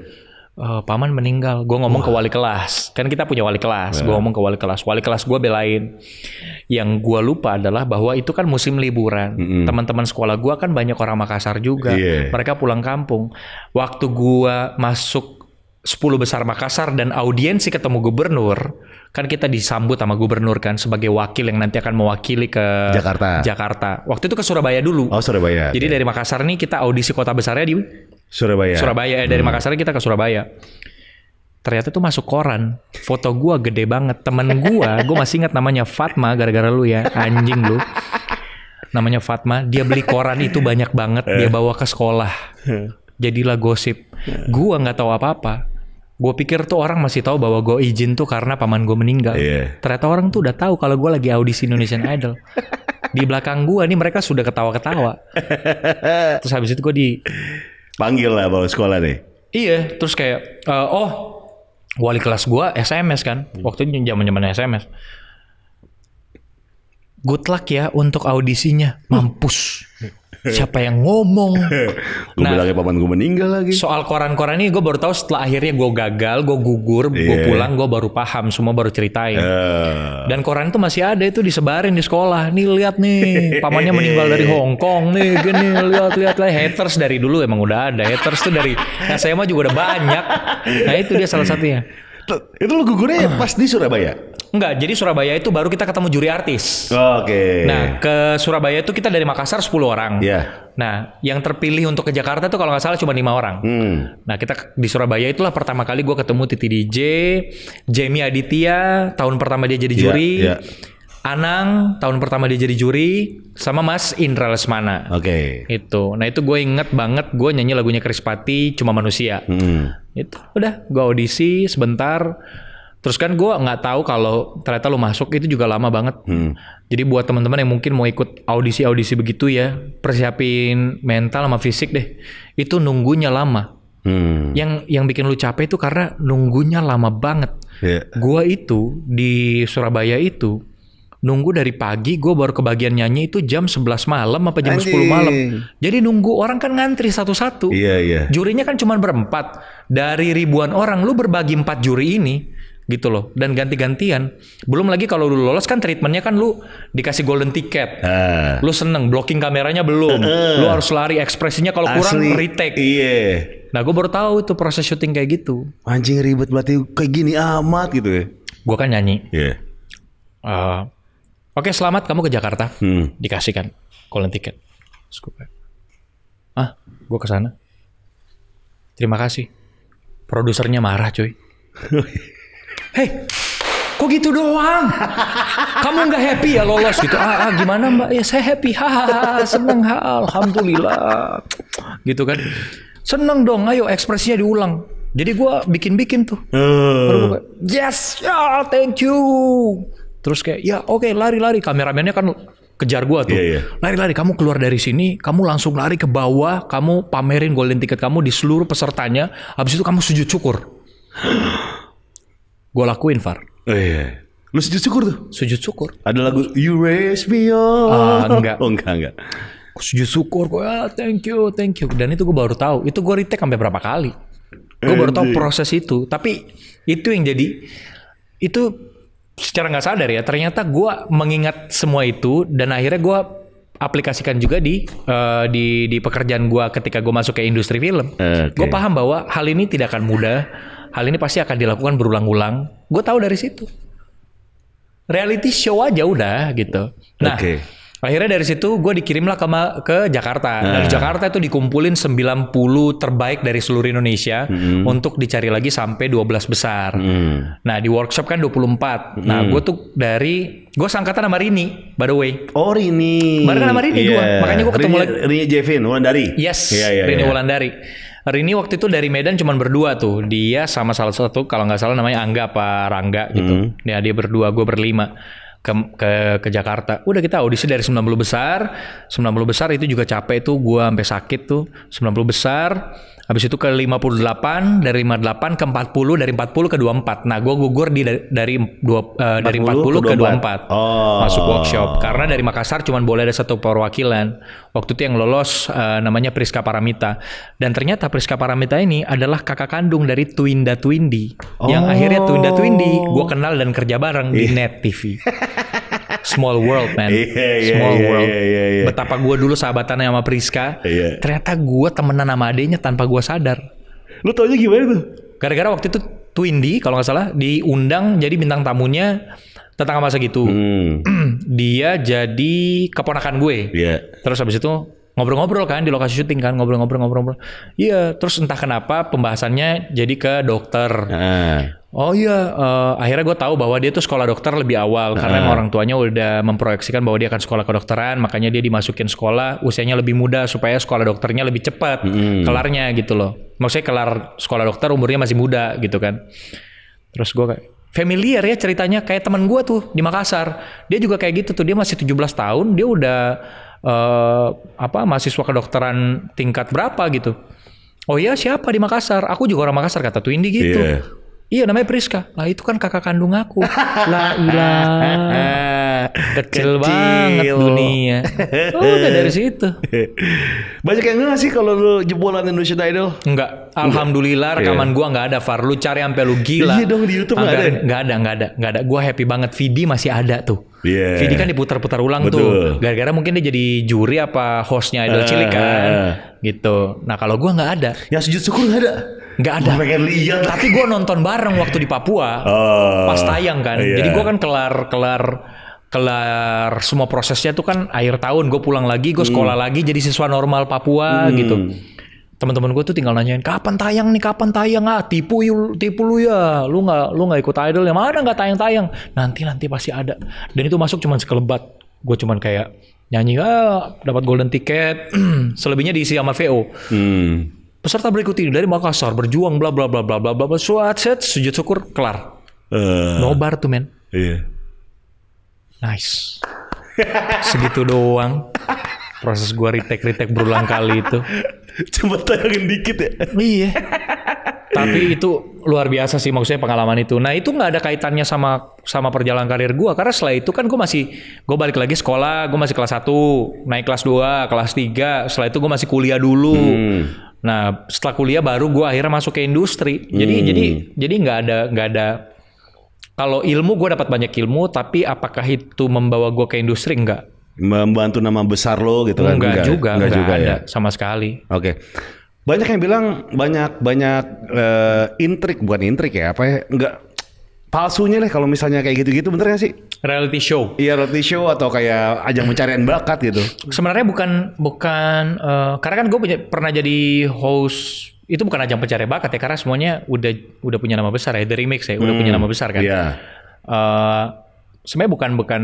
Uh, paman meninggal. Gue ngomong Wah. ke wali kelas. Kan kita punya wali kelas. Gue ngomong ke wali kelas. Wali kelas gue belain. Yang gue lupa adalah bahwa itu kan musim liburan. Mm -hmm. Teman-teman sekolah gue kan banyak orang Makassar juga. Yeah. Mereka pulang kampung. Waktu gue masuk 10 besar Makassar dan audiensi ketemu gubernur, kan kita disambut sama gubernur kan sebagai wakil yang nanti akan mewakili ke Jakarta. Jakarta. Waktu itu ke Surabaya dulu. Oh Surabaya. Jadi okay. dari Makassar nih kita audisi kota besarnya di Surabaya. Surabaya. Eh, dari hmm. Makassar kita ke Surabaya ternyata tuh masuk koran foto gua gede banget temen gua gua masih ingat namanya Fatma gara-gara lu ya anjing lu namanya Fatma dia beli koran itu banyak banget dia eh. bawa ke sekolah jadilah gosip gua nggak tahu apa-apa gue pikir tuh orang masih tahu bahwa gue izin tuh karena paman gue meninggal. Yeah. Ternyata orang tuh udah tahu kalau gue lagi audisi Indonesian Idol. Di belakang gue nih mereka sudah ketawa-ketawa. terus habis itu gue di panggil lah bawa sekolah deh. Iya, terus kayak uh, oh wali kelas gue SMS kan. Hmm. Waktu itu zaman zaman SMS. Good luck ya untuk audisinya, mampus. siapa yang ngomong gue nah, bilangnya paman gue meninggal lagi soal koran-koran ini gue baru tahu setelah akhirnya gue gagal gue gugur yeah. gue iya. pulang gue baru paham semua baru ceritain uh. dan koran itu masih ada itu disebarin di sekolah nih lihat nih pamannya meninggal dari Hong Kong nih gini lihat lihat lah haters dari dulu emang udah ada haters tuh dari nah saya mah juga udah banyak nah itu dia salah satunya itu lu gugurnya ah. pas di Surabaya? Enggak, jadi Surabaya itu baru kita ketemu juri artis. Oke. Okay. Nah, ke Surabaya itu kita dari Makassar 10 orang. Iya. Yeah. Nah, yang terpilih untuk ke Jakarta tuh kalau nggak salah cuma lima orang. Hmm. Nah, kita di Surabaya itulah pertama kali gue ketemu Titi DJ, Jamie Aditya, tahun pertama dia jadi iya, juri. Yeah, yeah. Anang tahun pertama dia jadi juri sama Mas Indra Lesmana. Oke. Okay. Itu. Nah itu gue inget banget gue nyanyi lagunya Chris Pati cuma manusia. Hmm. Itu udah gue audisi sebentar. Terus kan gue nggak tahu kalau ternyata lo masuk itu juga lama banget. Hmm. Jadi buat teman-teman yang mungkin mau ikut audisi-audisi begitu ya, persiapin mental sama fisik deh. Itu nunggunya lama. Hmm. Yang yang bikin lu capek itu karena nunggunya lama banget. Yeah. Gue itu di Surabaya itu nunggu dari pagi gue baru kebagian nyanyi itu jam 11 malam apa jam Anjing. 10 malam. Jadi nunggu orang kan ngantri satu-satu. Iya, iya. Jurinya kan cuma berempat. Dari ribuan orang lu berbagi empat juri ini gitu loh dan ganti-gantian belum lagi kalau lu lolos kan treatmentnya kan lu dikasih golden ticket ah. lu seneng blocking kameranya belum uh. lu harus lari ekspresinya kalau kurang retake iya nah gue baru tahu itu proses syuting kayak gitu anjing ribet berarti kayak gini amat gitu ya gue kan nyanyi yeah. Iya. uh, Oke, selamat kamu ke Jakarta. Hmm. Dikasihkan golden ticket. Ah, gue ke sana. Terima kasih. Produsernya marah, cuy. Hei, kok gitu doang? Kamu nggak happy ya lolos gitu? Ah, ah gimana mbak? Ya saya happy, ha, seneng, ha, alhamdulillah, gitu kan? Seneng dong, ayo ekspresinya diulang. Jadi gue bikin-bikin tuh. Uh. Yes, oh, thank you. Terus kayak ya oke okay, lari-lari kameramennya kan kejar gua tuh. Lari-lari iya, iya. yeah, yeah. kamu keluar dari sini, kamu langsung lari ke bawah, kamu pamerin golden ticket kamu di seluruh pesertanya. Habis itu kamu sujud syukur. gua lakuin, Far. Oh, Yeah. Lu sujud syukur tuh? Sujud syukur. Ada lagu You Raise Me Up. Uh, enggak. Oh, enggak, enggak. Sujud syukur gua ah, thank you, thank you. Dan itu gua baru tahu. Itu gua retake sampai berapa kali. gua baru tahu proses itu. Tapi itu yang jadi itu secara nggak sadar ya ternyata gue mengingat semua itu dan akhirnya gue aplikasikan juga di uh, di di pekerjaan gue ketika gue masuk ke industri film okay. gue paham bahwa hal ini tidak akan mudah hal ini pasti akan dilakukan berulang-ulang gue tahu dari situ reality show aja udah gitu nah okay Akhirnya dari situ gue dikirimlah ke, ke Jakarta. Nah. Dari nah. Jakarta itu dikumpulin 90 terbaik dari seluruh Indonesia hmm. untuk dicari lagi sampai 12 besar. Hmm. Nah di workshop kan 24. Hmm. Nah mm-hmm. gue tuh dari, gue sangkatan sama Rini by the way. Oh Rini. Barengan sama Rini yeah. gue. Iya. Makanya gue ketemu lagi. Rini Jevin, Wulandari. Yes, yeah, yeah, Rini yeah. Wulandari. Rini waktu itu dari Medan cuma berdua tuh. Dia sama salah satu, kalau nggak salah namanya Angga apa Rangga gitu. Hmm. Ya dia berdua, gue berlima ke, ke ke Jakarta. Udah kita audisi dari 90 besar. 90 besar itu juga capek tuh gua sampai sakit tuh. 90 besar Habis itu ke 58, dari 58 ke 40, dari 40 ke 24. Nah, gue gugur di dari dua, uh, eh, 40 dari 40 ke 24. ke 24. Oh. Masuk workshop. Karena dari Makassar cuma boleh ada satu perwakilan. Waktu itu yang lolos uh, namanya Priska Paramita. Dan ternyata Priska Paramita ini adalah kakak kandung dari Twinda Twindi. Oh. Yang akhirnya Twinda Twindi gue kenal dan kerja bareng yeah. di iya. Net TV. small world man. Yeah, iya, small yeah, world. Yeah, yeah, yeah. Betapa gue dulu sahabatan sama Priska. Yeah. Ternyata gue temenan sama adenya tanpa gue sadar. Lu aja gimana tuh? Gara-gara waktu itu Twindy kalau nggak salah diundang jadi bintang tamunya tentang masa gitu. Hmm. Dia jadi keponakan gue. Yeah. Terus habis itu ngobrol-ngobrol kan di lokasi syuting kan ngobrol-ngobrol ngobrol-ngobrol. Iya, terus entah kenapa pembahasannya jadi ke dokter. nah. Oh iya, uh, akhirnya gue tahu bahwa dia tuh sekolah dokter lebih awal nah. karena orang tuanya udah memproyeksikan bahwa dia akan sekolah kedokteran, makanya dia dimasukin sekolah usianya lebih muda supaya sekolah dokternya lebih cepat hmm. kelarnya gitu loh. Maksudnya kelar sekolah dokter umurnya masih muda gitu kan. Terus gue kayak familiar ya ceritanya kayak teman gue tuh di Makassar. Dia juga kayak gitu tuh, dia masih 17 tahun, dia udah uh, apa mahasiswa kedokteran tingkat berapa gitu. Oh iya siapa di Makassar? Aku juga orang Makassar kata Twindy gitu. Yeah. Iya namanya Priska. Lah itu kan kakak kandung aku. lah iya. Kecil, banget dunia. Oh, udah dari situ. Banyak yang enggak sih kalau lu jebolan Indonesian Idol? Enggak. Alhamdulillah iya. rekaman gua nggak ada Far. Lu cari sampai lu gila. Iya dong di YouTube enggak ada. Enggak ya? ada, enggak ada, enggak ada. Gua happy banget Vidi masih ada tuh. Yeah. Vidi kan diputar-putar ulang Betul. tuh. Gara-gara mungkin dia jadi juri apa hostnya Idol uh, Cilik kan. Uh, Gitu. Nah, kalau gua nggak ada. Ya sujud syukur nggak ada. Gak ada. Gua pengen lihat. Tapi gue nonton bareng waktu di Papua. Uh, pas tayang kan. Yeah. Jadi gue kan kelar kelar kelar semua prosesnya tuh kan akhir tahun gue pulang lagi gue sekolah hmm. lagi jadi siswa normal Papua hmm. gitu teman-teman gue tuh tinggal nanyain kapan tayang nih kapan tayang ah tipu yul, tipu lu ya lu nggak lu nggak ikut idol ya mana nggak tayang tayang nanti nanti pasti ada dan itu masuk cuman sekelebat gue cuman kayak nyanyi ah dapat golden ticket selebihnya diisi sama VO hmm Peserta berikut ini dari Makassar berjuang bla bla bla bla bla bla suat set sujud syukur kelar. Uh, eh. Nobar tuh men. Iya. Nice. Segitu doang. Proses gua retake-retake berulang kali itu. Coba tayangin dikit ya. Iya. Tapi itu luar biasa sih maksudnya pengalaman itu. Nah itu nggak ada kaitannya sama sama perjalanan karir gua. Karena setelah itu kan gua masih gua balik lagi sekolah. Gua masih kelas 1, naik kelas 2, kelas 3. Setelah itu gua masih kuliah dulu. Hmm Nah setelah kuliah baru gue akhirnya masuk ke industri. Jadi hmm. jadi jadi nggak ada nggak ada kalau ilmu gue dapat banyak ilmu tapi apakah itu membawa gue ke industri enggak? Membantu nama besar lo gitu kan? Enggak, ya? juga, enggak, juga ada ya? sama sekali. Oke. Okay. Banyak yang bilang banyak banyak uh, intrik bukan intrik ya apa ya enggak palsunya lah kalau misalnya kayak gitu-gitu bener gak sih? Reality show. Iya reality show atau kayak ajang pencarian bakat gitu. Sebenarnya bukan bukan uh, karena kan gue pernah jadi host itu bukan ajang pencarian bakat ya karena semuanya udah udah punya nama besar ya The Remix ya udah hmm, punya nama besar kan. Iya. Yeah. Uh, sebenarnya bukan bukan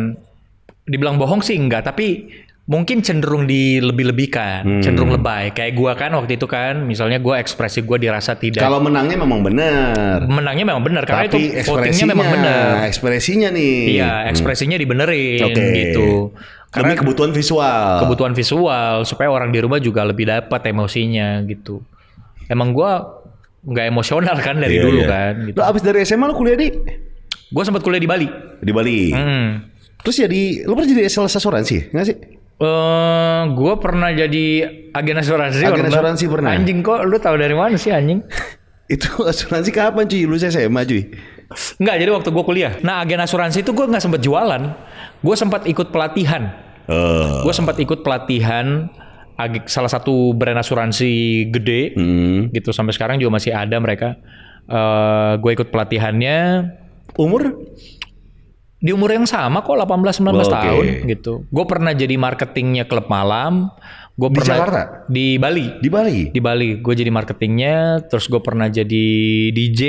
dibilang bohong sih enggak tapi mungkin cenderung di lebih lebihkan hmm. cenderung lebay. Kayak gua kan waktu itu kan, misalnya gua ekspresi gua dirasa tidak. Kalau menangnya memang benar. Menangnya memang benar karena itu votingnya memang benar. Ekspresinya nih. Iya, hmm. ekspresinya hmm. dibenerin okay. gitu. Karena Demi kebutuhan visual. Kebutuhan visual supaya orang di rumah juga lebih dapat emosinya gitu. Emang gua nggak emosional kan dari yeah, dulu yeah. kan. Gitu. Lo abis dari SMA lo kuliah di? Gua sempat kuliah di Bali. Di Bali. Hmm. Terus jadi, lo pernah jadi sales asuransi nggak sih? Uh, eh, gue pernah jadi agen asuransi. Agen pernah. asuransi pernah. Anjing kok lu tahu dari mana sih anjing? itu asuransi kapan cuy? Lu SMA cuy. Enggak, jadi waktu gue kuliah. Nah, agen asuransi itu gue nggak sempet jualan. Gue sempat ikut pelatihan. Uh. Oh. Gue sempat ikut pelatihan salah satu brand asuransi gede hmm. gitu sampai sekarang juga masih ada mereka. Uh, eh, gue ikut pelatihannya. Umur? di umur yang sama kok 18 19 okay. tahun gitu. Gue pernah jadi marketingnya klub malam. Gue pernah Jakarta? di Bali. Di Bali. Di Bali. Gue jadi marketingnya. Terus gue pernah jadi DJ,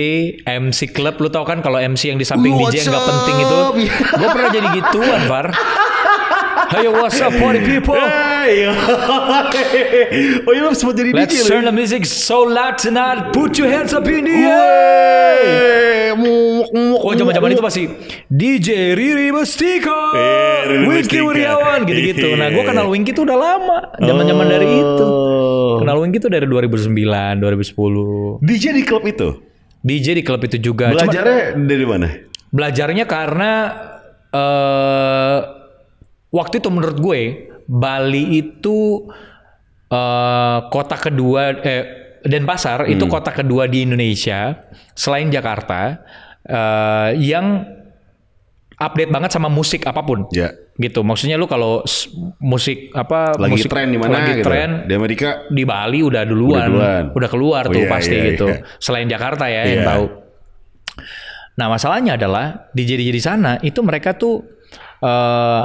MC klub. Lu tau kan kalau MC yang di samping DJ yang gak penting itu. gue pernah jadi gituan, Far. Hey, what's up, party people? Hey! Oye, smo jadi Let's turn the music so loud tonight. Put your hands up in the air. Oh, zaman-zaman itu pasti DJ Riri Mustiko, eh, Winky Wiryawan gitu-gitu. Nah, gue kenal Winky tuh udah lama, zaman jaman dari oh. itu. Kenal Winky tuh dari 2009, 2010. DJ di klub itu? DJ di klub itu juga. Belajarnya Cuma, dari mana? Belajarnya karena uh, waktu itu menurut gue Bali itu uh, kota kedua eh, Denpasar hmm. itu kota kedua di Indonesia selain Jakarta uh, yang update banget sama musik apapun. Ya. Gitu. Maksudnya lu kalau musik apa lagi musik tren di mana lagi gitu. Ya? tren di Amerika di Bali udah duluan, udah, duluan. udah keluar oh, tuh iya, pasti iya, gitu. Iya. Selain Jakarta ya iya. yang tahu. Nah, masalahnya adalah di jadi jadi sana itu mereka tuh uh,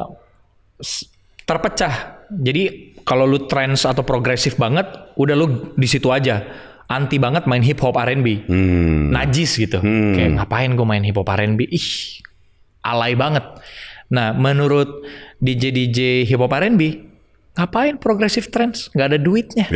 terpecah. Jadi kalau lu trends atau progresif banget, udah lu di situ aja. Anti banget main hip hop R&B. Hmm. Najis gitu. Hmm. Kayak ngapain gua main hip hop R&B? Ih, alay banget. Nah, menurut DJ-DJ hip hop R&B, ngapain progresif trends? Gak ada duitnya.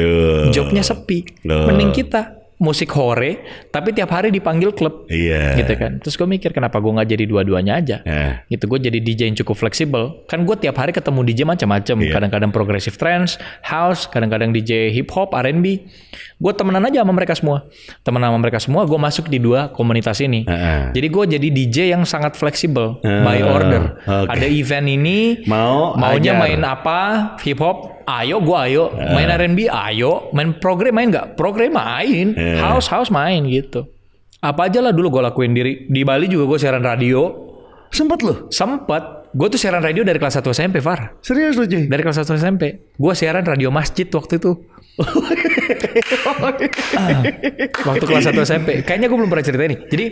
Jobnya sepi. Mending kita musik hore tapi tiap hari dipanggil klub yeah. gitu kan terus gue mikir kenapa gue nggak jadi dua-duanya aja yeah. gitu gue jadi DJ yang cukup fleksibel kan gue tiap hari ketemu DJ macam-macam yeah. kadang-kadang progressive trance house kadang-kadang DJ hip hop R&B gue temenan aja sama mereka semua temenan sama mereka semua gue masuk di dua komunitas ini uh-uh. jadi gue jadi DJ yang sangat fleksibel uh, by order okay. ada event ini mau maunya ajar. main apa hip hop ayo gua ayo main eh. R&B ayo main program main nggak program main eh. house house main gitu apa aja lah dulu gue lakuin diri di Bali juga gue siaran radio sempet loh sempet Gue tuh siaran radio dari kelas 1 SMP, Far. Serius lu, Jay? Dari kelas 1 SMP. Gue siaran radio masjid waktu itu. waktu kelas 1 SMP. Kayaknya gue belum pernah cerita nih. Jadi...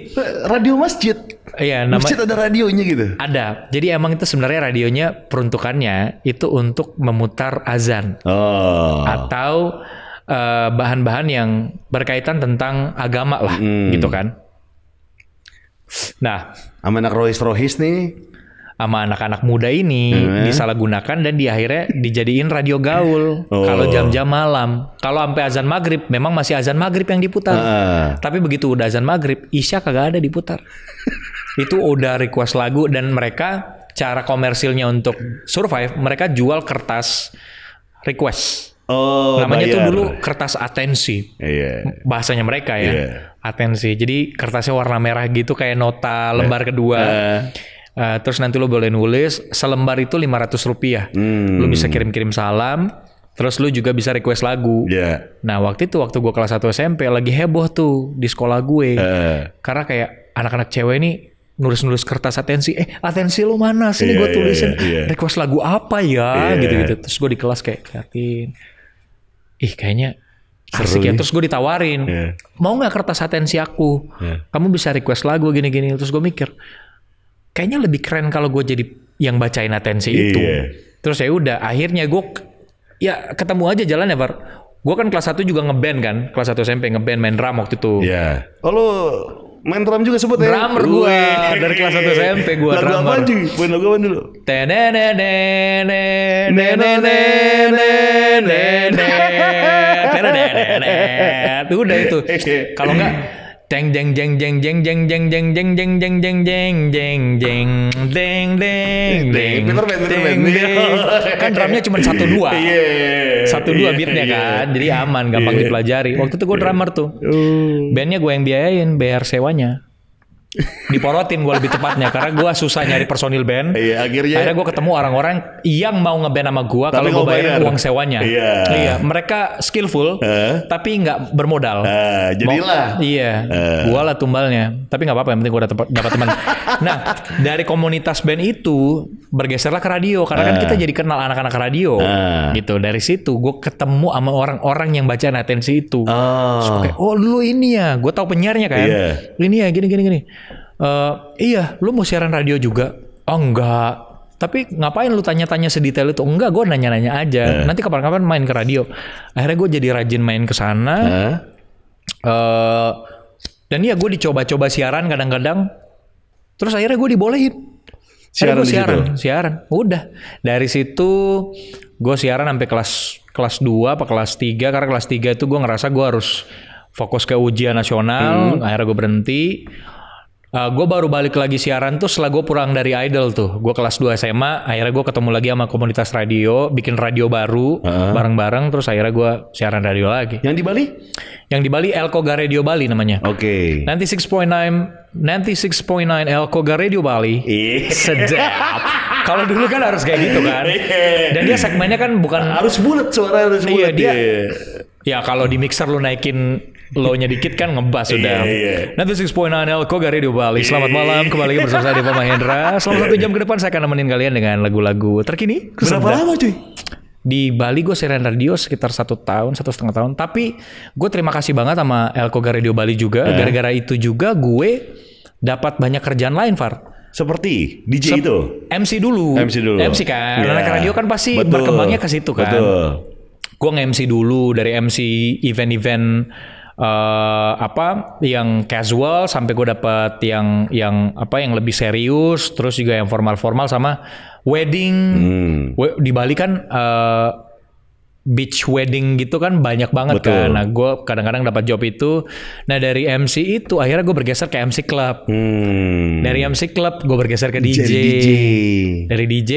Radio masjid? Iya, nama... Masjid ada radionya gitu? Ada. Jadi emang itu sebenarnya radionya peruntukannya itu untuk memutar azan. Oh. Atau eh, bahan-bahan uh, yang berkaitan tentang agama lah, hmm. gitu kan. Nah, sama anak Rohis Rohis nih sama anak-anak muda ini hmm. disalahgunakan dan di akhirnya dijadiin radio gaul oh. kalau jam-jam malam kalau sampai azan maghrib memang masih azan maghrib yang diputar uh. tapi begitu udah azan maghrib isya kagak ada diputar itu udah request lagu dan mereka cara komersilnya untuk survive mereka jual kertas request Oh, namanya bayar. tuh dulu kertas atensi. Yeah. Bahasanya mereka ya. Yeah. Atensi. Jadi kertasnya warna merah gitu kayak nota lembar iya. kedua. Uh. Uh, terus nanti lo boleh nulis selembar itu lima ratus rupiah. Hmm. Lo bisa kirim-kirim salam. Terus lu juga bisa request lagu. Yeah. Nah waktu itu waktu gue kelas 1 SMP lagi heboh tuh di sekolah gue. Uh. Karena kayak anak-anak cewek ini nulis-nulis kertas atensi. Eh atensi lu mana? Sini yeah, gue iya, tulisin yeah, yeah. request lagu apa ya iya. gitu-gitu. Yeah. Terus gue di kelas kayak liatin. Ih kayaknya asik Seru ya. Terus gue ditawarin. Yeah. Mau nggak kertas atensi aku? Yeah. Kamu bisa request lagu gini-gini. Terus gue mikir kayaknya lebih keren kalau gue jadi yang bacain atensi yeah. itu. Terus ya udah, akhirnya gue ya ketemu aja jalan ya, Bar. Gue kan kelas 1 juga ngeband kan, kelas 1 SMP ngeband main drum waktu itu. Iya. Yeah. Oh, lo main drum juga sebut ya? Drummer gue, dari kelas 1 SMP gue drummer. Lagu apa sih? Buat lagu apa dulu? Udah Deng deng deng deng deng deng deng deng deng deng deng deng deng deng deng deng deng deng deng deng Peter Pan kan drumnya cuma satu dua satu dua beatnya kan jadi aman gampang dipelajari waktu itu gue drummer tuh bandnya gue yang biayain bayar sewanya diporotin gue lebih tepatnya karena gue susah nyari personil band. Iya, akhirnya. Akhirnya gue ketemu orang-orang yang mau ngeband sama gue kalau gue bayar, uang sewanya. Iya. Iya, mereka skillful uh. tapi nggak bermodal. Uh, jadilah. Mau, iya. Uh. Eh. Gue lah tumbalnya. Tapi nggak apa-apa, yang penting gue dapat dapat teman. nah, dari komunitas band itu bergeserlah ke radio karena uh. kan kita jadi kenal anak-anak radio. Uh. Gitu. Dari situ gue ketemu sama orang-orang yang bacaan atensi itu. Oh. Terus kayak, oh lu ini ya. Gue tahu penyiarnya kan. Yeah. Ini ya gini gini gini uh, iya lu mau siaran radio juga oh enggak tapi ngapain lu tanya-tanya sedetail itu enggak gue nanya-nanya aja uh. nanti kapan-kapan main ke radio akhirnya gue jadi rajin main ke sana uh. uh, dan iya gue dicoba-coba siaran kadang-kadang terus akhirnya gue dibolehin siaran gua siaran situ. siaran udah dari situ gue siaran sampai kelas kelas 2 apa kelas 3 karena kelas 3 itu gue ngerasa gue harus fokus ke ujian nasional hmm. akhirnya gue berhenti Uh, eh, gue baru balik lagi siaran tuh setelah gue pulang dari Idol tuh. Gue kelas 2 SMA, akhirnya gue ketemu lagi sama komunitas radio, bikin radio baru bareng-bareng, uh -huh. terus akhirnya gue siaran radio lagi. Yang di Bali? Yang di Bali Elkoga Radio Bali namanya. Oke. Okay. 96.9 96.9 Elkoga Radio Bali. Yeah. Sedap. Kalau dulu kan harus kayak gitu kan. Iya. Dan dia segmennya kan bukan harus bulat suara harus iya, bulat. Iya, dia. Yeah. Ya kalau di mixer lu naikin low-nya dikit kan ngebas sudah. Yeah, yeah. 96.9 Koga Radio Bali. Selamat malam kembali lagi bersama saya Deva Mahendra. Selama satu jam ke depan saya akan nemenin kalian dengan lagu-lagu terkini. Berapa lama cuy? Di Bali gue siaran radio sekitar satu tahun, satu setengah tahun. Tapi gue terima kasih banget sama Koga Radio Bali juga. Iya. Gara-gara itu juga gue dapat banyak kerjaan lain, Far. Seperti DJ Sep itu. MC dulu. MC dulu. MC kan. Yeah. Anak radio kan pasti Betul. berkembangnya ke situ kan. Betul. Gue nge-MC dulu dari MC event-event uh, apa yang casual sampai gue dapat yang yang apa yang lebih serius terus juga yang formal-formal sama wedding hmm. we, di Bali kan uh, beach wedding gitu kan banyak banget kan. Betul. kan. Nah, gue kadang-kadang dapat job itu. Nah, dari MC itu akhirnya gue bergeser ke MC club. Hmm. Dari MC club gue bergeser ke DJ. DJ. Dari DJ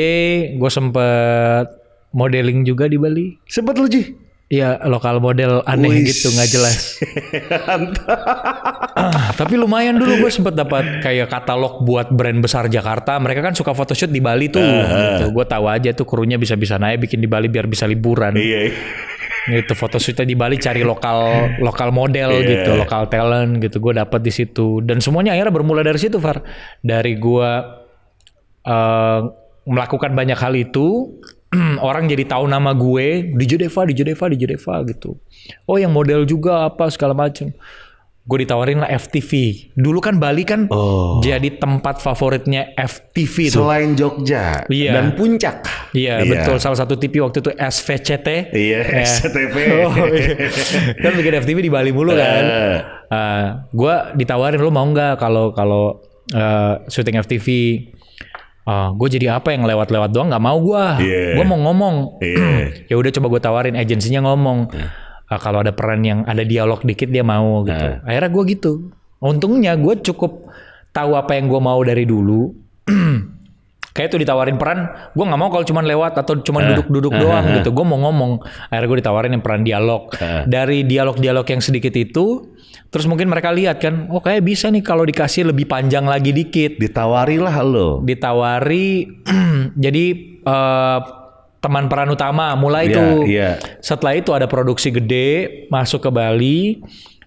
gue sempet modeling juga di Bali. Sempet lu Ji? Iya lokal model aneh Uish. gitu nggak jelas. Ah, tapi lumayan dulu gue sempet dapat kayak katalog buat brand besar Jakarta. Mereka kan suka photoshoot di Bali tuh. Uh-huh. Gitu. Gue tahu aja tuh krunya bisa-bisa naik bikin di Bali biar bisa liburan. Iya. iya. gitu photoshootnya di Bali cari lokal lokal model yeah. gitu, lokal talent gitu. Gue dapat di situ dan semuanya akhirnya bermula dari situ Far. Dari gue uh, melakukan banyak hal itu orang jadi tahu nama gue di Jodeva, di Jodeva, di Jodeva gitu. Oh yang model juga apa segala macam Gue ditawarin lah FTV. Dulu kan Bali kan oh. jadi tempat favoritnya FTV tuh. Selain Jogja iya. dan Puncak. Iya, iya betul. Salah satu TV waktu itu SVCT. Iya, eh. Ya. SCTV. Oh, iya. kan bikin FTV di Bali mulu kan. Uh. Eh. Uh, ah, gue ditawarin lo mau nggak kalau kalau uh, syuting FTV Uh, ah, gue jadi apa yang lewat-lewat doang nggak mau gue yeah. gue mau ngomong yeah. ya udah coba gue tawarin agensinya ngomong yeah. uh, kalau ada peran yang ada dialog dikit dia mau gitu yeah. akhirnya gue gitu untungnya gue cukup tahu apa yang gue mau dari dulu kayak tuh ditawarin peran gue nggak mau kalau cuma lewat atau cuma eh, duduk-duduk uh, doang uh, uh, gitu gue mau ngomong akhirnya gue ditawarin yang peran dialog dari dialog-dialog yang sedikit itu terus mungkin mereka lihat kan oh kayak bisa nih kalau dikasih lebih panjang lagi dikit ditawari lah lo ditawari jadi uh, teman peran utama mulai yeah, tuh yeah. setelah itu ada produksi gede masuk ke Bali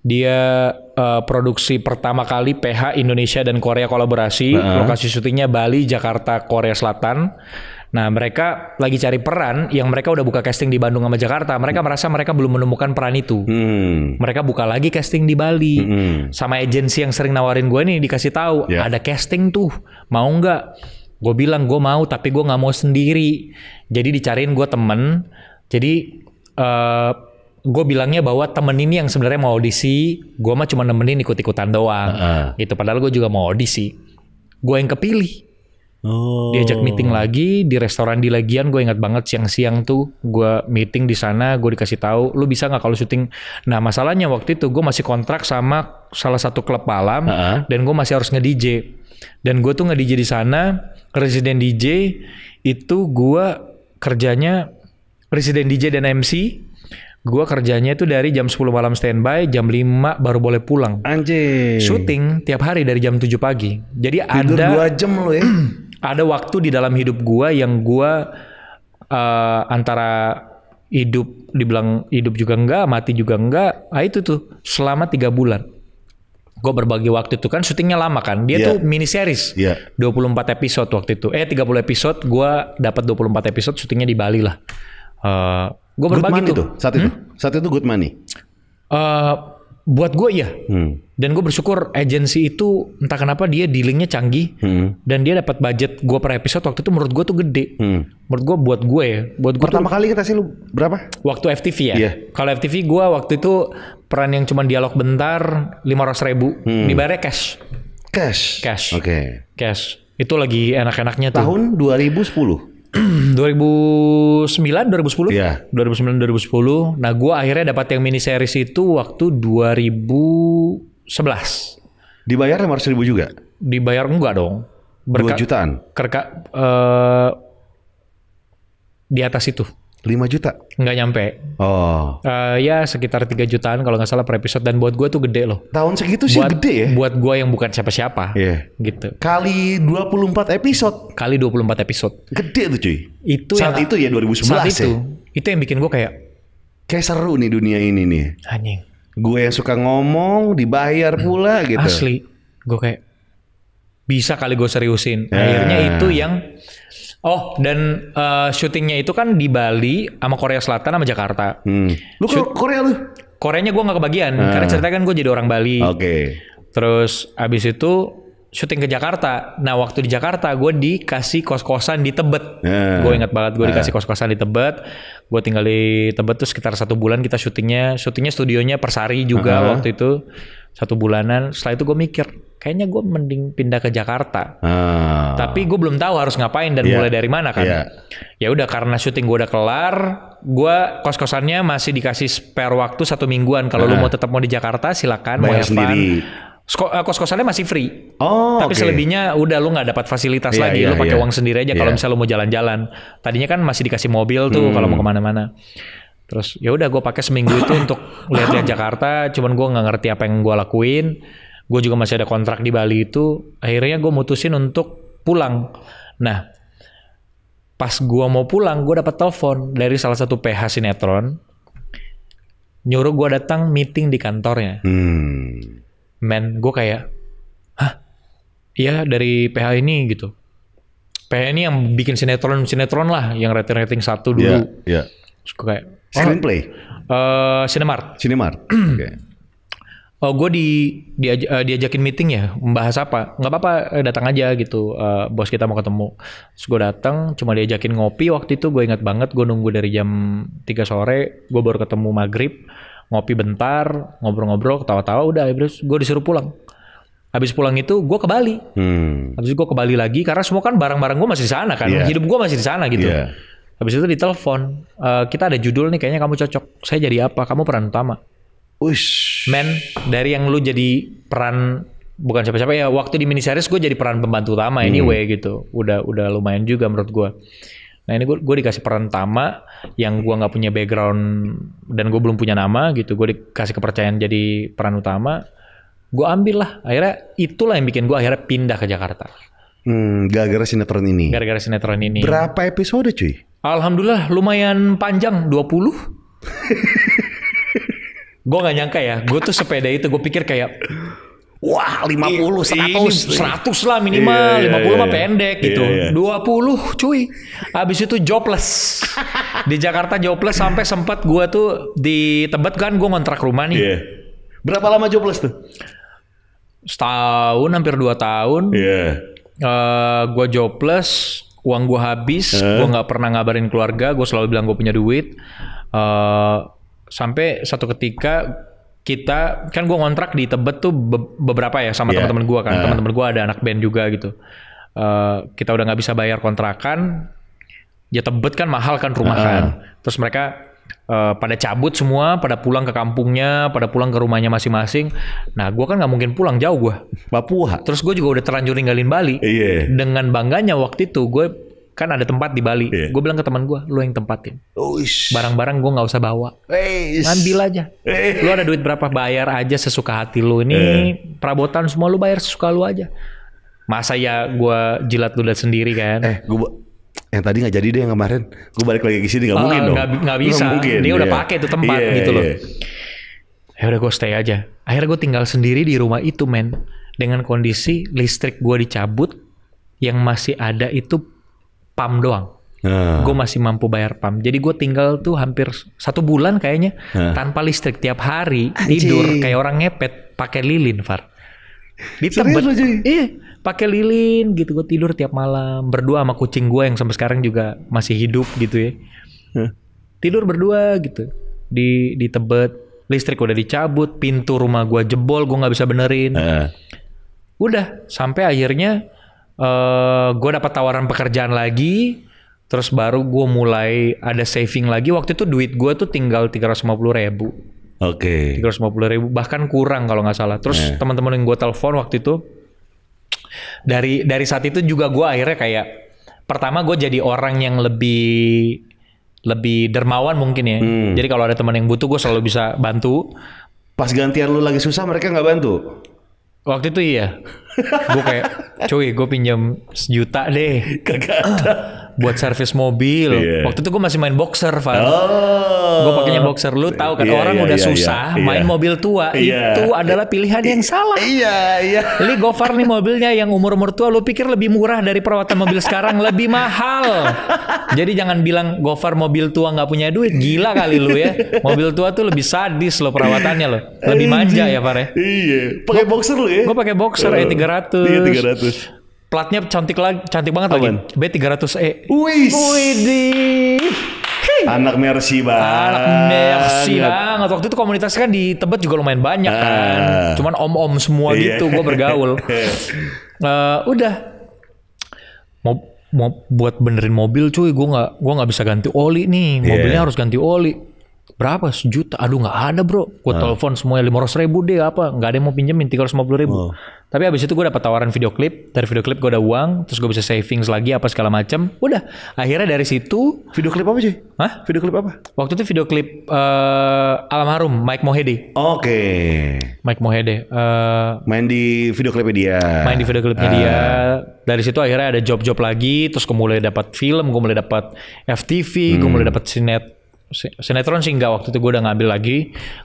dia uh, produksi pertama kali PH Indonesia dan Korea kolaborasi. Uh -huh. Lokasi syutingnya Bali, Jakarta, Korea Selatan. Nah, mereka lagi cari peran yang mereka udah buka casting di Bandung sama Jakarta. Mereka hmm. merasa mereka belum menemukan peran itu. Hmm. Mereka buka lagi casting di Bali. Hmm. Sama agensi yang sering nawarin gue nih dikasih tahu yeah. ada casting tuh, mau nggak? Gue bilang gue mau, tapi gue nggak mau sendiri. Jadi dicariin gue temen. Jadi uh, gue bilangnya bahwa temen ini yang sebenarnya mau audisi, gue mah cuma nemenin ikut-ikutan doang, uh-uh. gitu. Padahal gue juga mau audisi, gue yang kepilih. Oh. Diajak meeting lagi di restoran di Legian, gue ingat banget siang-siang tuh gue meeting di sana, gue dikasih tahu, lu bisa nggak kalau syuting? Nah masalahnya waktu itu gue masih kontrak sama salah satu klub malam uh -huh. dan gue masih harus nge DJ. Dan gue tuh nge DJ di sana, resident DJ itu gue kerjanya resident DJ dan MC Gua kerjanya itu dari jam 10 malam standby, jam 5 baru boleh pulang. Anjir. Syuting tiap hari dari jam 7 pagi. Jadi Tidur ada Dua jam lo ya. ada waktu di dalam hidup gua yang gua uh, antara hidup dibilang hidup juga enggak, mati juga enggak. Ah itu tuh selama tiga bulan. Gue berbagi waktu itu kan syutingnya lama kan. Dia yeah. tuh mini series. Yeah. 24 episode waktu itu. Eh 30 episode, gue dapat 24 episode syutingnya di Bali lah. Eh, gue berbagi good money tuh. tuh saat itu. Hmm? Saat itu good money. Uh, buat gue iya. Hmm. Dan gue bersyukur agensi itu entah kenapa dia dealingnya canggih hmm. dan dia dapat budget gue per episode waktu itu menurut gue tuh gede. Hmm. Menurut gue buat gue ya. Buat gue pertama tuh, kali kita sih lu berapa? Waktu FTV ya. Yeah. Kalau FTV gue waktu itu peran yang cuma dialog bentar lima ratus ribu. Hmm. Dibayarnya cash. Cash. Cash. Oke. Okay. Cash. Itu lagi enak-enaknya tuh. Tahun 2010. 2009 2010 yeah. 2009 2010 nah gue akhirnya dapat yang mini series itu waktu 2011 dibayar 500 ribu juga dibayar enggak dong Berka, 2 jutaan kerka uh, di atas itu 5 juta? Nggak nyampe. Oh. Uh, ya sekitar 3 jutaan kalau nggak salah per episode. Dan buat gue tuh gede loh. Tahun segitu sih buat, gede ya? Buat gue yang bukan siapa-siapa. Iya. -siapa, yeah. Gitu. Kali 24 episode? Kali 24 episode. Gede tuh cuy. Itu Saat yang, itu ya 2011 saat ya? itu, Itu yang bikin gue kayak... Kayak seru nih dunia ini nih. Anjing. Gue yang suka ngomong, dibayar pula hmm. gitu. Asli. Gue kayak... Bisa kali gue seriusin. Yeah. Akhirnya itu yang Oh, dan uh, syutingnya itu kan di Bali sama Korea Selatan sama Jakarta. Hmm. Lu Shoot, Korea lu? Koreanya gue nggak kebagian hmm. karena ceritanya kan gue jadi orang Bali. Oke. Okay. Terus abis itu syuting ke Jakarta. Nah waktu di Jakarta gue dikasih kos-kosan di Tebet. Hmm. Ah. Gue ingat banget gue dikasih ah. kos-kosan di Tebet. Gue tinggal di Tebet tuh sekitar satu bulan kita syutingnya. Syutingnya studionya Persari juga hmm. waktu itu satu bulanan. Setelah itu gue mikir kayaknya gue mending pindah ke Jakarta. Ah. Tapi gue belum tahu harus ngapain dan yeah. mulai dari mana kan. Yeah. Ya udah karena syuting gue udah kelar, gue kos kosannya masih dikasih spare waktu satu mingguan. Kalau nah. lu ah. mau tetap mau di Jakarta silakan. Bayar mau sendiri. Eh, kos kosannya masih free. Oh. Tapi okay. selebihnya udah lu nggak dapat fasilitas yeah, lagi. Yeah, lu pakai yeah. uang sendiri aja. Kalau yeah. misalnya lu mau jalan-jalan, tadinya kan masih dikasih mobil tuh hmm. kalau mau hmm. kemana-mana. Terus ya udah gue pakai seminggu itu untuk lihat-lihat Jakarta. Cuman gue nggak ngerti apa yang gue lakuin gue juga masih ada kontrak di Bali itu akhirnya gue mutusin untuk pulang nah pas gue mau pulang gue dapat telepon dari salah satu PH sinetron nyuruh gue datang meeting di kantornya hmm. men gue kayak hah iya dari PH ini gitu PH ini yang bikin sinetron sinetron lah yang rating rating satu dulu yeah, yeah. Terus gue kayak oh, screenplay uh, Cinemart Cinemart okay oh gue di, di eh, diajakin meeting ya membahas apa nggak apa-apa eh, datang aja gitu uh, bos kita mau ketemu terus gue datang cuma diajakin ngopi waktu itu gue ingat banget gue nunggu dari jam 3 sore gue baru ketemu maghrib ngopi bentar ngobrol-ngobrol ketawa-tawa udah terus gue disuruh pulang Habis pulang itu gue ke Bali. Hmm. Habis gue ke Bali lagi karena semua kan barang-barang gue masih di sana kan. Yeah. Hidup gue masih di sana gitu. Yeah. Habis itu ditelepon, uh, kita ada judul nih kayaknya kamu cocok. Saya jadi apa? Kamu peran utama. Ush. Men dari yang lu jadi peran bukan siapa-siapa ya waktu di miniseries gue jadi peran pembantu utama hmm. anyway hmm. gitu. Udah udah lumayan juga menurut gue. Nah ini gue gue dikasih peran utama yang gue nggak punya background dan gue belum punya nama gitu. Gue dikasih kepercayaan jadi peran utama. Gue ambil lah. Akhirnya itulah yang bikin gue akhirnya pindah ke Jakarta. Hmm, gara-gara sinetron ini. Gara-gara sinetron ini. Berapa episode cuy? Alhamdulillah lumayan panjang 20. gue nggak nyangka ya gue tuh sepeda itu gue pikir kayak Wah 50, 100, 100 lah minimal, lima puluh 50 iya, iya, mah iya, pendek gitu. dua 20 cuy. Abis itu jobless. di Jakarta jobless sampai sempat gue tuh di Tebet kan gue ngontrak rumah nih. Berapa lama jobless tuh? Setahun hampir 2 tahun. Gue Uh, gue jobless, uang gue habis, Gue gak nggak pernah ngabarin keluarga, Gue selalu bilang gue punya duit. Uh, sampai satu ketika kita kan gue kontrak di Tebet tuh beberapa ya sama yeah. teman-teman gue kan uh. teman-teman gue ada anak band juga gitu uh, kita udah nggak bisa bayar kontrakan ya Tebet kan mahal kan rumah uh. kan terus mereka uh, pada cabut semua pada pulang ke kampungnya pada pulang ke rumahnya masing-masing nah gue kan nggak mungkin pulang jauh gue Papua terus gue juga udah terlanjur ninggalin Bali yeah. dengan bangganya waktu itu gue kan ada tempat di Bali. Yeah. Gue bilang ke teman gue, lu yang tempatin. Barang-barang gue nggak usah bawa. Eish. Ambil aja. Eish. Lu ada duit berapa bayar aja sesuka hati lu. Ini yeah. perabotan semua lu bayar sesuka lu aja. Masa ya gue jilat dan sendiri kan. Eh, gue yang tadi nggak jadi deh yang kemarin. Gue balik lagi ke sini nggak uh, mungkin dong. Nggak bisa. mungkin, Dia yeah. udah iya. pakai itu tempat yeah, gitu yeah. loh. Iya. Ya udah gue stay aja. Akhirnya gue tinggal sendiri di rumah itu men. Dengan kondisi listrik gue dicabut. Yang masih ada itu pam doang. Uh. Ah. Gue masih mampu bayar pam. Jadi gue tinggal tuh hampir satu bulan kayaknya uh. tanpa listrik tiap hari Anjir. tidur kayak orang ngepet pakai lilin, Far. Di tempat iya, pakai lilin gitu gue tidur tiap malam berdua sama kucing gue yang sampai sekarang juga masih hidup gitu ya. Uh. Tidur berdua gitu di di tebet listrik udah dicabut pintu rumah gue jebol gue nggak bisa benerin uh. udah sampai akhirnya uh, eh, gue dapat tawaran pekerjaan lagi terus baru gue mulai ada saving lagi waktu itu duit gue tuh tinggal 350 ribu oke okay. 350 ribu bahkan kurang kalau nggak salah terus eh. teman-teman yang gue telepon waktu itu dari dari saat itu juga gue akhirnya kayak pertama gue jadi orang yang lebih lebih dermawan mungkin ya hmm. jadi kalau ada teman yang butuh gue selalu bisa bantu pas gantian lu lagi susah mereka nggak bantu Waktu itu iya. gue kayak, cuy gue pinjam sejuta deh. Kagak ada buat servis mobil. Yeah. Waktu itu gue masih main boxer, Fal. Oh. Gue pakainya boxer. Lu tahu kan yeah, orang yeah, udah yeah, iya. susah yeah, main yeah. mobil tua yeah. itu adalah pilihan yang salah. Iya, iya. Li Gofar nih mobilnya yang umur-umur tua lu pikir lebih murah dari perawatan mobil sekarang lebih mahal. Jadi jangan bilang Gofar mobil tua nggak punya duit. Gila kali lu ya. Mobil tua tuh lebih sadis lo perawatannya lo. Lebih manja ya, Far ya. Iya. Pakai boxer lu ya. Gue pakai boxer E300. Eh, iya, 300. Platnya cantik lagi, cantik banget Apaan? lagi. B300E. Wih. Wih. Anak Mercy banget. Anak Mercy banget. Waktu itu komunitasnya kan di Tebet juga lumayan banyak kan. ah. kan. Cuman om-om semua yeah. gitu gue bergaul. uh, udah. Mau, mau buat benerin mobil cuy gue gak, gue nggak bisa ganti oli nih iya. mobilnya yeah. harus ganti oli berapa sejuta aduh nggak ada bro gue ah. telepon semuanya lima ratus ribu deh apa nggak ada yang mau pinjemin tiga ratus lima puluh ribu oh. tapi abis itu gue dapat tawaran video klip dari video klip gue ada uang terus gue bisa savings lagi apa segala macam udah akhirnya dari situ video klip apa sih Hah? video klip apa waktu itu video klip uh, almarhum Mike Mohede oke okay. Mike Mohede uh, main di video klipnya dia main di video klipnya uh. dia dari situ akhirnya ada job-job lagi terus gue mulai dapat film gue mulai dapat FTV hmm. gue mulai dapat sinet sinetron sih enggak waktu itu gue udah ngambil lagi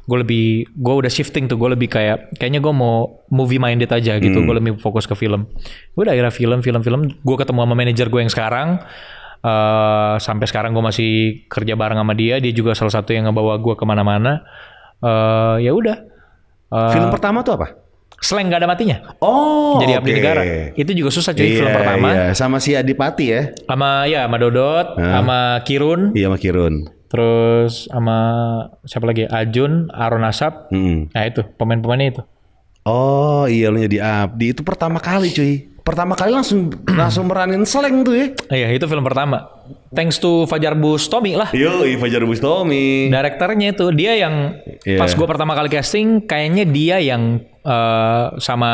gue lebih gue udah shifting tuh gue lebih kayak kayaknya gue mau movie minded aja gitu hmm. gue lebih fokus ke film gue udah akhirnya film film film gue ketemu sama manajer gue yang sekarang uh, sampai sekarang gue masih kerja bareng sama dia dia juga salah satu yang ngebawa gue kemana-mana uh, ya udah uh, film pertama tuh apa Slang nggak ada matinya. Oh. Jadi abdi negara. Itu juga susah jadi yeah, film iya, pertama. Yeah. Sama si Adipati ya. Sama ya sama Dodot, sama sama Kirun. Iya sama Kirun terus sama siapa lagi Ajun Aron Asap hmm. nah itu pemain-pemainnya itu oh iya lu jadi Abdi itu pertama kali cuy pertama kali langsung langsung meranin seleng tuh ya iya itu film pertama thanks to Fajar Bustomi lah yo Fajar Bustomi direkturnya itu dia yang yeah. pas gue pertama kali casting kayaknya dia yang uh, sama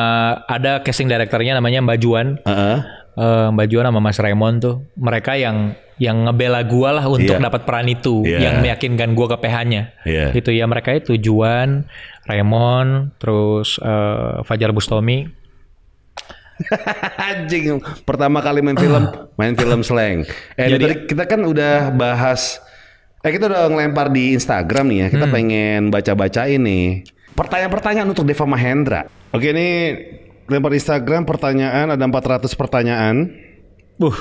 ada casting direkturnya namanya Mbak Juan uh -huh uh, Mbak Juan sama Mas Raymond tuh mereka yang yang ngebela gua lah untuk yeah. dapat peran itu yeah. yang meyakinkan gua ke PH-nya yeah. itu ya mereka itu Juan Raymond terus uh, Fajar Bustomi anjing pertama kali main film main film slang eh Jadi, tadi kita kan udah bahas eh kita udah ngelempar di Instagram nih ya kita hmm. pengen baca-baca ini pertanyaan-pertanyaan untuk Deva Mahendra oke ini lempar Instagram pertanyaan ada 400 pertanyaan. Uh,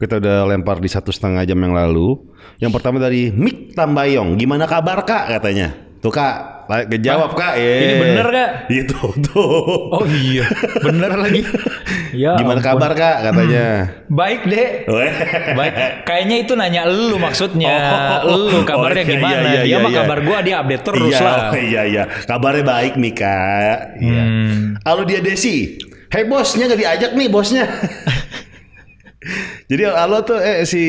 kita udah lempar di satu setengah jam yang lalu. Yang pertama dari Mik Tambayong, gimana kabar kak katanya? Tuh kak, lah, Kejawab kak, Ini iya. bener kak? Itu tuh. Oh iya, bener lagi. ya, Gimana ampun. kabar kak katanya? Hmm. Baik deh. Baik. Kayaknya itu nanya lu maksudnya. Oh, oh, oh, Lu oh, kabarnya oh, gimana? Iya, iya, dia iya, mah iya. kabar gua dia update terus iya, lah. Iya iya. Kabarnya baik nih kak. Iya. Hmm. dia Desi. Hei bosnya gak diajak nih bosnya. Jadi Alo tuh eh si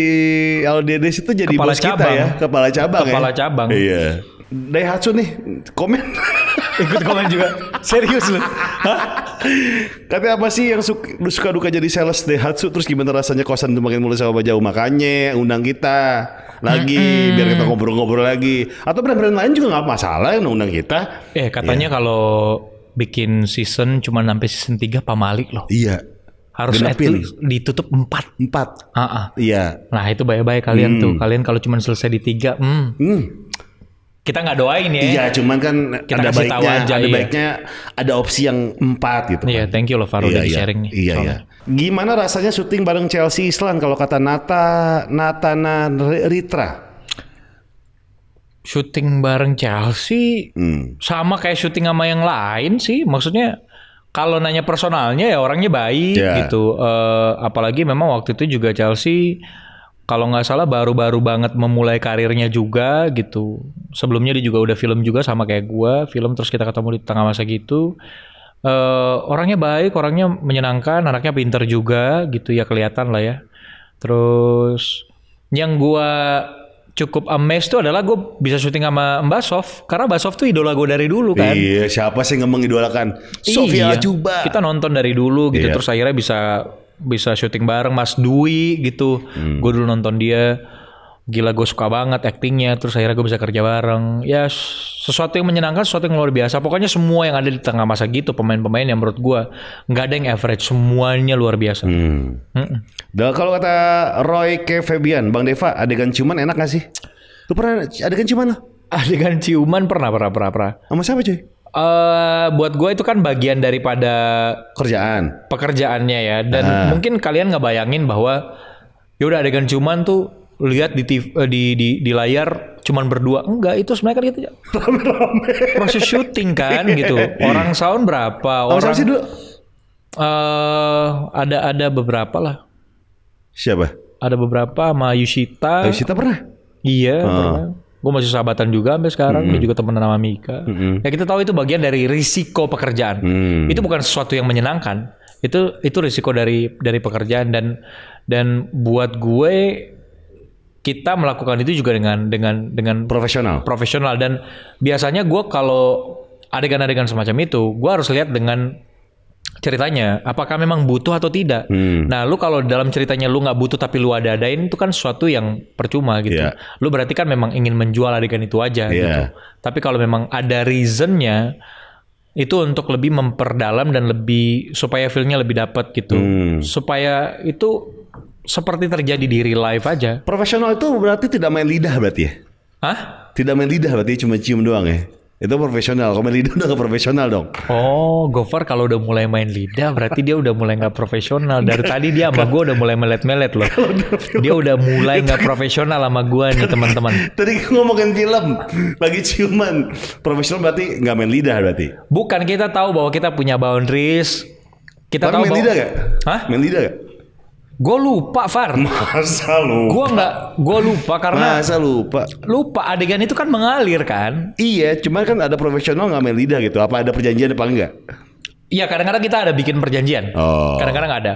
Alo Dedes itu jadi Kepala bos cabang. kita ya, kepala cabang Kepala ya. cabang. Iya. Daihatsu nih komen ikut komen juga serius loh. Hah? tapi apa sih yang suka, suka duka jadi sales Daihatsu terus gimana rasanya kosan itu makin mulai sama jauh makanya undang kita lagi -hmm. biar kita ngobrol-ngobrol lagi atau brand-brand lain juga nggak masalah yang undang kita eh katanya ya. kalau bikin season cuma sampai season 3 pamalik loh iya harus Genepin. ditutup empat empat uh -uh. iya nah itu bye-bye kalian hmm. tuh kalian kalau cuma selesai di tiga hmm. Hmm kita nggak doain ya. Iya, cuman kan kita ada baiknya, aja, ada iya. baiknya ada opsi yang empat gitu. Iya, kan. thank you loh Faro iya, udah iya, sharing nih. Iya, iya. Gimana rasanya syuting bareng Chelsea Islan kalau kata Nata Natana Ritra? Syuting bareng Chelsea hmm. sama kayak syuting sama yang lain sih, maksudnya kalau nanya personalnya ya orangnya baik yeah. gitu. Uh, apalagi memang waktu itu juga Chelsea kalau nggak salah baru-baru banget memulai karirnya juga gitu. Sebelumnya dia juga udah film juga sama kayak gue, film terus kita ketemu di tengah masa gitu. Uh, orangnya baik, orangnya menyenangkan, anaknya pinter juga gitu ya kelihatan lah ya. Terus yang gue cukup amazed tuh adalah gue bisa syuting sama Mbak Sof karena Mbak Sof tuh idola gue dari dulu kan. Iya, siapa sih yang mengidolakan? Sofia ya, iya, Juba. Kita nonton dari dulu gitu iya. terus akhirnya bisa bisa syuting bareng Mas Dwi gitu. Hmm. Gue dulu nonton dia gila gue suka banget aktingnya, terus akhirnya gue bisa kerja bareng ya sesuatu yang menyenangkan sesuatu yang luar biasa pokoknya semua yang ada di tengah masa gitu pemain-pemain yang menurut gue nggak ada yang average semuanya luar biasa. Hmm. Hmm. Dan kalau kata Roy K Fabian, Bang Deva adegan ciuman enak gak sih? Lu pernah adegan ciuman lo? Adegan ciuman pernah pernah pernah pernah. Sama siapa cuy? Uh, buat gue itu kan bagian daripada kerjaan pekerjaannya ya dan uh. mungkin kalian nggak bayangin bahwa ya udah adegan cuman tuh lihat di TV, eh, di, di di layar cuman berdua enggak itu sebenarnya kan gitu ya proses syuting kan gitu orang sound berapa orang, orang sih dulu uh, ada ada beberapa lah siapa ada beberapa sama Yushita Yushita pernah iya oh. pernah gue masih sahabatan juga sampai sekarang mm dia hmm. juga temenan sama Mika mm -hmm. ya kita tahu itu bagian dari risiko pekerjaan mm. itu bukan sesuatu yang menyenangkan itu itu risiko dari dari pekerjaan dan dan buat gue kita melakukan itu juga dengan dengan dengan profesional profesional dan biasanya gue kalau adegan-adegan semacam itu gue harus lihat dengan ceritanya apakah memang butuh atau tidak hmm. nah lu kalau dalam ceritanya lu nggak butuh tapi lu ada adain itu kan sesuatu yang percuma gitu yeah. lu berarti kan memang ingin menjual adegan itu aja yeah. gitu iya. tapi kalau memang ada reasonnya itu untuk lebih memperdalam dan lebih supaya feel-nya lebih dapat gitu hmm. supaya itu seperti terjadi di real life aja profesional itu berarti tidak main lidah berarti ya Hah? Tidak main lidah berarti cuma cium doang ya? Itu profesional. Kalau main lidah udah gak profesional dong. Oh, Gofar kalau udah mulai main lidah berarti dia udah mulai nggak profesional. Dari tadi dia sama gue udah mulai melet-melet loh. Dia udah mulai nggak profesional sama gue nih teman-teman. Tadi ngomongin film lagi ciuman. Profesional berarti gak main lidah berarti. Bukan kita tahu bahwa kita punya boundaries. Kita tahu main lidah gak? Hah? Main lidah gak? Gue lupa Far. Masa lupa? Gue nggak, gue lupa karena. Masa lupa? Lupa adegan itu kan mengalir kan? Iya, cuma kan ada profesional nggak main lidah gitu. Apa ada perjanjian apa enggak? Iya, kadang-kadang kita ada bikin perjanjian. Oh. Kadang-kadang ada.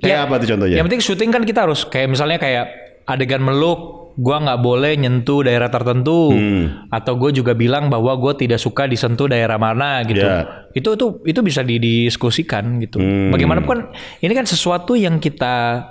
Kayak ya, apa tuh contohnya? Yang penting syuting kan kita harus kayak misalnya kayak adegan meluk gue nggak boleh nyentuh daerah tertentu hmm. atau gue juga bilang bahwa gue tidak suka disentuh daerah mana gitu yeah. itu itu itu bisa didiskusikan gitu hmm. bagaimanapun kan, ini kan sesuatu yang kita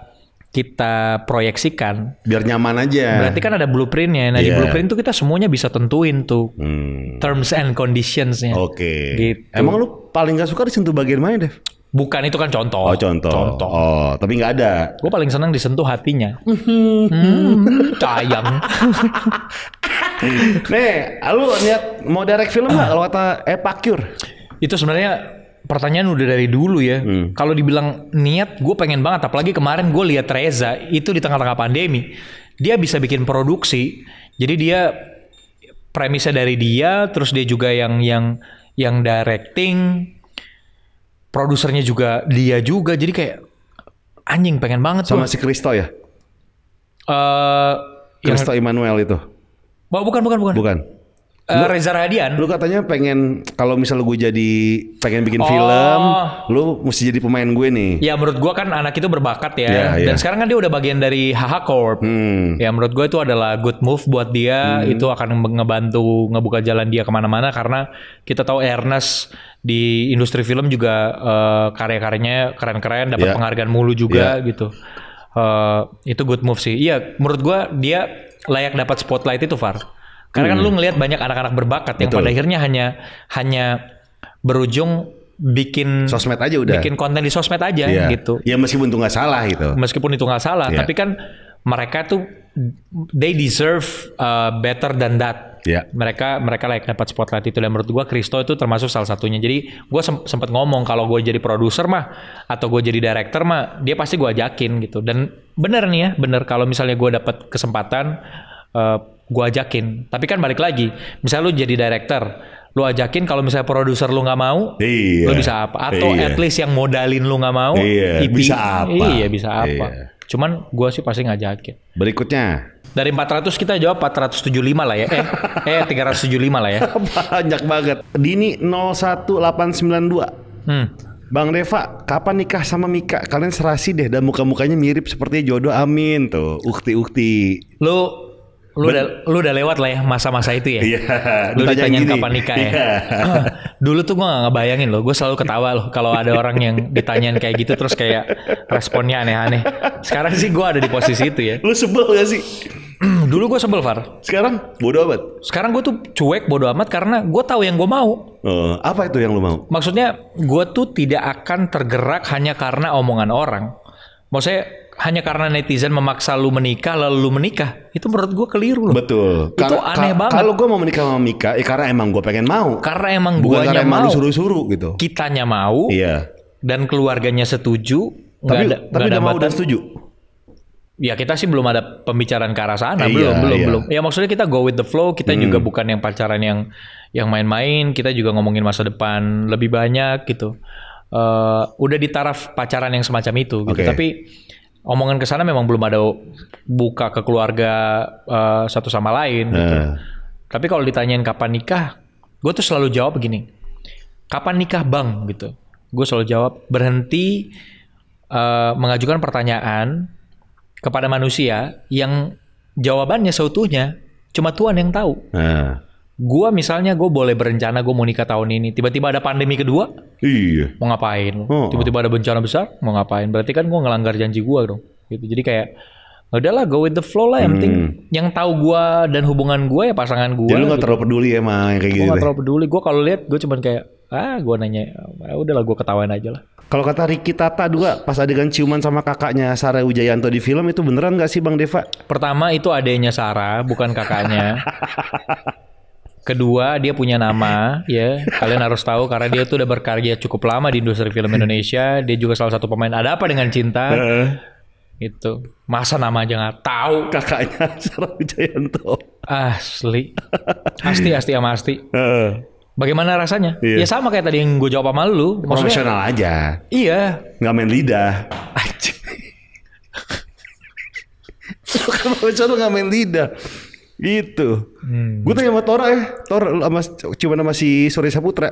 kita proyeksikan biar nyaman aja berarti kan ada blueprintnya nah yeah. di iya. blueprint tuh kita semuanya bisa tentuin tuh hmm. terms and conditionsnya oke okay. gitu. emang lu paling gak suka disentuh bagian mana Dev? Bukan itu kan contoh. Oh contoh. Contoh. Oh tapi nggak ada. Gue paling senang disentuh hatinya. hmm, sayang. Nih, lu niat mau direct film nggak? Kalau kata Epakur. Itu sebenarnya pertanyaan udah dari dulu ya. Hmm. Kalau dibilang niat, gue pengen banget. Apalagi kemarin gue lihat Reza itu di tengah-tengah pandemi, dia bisa bikin produksi. Jadi dia premisnya dari dia, terus dia juga yang yang yang directing, produsernya juga dia juga jadi kayak anjing pengen banget sama tuh. si Kristo ya Eh uh, Kristo itu. bukan bukan bukan. Bukan. Uh, lu eh, Reza Radian. Lu katanya pengen kalau misalnya gue jadi pengen bikin oh. film, lu mesti jadi pemain gue nih. Ya menurut gue kan anak itu berbakat ya. Yeah, yeah. Dan sekarang kan dia udah bagian dari HH Corp. Hmm. Ya menurut gue itu adalah good move buat dia. Hmm. Itu akan ngebantu ngebuka jalan dia kemana-mana karena kita tahu Ernest di industri film juga uh, karya-karyanya keren-keren, dapat yeah. penghargaan mulu juga yeah. gitu. Uh, itu good move sih. Iya, menurut gue dia layak dapat spotlight itu Far karena hmm. kan lu hmm. ngelihat banyak anak-anak berbakat yang Betul. pada akhirnya hanya hanya berujung bikin sosmed aja udah bikin konten di sosmed aja yeah. gitu ya meskipun itu nggak salah gitu meskipun itu nggak salah yeah. tapi kan mereka tuh they deserve uh, better than that yeah. mereka mereka layak dapat spotlight itu dan menurut gue Kristo itu termasuk salah satunya jadi gua sempat ngomong kalau gue jadi produser mah atau gue jadi director mah dia pasti gue ajakin gitu dan bener nih ya bener kalau misalnya gue dapat kesempatan uh, gue ajakin. Tapi kan balik lagi, misal lu jadi director, lu ajakin kalau misalnya produser lu nggak mau, iya. lu bisa apa? Atau iya. at least yang modalin lu nggak mau, iya. IP, bisa apa? Iya bisa apa? Iya. Cuman gue sih pasti ngajakin. Berikutnya. Dari 400 kita jawab 475 lah ya. Eh, eh 375 lah ya. Banyak banget. Dini 01892. Hmm. Bang Reva kapan nikah sama Mika? Kalian serasi deh dan muka-mukanya mirip seperti jodoh amin tuh. Ukti-ukti. Lu Lu udah, lu udah lewat lah ya masa-masa itu ya. Iya. Lu ditanyain kapan nikah ya. Iya. Dulu tuh gue gak ngebayangin loh. Gue selalu ketawa loh kalau ada orang yang ditanyain kayak gitu terus kayak responnya aneh-aneh. Sekarang sih gue ada di posisi itu ya. Lu sebel gak sih? Dulu gue sebel Far. Sekarang bodo amat. Sekarang gue tuh cuek bodo amat karena gue tahu yang gue mau. Uh, apa itu yang lu mau? Maksudnya gue tuh tidak akan tergerak hanya karena omongan orang. Maksudnya hanya karena netizen memaksa lu menikah lalu lu menikah itu menurut gue keliru loh betul itu Kar aneh ka, banget kalau gue mau menikah sama Mika ya karena emang gue pengen mau karena emang gue karena emang mau suruh-suruh gitu kitanya mau iya dan keluarganya setuju tapi ada, tapi udah mau dan setuju Ya kita sih belum ada pembicaraan ke arah sana, belum, iya, belum, iya. belum. Ya maksudnya kita go with the flow, kita hmm. juga bukan yang pacaran yang yang main-main, kita juga ngomongin masa depan lebih banyak gitu. Uh, udah di taraf pacaran yang semacam itu gitu. Okay. Tapi omongan ke sana memang belum ada buka ke keluarga uh, satu sama lain Gitu. Uh. Tapi kalau ditanyain kapan nikah, gue tuh selalu jawab begini. Kapan nikah, Bang? gitu. Gue selalu jawab berhenti uh, mengajukan pertanyaan kepada manusia yang jawabannya seutuhnya cuma Tuhan yang tahu. Uh. Gua misalnya gue boleh berencana gue mau nikah tahun ini, tiba-tiba ada pandemi kedua, iya. mau ngapain? Oh. Tiba-tiba ada bencana besar, mau ngapain? Berarti kan gue ngelanggar janji gue dong. Gitu. Jadi kayak ya udahlah go with the flow lah yang penting hmm. yang tahu gue dan hubungan gue ya pasangan gue. Jadi lu gak gitu. terlalu peduli ya emang kayak gua gitu. Gue gak terlalu peduli. Gue kalau lihat gue cuman kayak ah gue nanya, ah, udahlah gue ketawain aja lah. Kalau kata Ricky Tata juga pas adegan ciuman sama kakaknya Sarah Wijayanto di film itu beneran gak sih Bang Deva? Pertama itu adanya Sarah bukan kakaknya. Kedua, dia punya nama ya. Kalian harus tahu karena dia tuh udah berkarya cukup lama di industri film Indonesia. Dia juga salah satu pemain ada apa dengan cinta. Itu masa nama aja nggak tahu kakaknya Sarah Wijayanto. Asli, asti asti ya asti. Bagaimana rasanya? Iya. Ya sama kayak tadi yang gue jawab sama lu. Profesional aja. Iya. Nggak main lidah. Anjing. Kan profesional nggak main lidah. Gitu. Hmm. Gue tanya sama Tora eh, Tora sama cuma sama si Sore Saputra.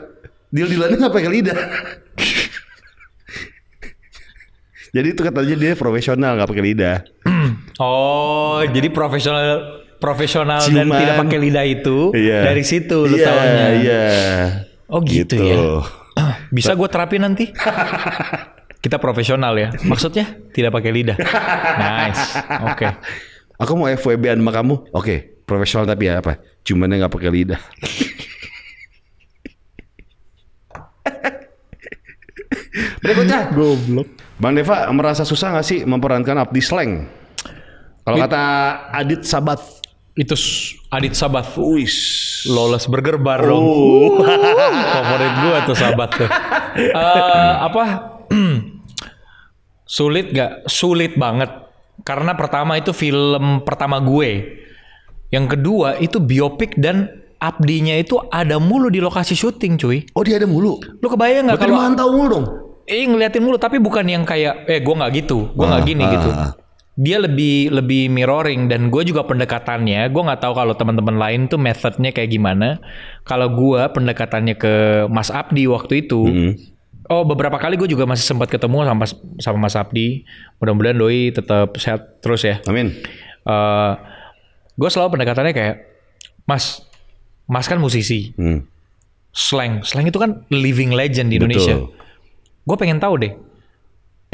Deal-dealannya nggak pakai lidah. jadi itu katanya dia profesional nggak pakai lidah. oh, jadi profesional profesional dan tidak pakai lidah itu iya, dari situ lu iya, tahunya. Iya. Oh gitu, ya? gitu. ya. Bisa gue terapi nanti. Kita profesional ya. Maksudnya tidak pakai lidah. Nice. Oke. Okay. Aku mau FWB sama kamu. Oke. Okay profesional tapi ya apa? Cumannya nggak pakai lidah. Berikutnya. Goblok. Bang Deva merasa susah nggak sih memperankan Abdi Sleng? Kalau kata Adit Sabat. Itu Adit Sabat. Uish. Lolos bergerbar oh. dong. Favorit gua tuh Sabat tuh. uh, apa? Sulit gak? Sulit banget. Karena pertama itu film pertama gue. Yang kedua itu biopik dan Abdinya itu ada mulu di lokasi syuting cuy. Oh dia ada mulu? Lu kebayang gak kalau... mantau mulu dong? Eh ngeliatin mulu tapi bukan yang kayak eh gue nggak gitu, gue nggak ah, gini gitu. Ah, ah. Dia lebih lebih mirroring dan gue juga pendekatannya, gue nggak tahu kalau teman-teman lain tuh methodnya kayak gimana. Kalau gue pendekatannya ke Mas Abdi waktu itu, mm -hmm. Oh beberapa kali gue juga masih sempat ketemu sama sama Mas Abdi. Mudah-mudahan Doi tetap sehat terus ya. Amin. Uh, gue selalu pendekatannya kayak mas mas kan musisi hmm. slang slang itu kan living legend di Indonesia gue pengen tahu deh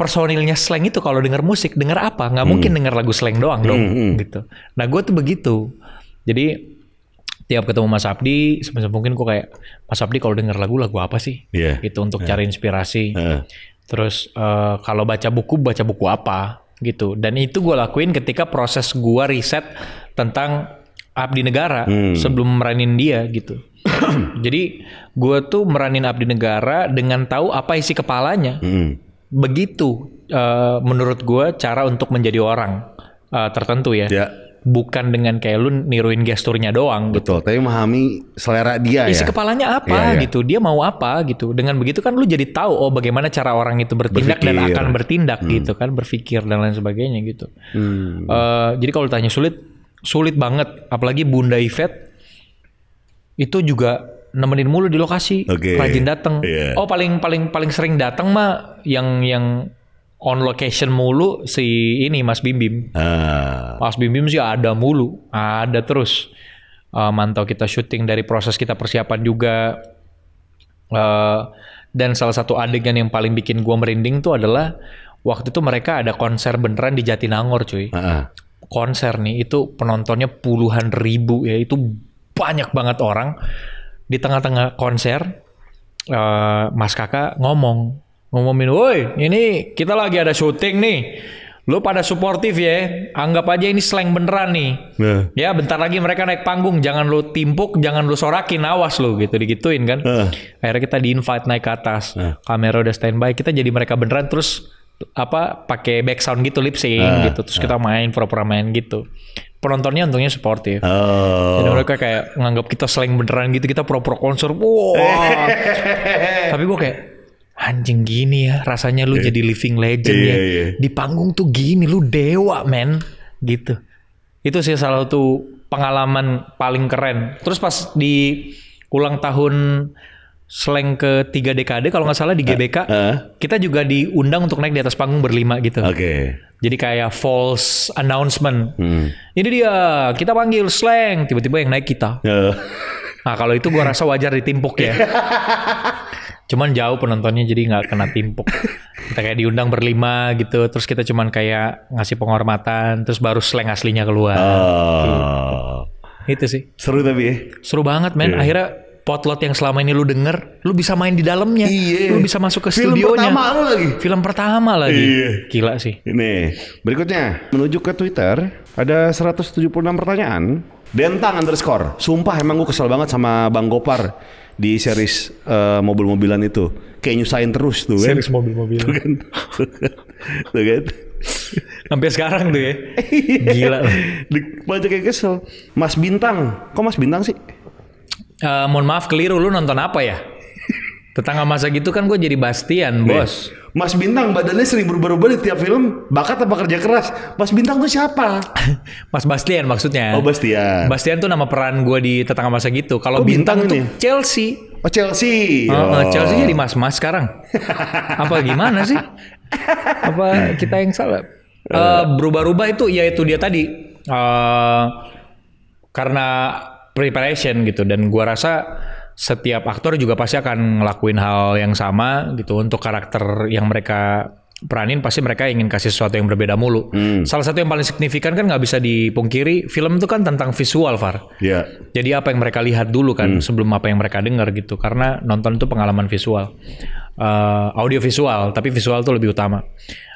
personilnya slang itu kalau denger musik denger apa Gak hmm. mungkin denger lagu slang doang dong hmm. hmm. gitu nah gue tuh begitu jadi tiap ketemu Mas Abdi sebisa mungkin gue kayak Mas Abdi kalau denger lagu lagu apa sih yeah. Itu untuk yeah. cari inspirasi uh. terus uh, kalau baca buku baca buku apa gitu dan itu gue lakuin ketika proses gue riset tentang abdi negara hmm. sebelum meranin dia gitu jadi gue tuh meranin abdi negara dengan tahu apa isi kepalanya hmm. begitu uh, menurut gue cara untuk menjadi orang uh, tertentu ya yeah bukan dengan kayak lu niruin gesturnya doang gitu. betul gitu. tapi memahami selera dia isi ya? kepalanya apa ya, ya. gitu dia mau apa gitu dengan begitu kan lu jadi tahu oh bagaimana cara orang itu bertindak berfikir. dan akan bertindak hmm. gitu kan berpikir dan lain sebagainya gitu hmm. uh, jadi kalau ditanya sulit sulit banget apalagi bunda Ivet itu juga nemenin mulu di lokasi okay. rajin datang yeah. oh paling paling paling sering datang mah yang yang on location mulu si ini Mas Bim Bim. Uh. Ah. Mas Bim Bim sih ada mulu, ada terus. Uh, mantau kita syuting dari proses kita persiapan juga. Uh, dan salah satu adegan yang paling bikin gua merinding tuh adalah waktu itu mereka ada konser beneran di Jatinangor, cuy. Uh Konser nih itu penontonnya puluhan ribu ya, itu banyak banget orang di tengah-tengah konser. Uh, Mas Kakak ngomong ngomongin, woi ini kita lagi ada syuting nih. Lu pada suportif ya, anggap aja ini slang beneran nih. Nah. Ya bentar lagi mereka naik panggung, jangan lu timpuk, jangan lu sorakin, awas lu gitu digituin kan. Uh. Akhirnya kita di invite naik ke atas, uh. kamera udah standby, kita jadi mereka beneran terus apa pakai back gitu lip sync uh. gitu, terus uh. kita main pura-pura main gitu penontonnya untungnya suportif. Oh. Jadi mereka kayak nganggap kita slang beneran gitu, kita pro-pro konser. Wow. Tapi gue kayak anjing gini ya rasanya lu yeah. jadi living legend yeah, ya yeah. di panggung tuh gini lu dewa men gitu itu sih salah satu pengalaman paling keren terus pas di ulang tahun Slang ke tiga dekade kalau nggak salah di ah, GBK uh, uh. kita juga diundang untuk naik di atas panggung berlima gitu. Oke. Okay. Jadi kayak false announcement. Hmm. Ini dia kita panggil Slang tiba-tiba yang naik kita. Uh. Nah kalau itu gua rasa wajar ditimpuk ya. cuman jauh penontonnya jadi nggak kena timpuk kita kayak diundang berlima gitu terus kita cuman kayak ngasih penghormatan terus baru slang aslinya keluar oh. itu sih seru tapi ya seru banget men yeah. akhirnya potlot yang selama ini lu denger lu bisa main di dalamnya iya. lu bisa masuk ke film studionya film pertama lu lagi film pertama lagi iya. gila sih ini berikutnya menuju ke twitter ada 176 pertanyaan Dentang underscore. Sumpah emang gue kesel banget sama Bang Gopar di series uh, mobil-mobilan itu kayak nyusahin terus tuh kan series mobil-mobilan tuh kan tuh kan sampai sekarang tuh ya iya. gila banyak yang kesel Mas Bintang kok Mas Bintang sih uh, mohon maaf keliru lu nonton apa ya Tetangga masa gitu kan gue jadi Bastian, Nih. bos. Mas Bintang badannya sering berubah-ubah di tiap film. Bakat apa kerja keras? Mas Bintang tuh siapa? Mas Bastian maksudnya. Oh Bastian. Bastian tuh nama peran gue di tetangga masa gitu. Kalau Bintang, Bintang tuh Chelsea. Oh Chelsea. Oh, oh. Chelsea jadi mas-mas sekarang. apa gimana sih? Apa kita yang salah? Uh, berubah-ubah itu ya itu dia tadi. Uh, karena preparation gitu dan gue rasa setiap aktor juga pasti akan ngelakuin hal yang sama gitu untuk karakter yang mereka peranin pasti mereka ingin kasih sesuatu yang berbeda mulu. Hmm. Salah satu yang paling signifikan kan nggak bisa dipungkiri, film itu kan tentang visual, Far. Yeah. Jadi apa yang mereka lihat dulu kan hmm. sebelum apa yang mereka dengar gitu, karena nonton itu pengalaman visual, uh, audio visual, tapi visual tuh lebih utama.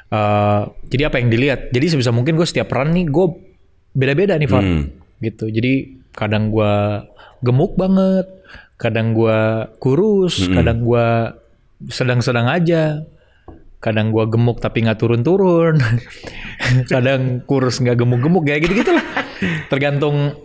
Uh, jadi apa yang dilihat? Jadi sebisa mungkin gue setiap peran nih gue beda-beda nih, Far. Hmm. Gitu. Jadi kadang gue gemuk banget, kadang gue kurus, mm -hmm. kadang gue sedang-sedang aja, kadang gue gemuk tapi nggak turun-turun, kadang kurus nggak gemuk-gemuk kayak gitu-gitu lah. Tergantung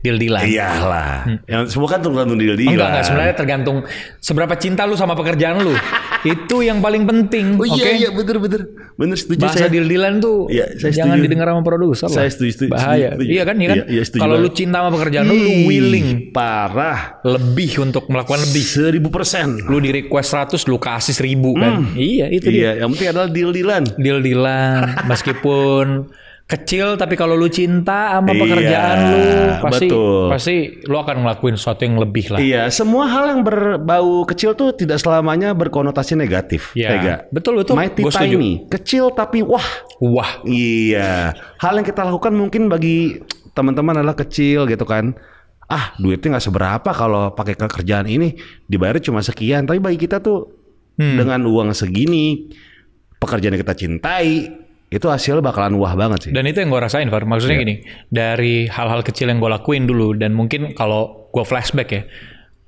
deal-dealan. Iyalah. Hmm. Yang semua kan tergantung deal-dealan. Enggak, enggak, sebenarnya tergantung seberapa cinta lu sama pekerjaan lu. itu yang paling penting. Oh iya okay? iya bener bener. Bener setuju Bahasa saya. deal-dealan tuh ya, saya jangan setuju. didengar sama produser Saya setuju, setuju Bahaya. Setuju, Iya kan, iya kan? Iya, iya, Kalau lu cinta sama pekerjaan Hii, lu, lu willing parah lebih untuk melakukan lebih. Seribu persen. Lu di request 100 lu kasih seribu kan. Hmm. Iya, itu iya, dia. Iya, yang penting adalah deal-dealan. Deal-dealan meskipun kecil tapi kalau lu cinta sama pekerjaan iya, lu pasti betul. pasti lu akan ngelakuin sesuatu yang lebih lah. Iya, semua hal yang berbau kecil tuh tidak selamanya berkonotasi negatif. Iya. Tega. Betul betul. Mighty Gua tiny, kecil tapi wah. Wah. Iya. Hal yang kita lakukan mungkin bagi teman-teman adalah kecil gitu kan. Ah, duitnya nggak seberapa kalau pakai kerjaan ini dibayar cuma sekian, tapi bagi kita tuh hmm. dengan uang segini pekerjaan yang kita cintai itu hasil bakalan wah banget sih. Dan itu yang gue rasain, Far. Maksudnya yeah. gini, dari hal-hal kecil yang gue lakuin dulu, dan mungkin kalau gue flashback ya,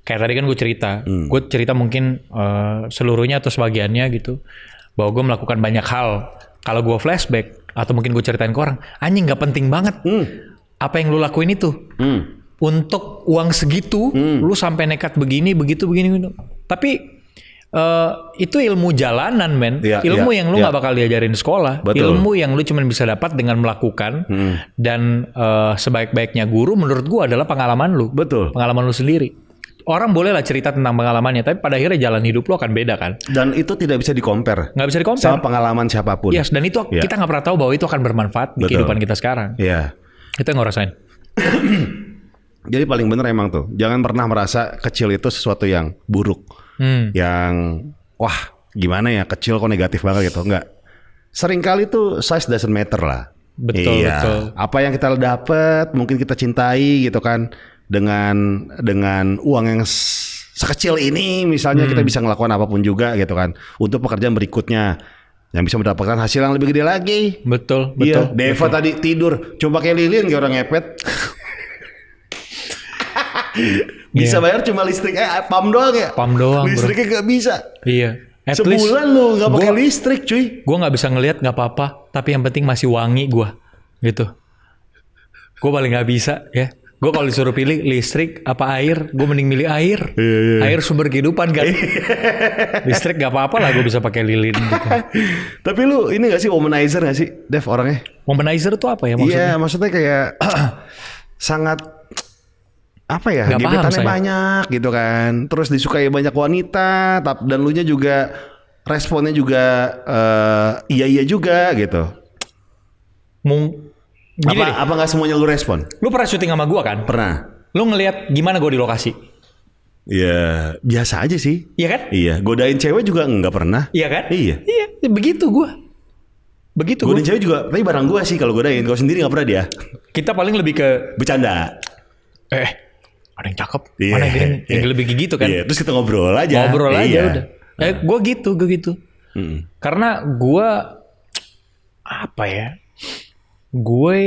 kayak tadi kan gue cerita, hmm. gue cerita mungkin uh, seluruhnya atau sebagiannya gitu, bahwa gue melakukan banyak hal. Kalau gue flashback, atau mungkin gue ceritain ke orang, anjing gak penting banget. Hmm. Apa yang lu lakuin itu? Hmm. Untuk uang segitu, hmm. lu sampai nekat begini, begitu, begini. Tapi Uh, itu ilmu jalanan men, ya, ilmu ya, yang lu iya. nggak ya. bakal diajarin sekolah, Betul. ilmu yang lu cuma bisa dapat dengan melakukan hmm. dan uh, sebaik-baiknya guru menurut gua adalah pengalaman lu, Betul. pengalaman lu sendiri orang bolehlah cerita tentang pengalamannya, tapi pada akhirnya jalan hidup lo akan beda kan. Dan itu tidak bisa dikompar. Nggak bisa dikompar. Sama pengalaman siapapun. Yes, dan itu yeah. kita nggak pernah tahu bahwa itu akan bermanfaat Betul. di kehidupan kita sekarang. Iya. Yeah. Kita ngerasain. Jadi paling bener emang tuh, jangan pernah merasa kecil itu sesuatu yang buruk hmm. yang wah gimana ya kecil kok negatif banget gitu enggak kali tuh size doesn't matter lah betul iya. betul apa yang kita dapat mungkin kita cintai gitu kan dengan dengan uang yang sekecil ini misalnya hmm. kita bisa ngelakuin apapun juga gitu kan untuk pekerjaan berikutnya yang bisa mendapatkan hasil yang lebih gede lagi betul iya, betul iya. Deva betul. tadi tidur coba kayak lilin kayak orang ngepet Bisa iya. bayar cuma listrik eh pam doang ya. Pam doang. Listriknya nggak bisa. Iya. At Sebulan lu nggak pakai listrik, cuy. Gue nggak bisa ngelihat nggak apa-apa, tapi yang penting masih wangi gue, gitu. Gue paling nggak bisa ya. Gue kalau disuruh pilih listrik apa air, gue mending milih air. yeah, iya, iya. Air sumber kehidupan kan. listrik nggak apa-apa lah gue bisa pakai lilin. Gitu. Tapi lu ini gak sih womanizer gak sih, Dev orangnya? Womanizer tuh apa ya maksudnya? Iya maksudnya kayak sangat apa ya Gak gebetannya paham, banyak gitu kan terus disukai banyak wanita tap, dan lu nya juga responnya juga uh, iya iya juga gitu Mung Gini apa deh. apa nggak semuanya lu respon lu pernah syuting sama gua kan pernah lu ngelihat gimana gua di lokasi Ya biasa aja sih. Iya kan? Iya. Godain cewek juga nggak pernah. Iya kan? Iya. Iya. Begitu gue. Begitu. Godain gua. cewek juga. Tapi barang gue sih kalau godain. Kau sendiri nggak pernah dia. Kita paling lebih ke bercanda. Eh ada yang cakep, yeah, mana yang, yeah. yang lebih gigi gitu kan. Yeah. Terus kita ngobrol aja. Ngobrol yeah. aja iya. udah. Eh, nah. gue gitu, gue gitu. Mm. Karena gue apa ya? Gue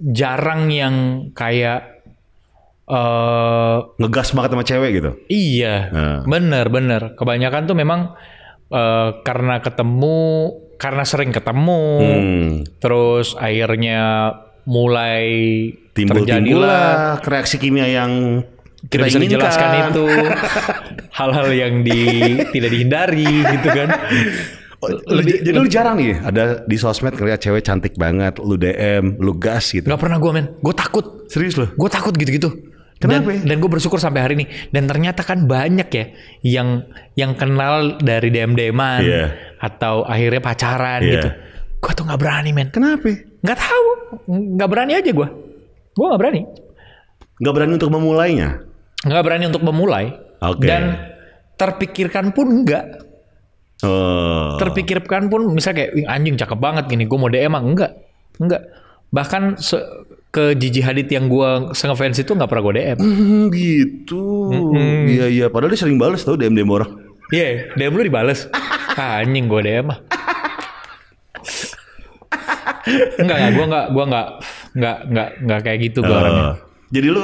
jarang yang kayak uh, ngegas banget sama cewek gitu. Iya, uh. bener bener. Kebanyakan tuh memang uh, karena ketemu, karena sering ketemu, hmm. terus akhirnya mulai timbul timbullah reaksi kimia yang kita, bisa itu hal-hal yang di, tidak dihindari gitu kan. Oh, Lebih, jadi lu jarang nih ya? ada di sosmed ngeliat cewek cantik banget, lu DM, lu gas gitu. Gak pernah gue men, gue takut. Serius lo Gue takut gitu-gitu. Kenapa? Ya? Dan, dan gue bersyukur sampai hari ini. Dan ternyata kan banyak ya yang yang kenal dari DM DMan yeah. atau akhirnya pacaran yeah. gitu. Gue tuh nggak berani men. Kenapa? Nggak tahu, nggak berani aja gue. Gue gak berani. gak berani untuk memulainya. gak berani untuk memulai. Oke. Okay. Dan terpikirkan pun enggak. Oh. Terpikirkan pun misalnya kayak anjing cakep banget gini, gue mau DM enggak. Enggak. Bahkan ke jiji Hadid yang gue ngefans itu nggak pernah gue DM. Mm, gitu. Iya mm iya. Padahal dia sering balas tau DM DM orang. Iya, yeah, DM lu dibales. ah, anjing gue DM ah. enggak, enggak, gue enggak, gue enggak nggak nggak nggak kayak gitu gue uh, orangnya. Oh. Jadi lu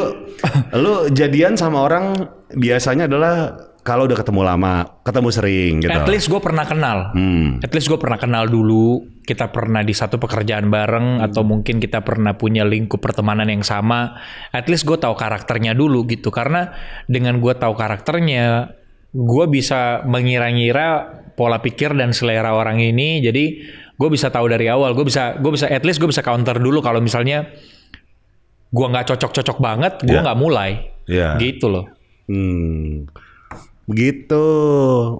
lu jadian sama orang biasanya adalah kalau udah ketemu lama, ketemu sering gitu. At least gue pernah kenal. Hmm. At least gue pernah kenal dulu. Kita pernah di satu pekerjaan bareng hmm. atau mungkin kita pernah punya lingkup pertemanan yang sama. At least gue tahu karakternya dulu gitu. Karena dengan gue tahu karakternya, gue bisa mengira-ngira pola pikir dan selera orang ini. Jadi gue bisa tahu dari awal gue bisa gue bisa at least gue bisa counter dulu kalau misalnya gue nggak cocok-cocok banget gue iya. nggak yeah. mulai yeah. gitu loh hmm. gitu.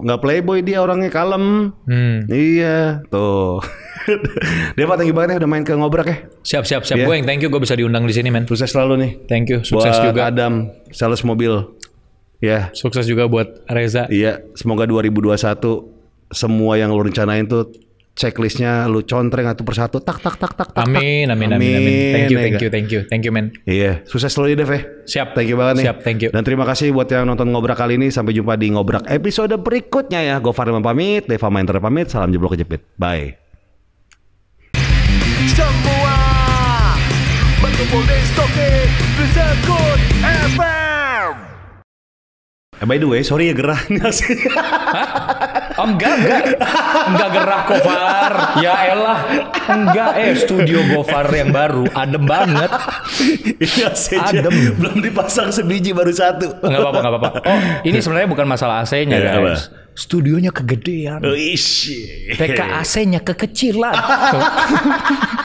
nggak playboy dia orangnya kalem. Hmm. Iya, tuh. dia pak thank banget ya udah main ke ngobrak ya. Siap siap siap. Yeah. Gue yang thank you gue bisa diundang di sini men. Sukses selalu nih. Thank you. Sukses buat juga. Adam, sales mobil. Ya. Yeah. Sukses juga buat Reza. Iya, semoga 2021 semua yang lo rencanain tuh checklistnya lu contreng satu persatu tak tak tak tak tak amin amin amin, amin. amin. thank you thank you thank you thank you man iya yeah. sukses selalu ya Dev siap thank you banget nih siap thank you dan terima kasih buat yang nonton ngobrak kali ini sampai jumpa di ngobrak episode berikutnya ya Farman pamit Deva Main pamit salam jeblok kejepit bye semua polis di bisa Rizakun FM eh, by the way sorry ya gerah nih Oh, enggak, enggak. Enggak gerak Gofar. Ya elah. Enggak eh studio Gofar yang baru adem banget. Iya Adem. Belum dipasang sebiji baru satu. Enggak apa-apa, enggak apa-apa. Oh, ini sebenarnya bukan masalah AC-nya iya, guys. Apa? Studionya kegedean. Oh, ish. PKAC-nya kekecilan.